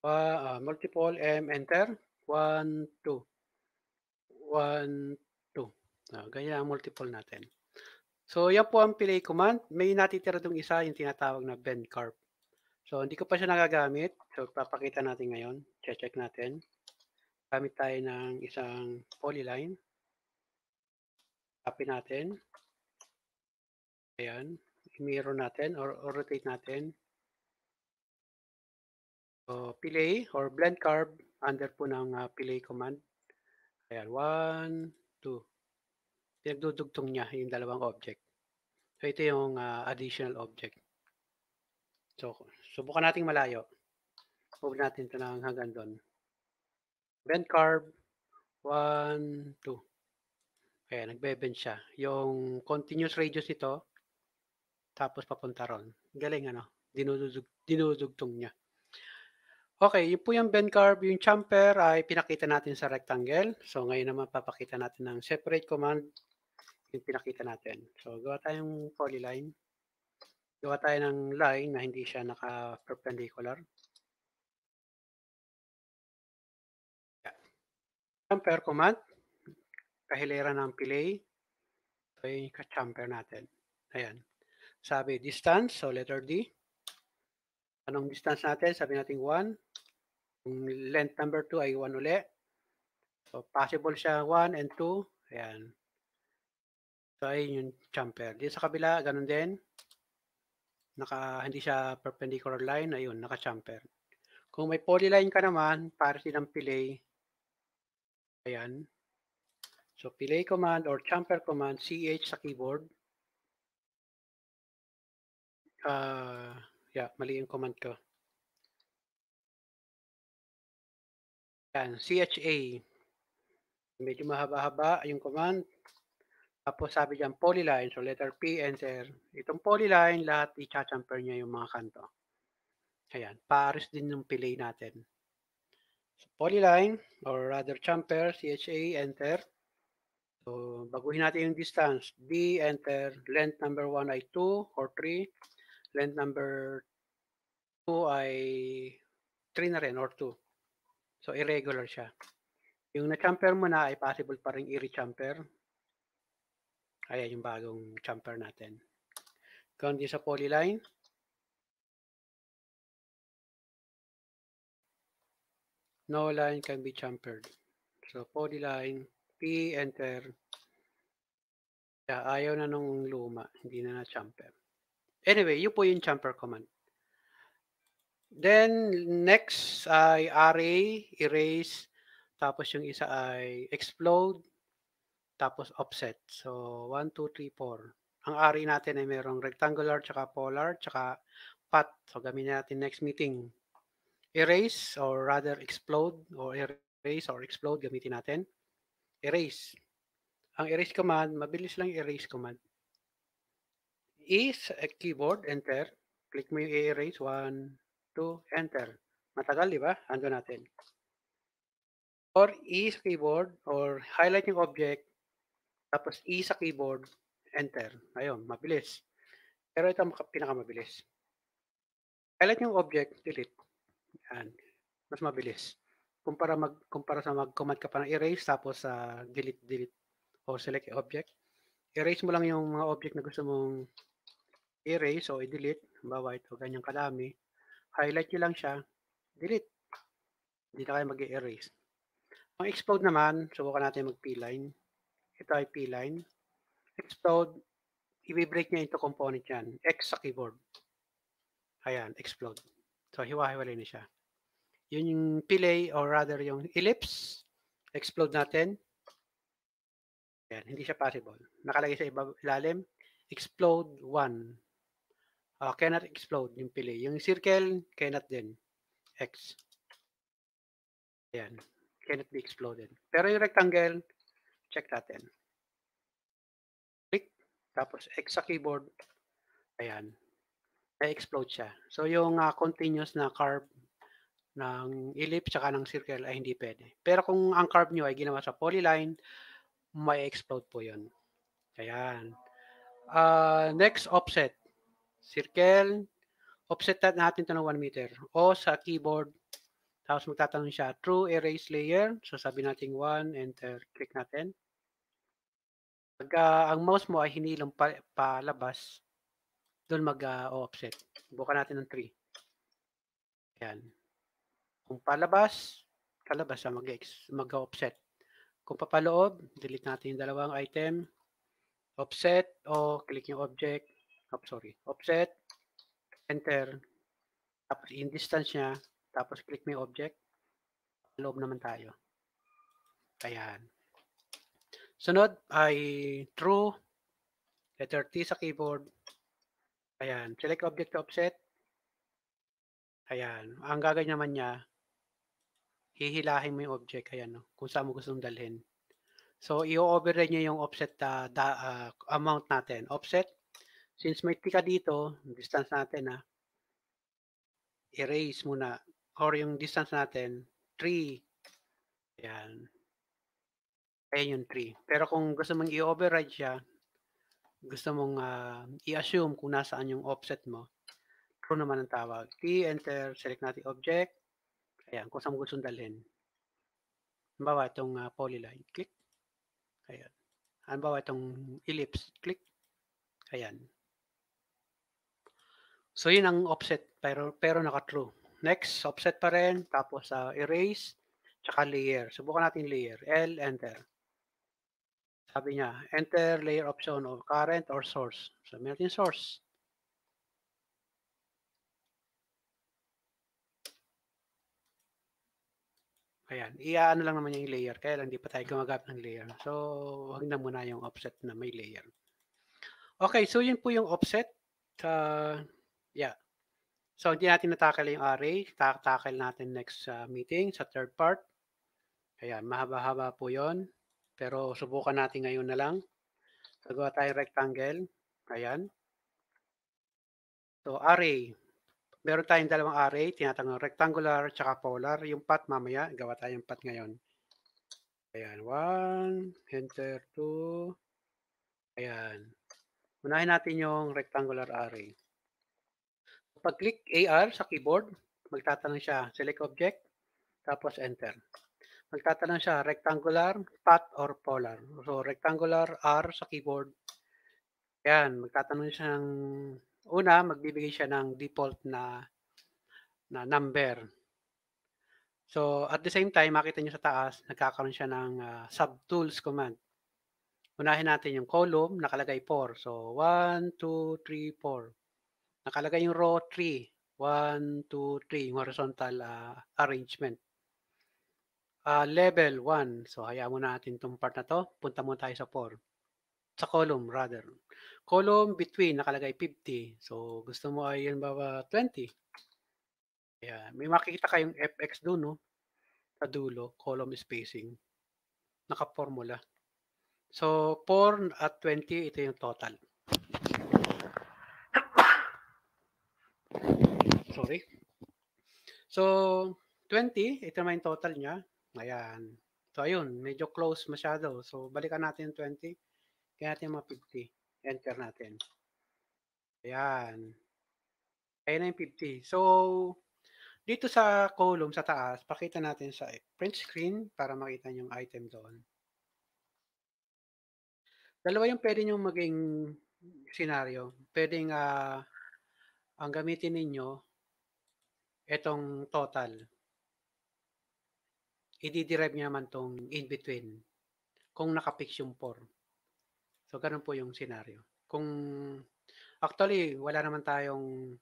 Uh, uh, multiple M, enter. 1, 2. 1, 2. Uh, ganyan multiple natin. So, yan po ang PLA command. May natitira dong isa yung tinatawag na bend carp. So, hindi ko pa siya nagagamit. So, papakita natin ngayon. Check-check natin. Gamit tayo ng isang polyline. Copy natin. Ayan. I-mirror natin or, or rotate natin. So, ah, or blend carb under po ng uh, ah, PLAY command. Ayan, 1, 2. Pinagdudugtong niya yung dalawang object. So, ito yung uh, additional object. So, subukan nating malayo. Huwag natin ito ng hanggang doon. Bend carb, 1, 2. Ayan, nagbe-bend siya. Yung continuous radius nito, tapos papunta ron. Galing ano, dinudug, dinudugtong niya. Okay, yun po yung bend curve, yung chamfer ay pinakita natin sa rectangle. So ngayon naman papakita natin ng separate command yung pinakita natin. So gawa tayong polyline. Gawa tayo ng line na hindi siya naka-perpendicular. Yeah. Chamfer command, kahilera ng pilay. So yung chamfer natin. Ayan. Sabi distance, so letter D. Anong distance natin? Sabi natin 1. Yung length number 2 ay 1 uli. So, possible siya 1 and 2. Ayan. So, ayun yung chamfer. Dito sa kabila, ganun din. Naka, hindi siya perpendicular line. Ayun, naka-chamfer. Kung may polyline ka naman, para silang fillet. Ayan. So, fillet command or chamfer command, CH sa keyboard. Ah... Uh, Yeah, mali yung command ko. Yan, CHA. Medyo mahaba-haba yung command. Tapos sabi diyan polyline. So letter P, enter. Itong polyline, lahat i-champer niya yung mga kanto. Ayan, pares din yung fillet natin. So, polyline, or rather champer, CHA, enter. So baguhin natin yung distance. D, enter. Length number 1 ay 2 or 3. Lent number 2 ay 3 na rin or 2. So irregular siya. Yung na-champer mo na ay possible pa rin i-rechamper. Ayan yung bagong champer natin. din sa polyline. No line can be champered. So polyline, P, enter. Yeah, ayaw na nung luma. Hindi na na-champer. Anyway, yun po yung chamfer command. Then, next ay array, erase, tapos yung isa ay explode, tapos offset. So, 1, 2, 3, 4. Ang array natin ay merong rectangular, tsaka polar, tsaka path. So, gamitin natin next meeting. Erase, or rather explode, or erase, or explode, gamitin natin. Erase. Ang erase command, mabilis lang erase command is a keyboard, enter. Click mo yung i-erase. One, two, enter. Matagal, di ba? Ando natin. Or E sa keyboard or highlight yung object. Tapos E sa keyboard, enter. Ayun, mabilis. Pero ito ang pinakamabilis. Highlight yung object, delete. Yan. Mas mabilis. Kumpara, mag, kumpara sa mag-command ka pa ng erase, tapos sa uh, delete, delete, or select object. Erase mo lang yung mga object na gusto mong erase o i-delete, bawa ito ganyang kadami, highlight nyo lang siya, delete. Hindi na kayo mag-erase. Ang explode naman, subukan natin mag-p-line. Ito ay p-line. Explode, i-break niya ito component yan. X sa keyboard. Ayan, explode. So, hiwa-hiwalay na siya. Yun yung pilay or rather yung ellipse. Explode natin. Ayan, hindi siya possible. Nakalagay sa ibang lalim. Explode 1 uh, cannot explode yung pili. Yung circle, cannot din. X. Ayan. Cannot be exploded. Pero yung rectangle, check natin. Click. Tapos X sa keyboard. Ayan. Na-explode siya. So yung uh, continuous na curve ng ellipse saka ng circle ay hindi pwede. Pero kung ang curve nyo ay ginawa sa polyline, may explode po yun. Ayan. Uh, next, offset circle, offset natin ito ng 1 meter. O sa keyboard, tapos magtatanong siya, true erase layer. So sabi natin 1, enter, click natin. Pag uh, ang mouse mo ay hinilong pa, palabas, doon mag-offset. Ah, uh, Bukan natin ng 3. Ayan. Kung palabas, palabas ang mag-offset. Mag Kung papaloob, delete natin yung dalawang item. Offset o click yung object oh, sorry, offset, enter, tapos in distance niya, tapos click mo object, loob naman tayo. Ayan. Sunod ay true, letter T sa keyboard. Ayan, select object to offset. Ayan, ang gagawin naman niya, hihilahin mo yung object, ayan, no? kung saan mo gusto mong dalhin. So, i-override niya yung offset uh, da, uh, amount natin. Offset, Since may tika dito, distance natin ha, ah, erase muna. Or yung distance natin, 3. Ayan. Ayan yung 3. Pero kung gusto mong i-override siya, gusto mong uh, i-assume kung nasaan yung offset mo, true naman ang tawag. T, enter, select natin object. Ayan, kung saan mo gusto dalhin. Halimbawa, itong uh, ah, polyline, click. Ayan. Halimbawa, itong ellipse, click. Ayan. So yun ang offset pero pero naka-true. Next, offset pa rin, tapos uh, erase, tsaka layer. Subukan natin layer. L, enter. Sabi niya, enter layer option o current or source. So meron natin source. Ayan, iaano lang naman yung layer, kaya lang di pa tayo gumagap ng layer. So, huwag na muna yung offset na may layer. Okay, so yun po yung offset. Uh, Yeah. So, hindi natin natakil yung array. Tackle natin next uh, meeting sa third part. Kaya mahaba-haba po yon Pero subukan natin ngayon na lang. Gagawa tayo rectangle. Ayan. So, array. Meron tayong dalawang array. Tinatangong rectangular tsaka polar. Yung path mamaya. Gawa tayong path ngayon. Ayan. 1, enter 2. Ayan. Unahin natin yung rectangular array. Pag-click AR sa keyboard, magtatanong siya, select object, tapos enter. Magtatanong siya, rectangular, path, or polar. So, rectangular, R sa keyboard. Yan, magtatanong siya ng, una, magbibigay siya ng default na, na number. So, at the same time, makita niyo sa taas, nagkakaroon siya ng uh, subtools command. Unahin natin yung column, nakalagay 4. So, 1, 2, 3, 4 nakalagay yung row 3. 1, 2, 3, yung horizontal uh, arrangement. Uh, level 1. So, hayaan muna natin itong part na to. Punta mo tayo sa 4. Sa column, rather. Column between, nakalagay 50. So, gusto mo ay yun ba 20? Yeah. May makikita kayong fx doon, no? Sa dulo, column spacing. Naka-formula. So, 4 at 20, ito yung total. sorry. So, 20, ito naman yung total niya. Ayan. So, ayun, medyo close masyado. So, balikan natin yung 20. Kaya natin yung mga 50. Enter natin. Ayan. Ayan na yung 50. So, dito sa column sa taas, pakita natin sa print screen para makita yung item doon. Dalawa yung pwede nyo maging scenario. Pwedeng uh, ang gamitin ninyo itong total. I-derive naman itong in-between kung nakapix yung 4. So, ganun po yung scenario. Kung, actually, wala naman tayong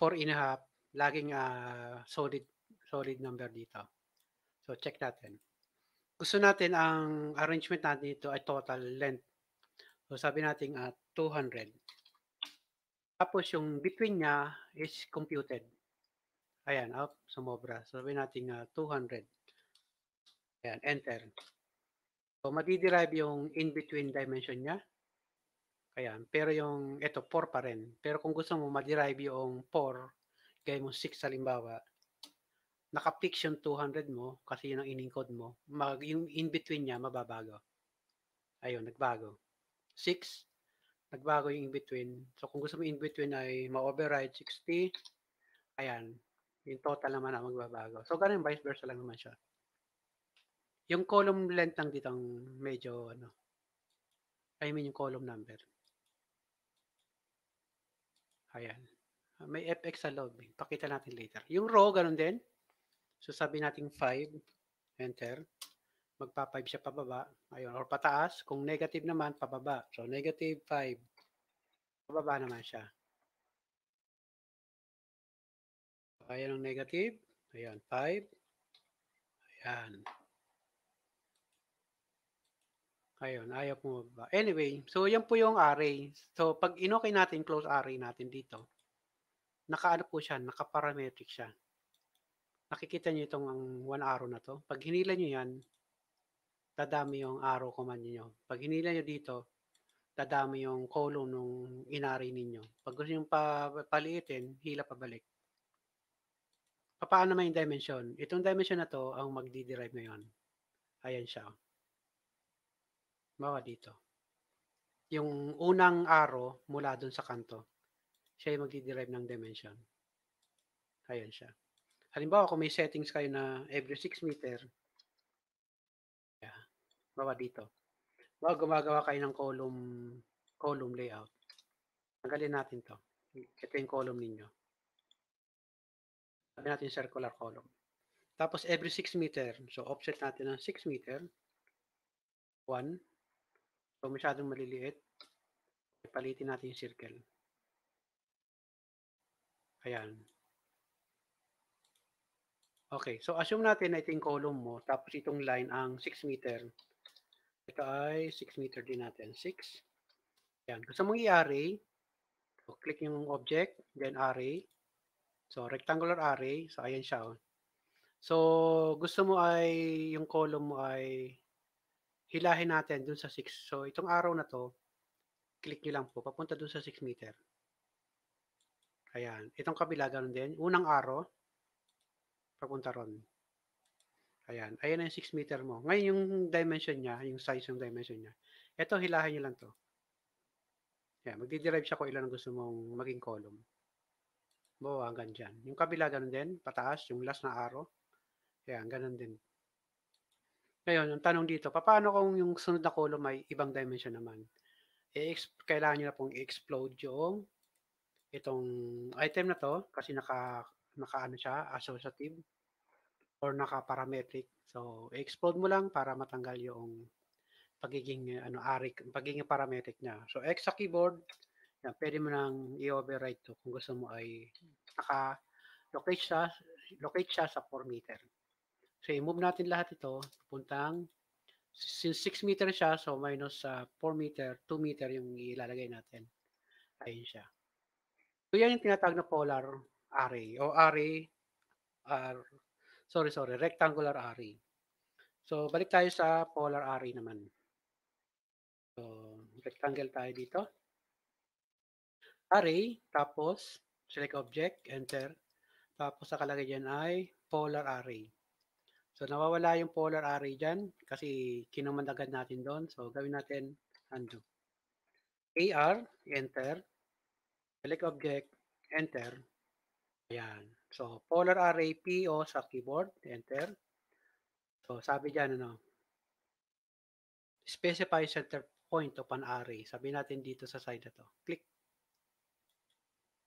4 in a half, laging uh, solid, solid number dito. So, check natin. Gusto natin ang arrangement natin dito ay total length. So, sabi natin at uh, 200. Tapos, yung between niya is computed. Ayan, up, sumobra. Sabihin natin uh, 200. Ayan, enter. So, matiderive yung in-between dimension niya. Ayan, pero yung, ito, 4 pa rin. Pero kung gusto mo madi-derive yung 4, gaya mo 6 halimbawa, naka-fix yung 200 mo, kasi yun ang in-encode mo, mag, yung in-between niya, mababago. Ayun, nagbago. 6, nagbago yung in-between. So, kung gusto mo in-between ay ma-override 60, ayan, yung total naman ang magbabago. So, ganun vice versa lang naman siya. Yung column length lang dito ang medyo, ano, I mean yung column number. Ayan. Ah, may fx sa loob. Eh. Pakita natin later. Yung row, ganun din. So, sabi natin 5. Enter. Magpa-5 siya pababa. Ayun. Or pataas. Kung negative naman, pababa. So, negative 5. Pababa naman siya. Kaya ng negative. Ayan, 5. Ayan. Ayun, ayaw ko ba? Anyway, so yan po yung array. So pag inokay natin, close array natin dito, nakaano po siya, nakaparametric siya. Nakikita nyo itong ang one arrow na to. Pag hinila nyo yan, dadami yung arrow command niyo. Pag hinila nyo dito, dadami yung column nung inari ninyo. Pag gusto nyo pa, paliitin, hila pabalik paano may dimension? Itong dimension na to ang magdi-derive ngayon. Ayan siya. Bawa dito. Yung unang arrow mula dun sa kanto, siya yung magdi-derive ng dimension. Ayan siya. Halimbawa, kung may settings kayo na every 6 meter, yeah, bawa dito. Bawa gumagawa kayo ng column, column layout. Tanggalin natin to. Ito yung column ninyo sabi natin circular column. Tapos every 6 meter, so offset natin ng 6 meter, 1. So masyadong maliliit. Palitin natin yung circle. Ayan. Okay, so assume natin na ito yung column mo, tapos itong line ang 6 meter. Ito ay 6 meter din natin, 6. Ayan, kasi so, mangyayari, so click yung object, then array, So, rectangular array. So, ayan siya. Oh. So, gusto mo ay, yung column mo ay hilahin natin dun sa 6. So, itong arrow na to, click nyo lang po, papunta dun sa 6 meter. Ayan. Itong kabila, ganun din. Unang arrow, papunta ron. Ayan. Ayan na yung 6 meter mo. Ngayon yung dimension niya, yung size ng dimension niya. Ito, hilahin nyo lang to. Ayan. Magdi-derive siya kung ilan ang gusto mong maging column mo ah, hanggang dyan. Yung kabila ganun din, pataas, yung last na arrow. Ayan, ganun din. Ngayon, yung tanong dito, paano kung yung sunod na column ay ibang dimension naman? E, kailangan nyo na pong i-explode yung itong item na to kasi naka, naka ano siya, associative or naka parametric. So, i-explode mo lang para matanggal yung pagiging ano arik, pagiging parametric niya. So, X sa keyboard, yan, pwede mo nang i-override to kung gusto mo ay naka-locate siya, locate siya sa 4 meter. So, i-move natin lahat ito puntang since 6 meter siya, so minus uh, 4 meter, 2 meter yung ilalagay natin. Ayun siya. So, yan yung tinatag na polar array o array, uh, sorry, sorry, rectangular array. So, balik tayo sa polar array naman. So, rectangle tayo dito array, tapos select object, enter. Tapos nakalagay dyan ay polar array. So nawawala yung polar array dyan kasi kinumandagan natin doon. So gawin natin undo. AR, enter. Select object, enter. Ayan. So polar array PO sa keyboard, enter. So sabi dyan ano, specify center point of an array. Sabi natin dito sa side na to. Click.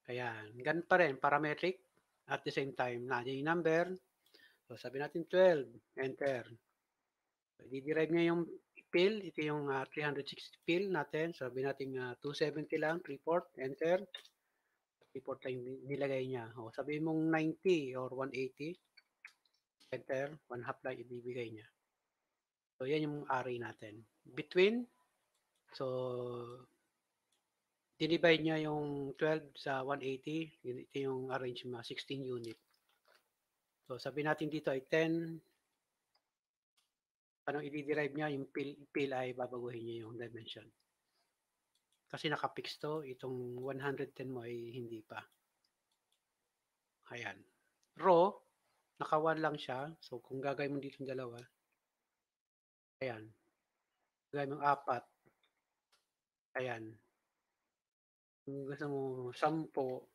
Ayan, ganun pa rin, parametric. At the same time, nandiyan yung number. So, sabi natin 12, enter. So, i-derive niya yung pill. Ito yung uh, ah, 360 pill natin. Sabi natin uh, ah, 270 lang, report, enter. Report lang yung nilagay niya. O, sabi mong 90 or 180, enter. One half lang ibibigay niya. So, yan yung array natin. Between, so, dinivide niya yung 12 sa 180, ito yung arrangement, 16 unit. So, sabi natin dito ay 10. Paano i-derive niya yung pill, pill ay babaguhin niya yung dimension. Kasi nakapix to, itong 110 mo ay hindi pa. Ayan. Row, naka lang siya. So, kung gagawin mo dito yung dalawa, ayan. Gagawin mo apat. Ayan. Kung gusto mo, sampo,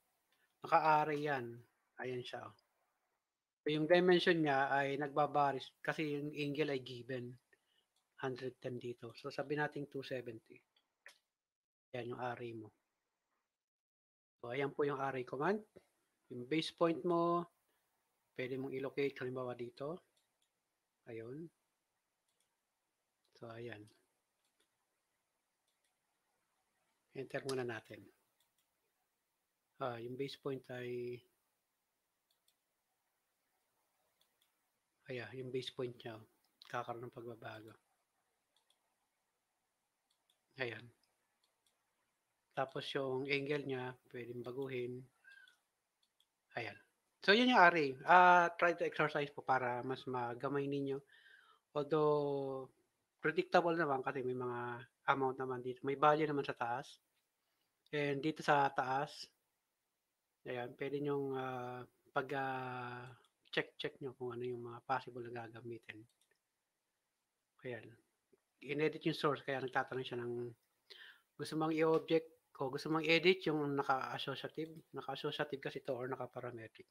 nakaari yan. Ayan siya. So, oh. yung dimension niya ay nagbabaris kasi yung angle ay given. 110 dito. So, sabi nating 270. Yan yung array mo. So, ayan po yung array command. Yung base point mo, pwede mong ilocate halimbawa dito. Ayun. So, ayan. Enter muna natin. Ah, yung base point ay Kaya yung base point niya oh. kakaroon ng pagbabago. Ayan. Tapos yung angle niya, pwedeng baguhin. Ayan. So yun yung array. Uh, try to exercise po para mas magamay ninyo. Although predictable naman kasi may mga amount naman dito. May value naman sa taas. And dito sa taas, Ayan, pwede nyong uh, pag uh, check-check niyo kung ano yung mga possible na gagamitin. Ayan. In-edit yung source, kaya nagtatanong siya ng gusto mong i-object o gusto mong edit yung naka-associative. Naka-associative kasi to or naka-parametric.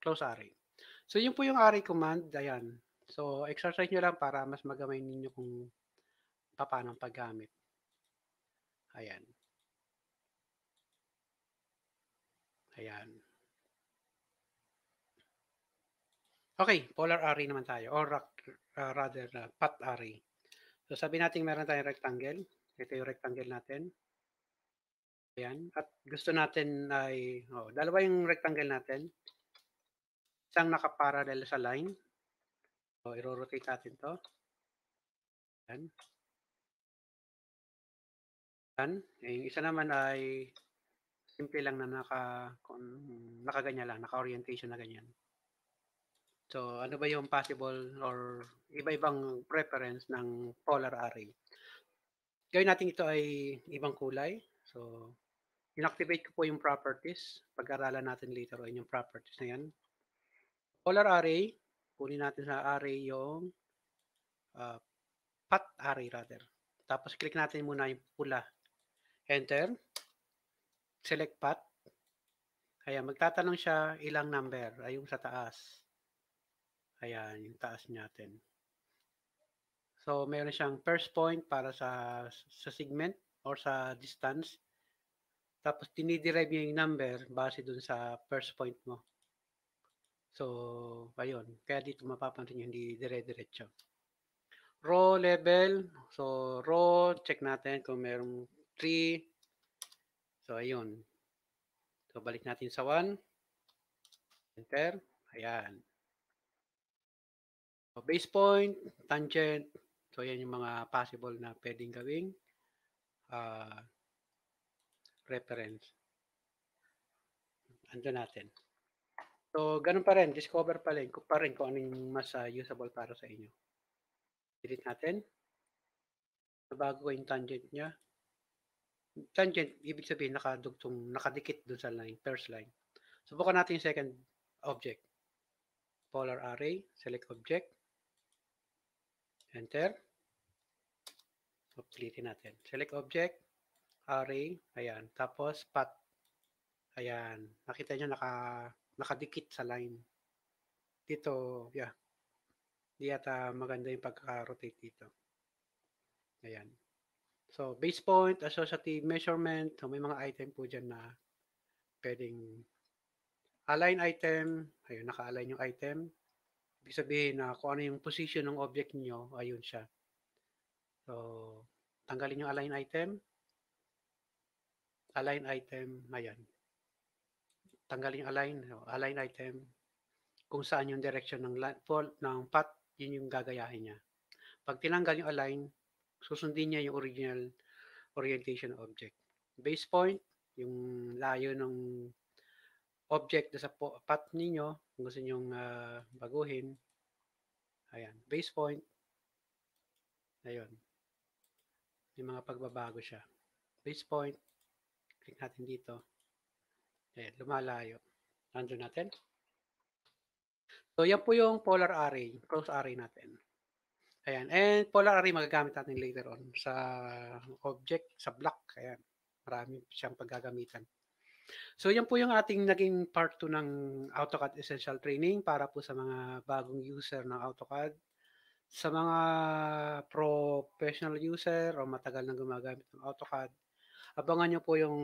Close array. So, yun po yung array command. Ayan. So, exercise nyo lang para mas magamay ninyo kung paano paggamit. Ayan. Ayan. Okay, polar array naman tayo or uh, rather uh, ah, path array. So sabi natin meron tayong rectangle. Ito yung rectangle natin. Ayan. At gusto natin ay, oh, dalawa yung rectangle natin. Isang nakaparallel sa line. So, oh, i-rotate natin to. Ayan. Ayan. Yung isa naman ay simple lang na naka kung nakaganya lang, naka-orientation na ganyan. So, ano ba yung possible or iba-ibang preference ng polar array? Gawin natin ito ay ibang kulay. So, inactivate ko po yung properties. Pag-aralan natin later on yung properties na yan. Polar array, kunin natin sa array yung uh, path array rather. Tapos click natin muna yung pula. Enter select path. Ayan, magtatanong siya ilang number. Ayung sa taas. Ayan, yung taas natin. So, meron siyang first point para sa, sa segment or sa distance. Tapos, tiniderive niya yung number base dun sa first point mo. So, ayun. Kaya dito mapapansin nyo, hindi dire-diretso. Row level. So, row, check natin kung merong 3, So, ayun. So, balik natin sa 1. Enter. Ayan. So, base point, tangent. So, ayan yung mga possible na pwedeng gawing uh, reference. Ando natin. So, ganun pa rin. Discover pa rin, pa rin kung ano yung mas uh, usable para sa inyo. Delete natin. So, bago ko yung tangent niya tangent, ibig sabihin nakadugtong, nakadikit doon sa line, first line. Subukan natin yung second object. Polar array, select object, enter. Pilitin natin. Select object, array, ayan. Tapos path, ayan. Nakita nyo naka, nakadikit sa line. Dito, yeah. Hindi yata maganda yung pagka-rotate dito. Ayan. So, base point, associative measurement, so may mga item po dyan na pwedeng align item, ayun, naka-align yung item. Ibig sabihin na kung ano yung position ng object niyo, ayun siya. So, tanggalin yung align item. Align item, ayan. Tanggalin yung align, align item. Kung saan yung direction ng, ng path, yun yung gagayahin niya. Pag tinanggal yung align, susundin niya yung original orientation object. Base point, yung layo ng object na sa path ninyo, kung gusto nyong uh, ah, baguhin. Ayan, base point. Ayun. May mga pagbabago siya. Base point. Click natin dito. Ayan, lumalayo. Nandun natin. So, yan po yung polar array, cross array natin. Ayan. And polar array magagamit natin later on sa object, sa block. Ayan. Marami siyang paggagamitan. So yan po yung ating naging part 2 ng AutoCAD Essential Training para po sa mga bagong user ng AutoCAD. Sa mga professional user o matagal nang gumagamit ng AutoCAD, abangan nyo po yung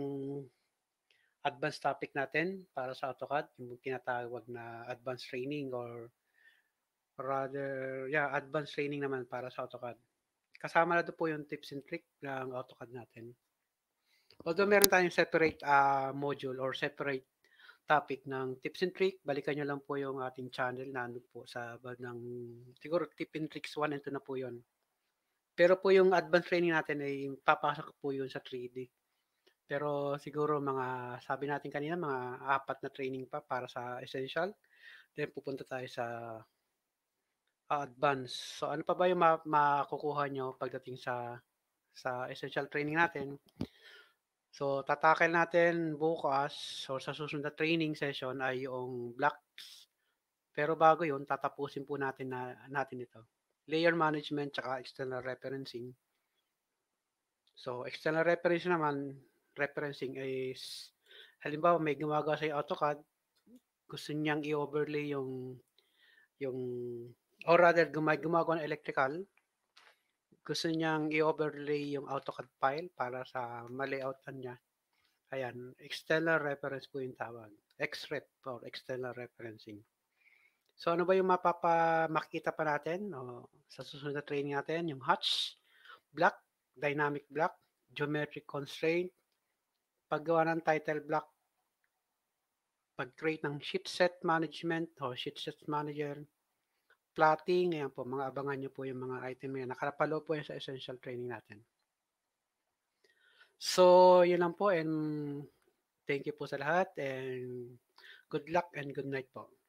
advanced topic natin para sa AutoCAD, yung kinatawag na advanced training or rather, yeah, advanced training naman para sa AutoCAD. Kasama na po yung tips and trick ng AutoCAD natin. Although meron tayong separate uh, module or separate topic ng tips and trick, balikan nyo lang po yung ating channel na ano po sa ng siguro tip and tricks 1 and 2 na po yon. Pero po yung advanced training natin ay papasok po yun sa 3D. Pero siguro mga sabi natin kanina mga apat na training pa para sa essential. Then pupunta tayo sa uh, advance. So ano pa ba yung makukuha nyo pagdating sa sa essential training natin? So tatakel natin bukas or sa susunod na training session ay yung blocks. Pero bago yun, tatapusin po natin na, natin ito. Layer management tsaka external referencing. So external reference naman, referencing is halimbawa may gumagawa sa AutoCAD, gusto niyang i-overlay yung yung or rather gumag gumagawa ng electrical, gusto niyang i-overlay yung AutoCAD file para sa malayoutan niya. Ayan, external reference po yung tawag. XREF or external referencing. So ano ba yung mapapa makita pa natin o, sa susunod na training natin? Yung Hutch, block, dynamic block, geometric constraint, paggawa ng title block, pag-create ng sheet set management o sheet set manager, plotting. Ayan po, mga abangan nyo po yung mga item na yan. Nakarapalo po yan sa essential training natin. So, yun lang po and thank you po sa lahat and good luck and good night po.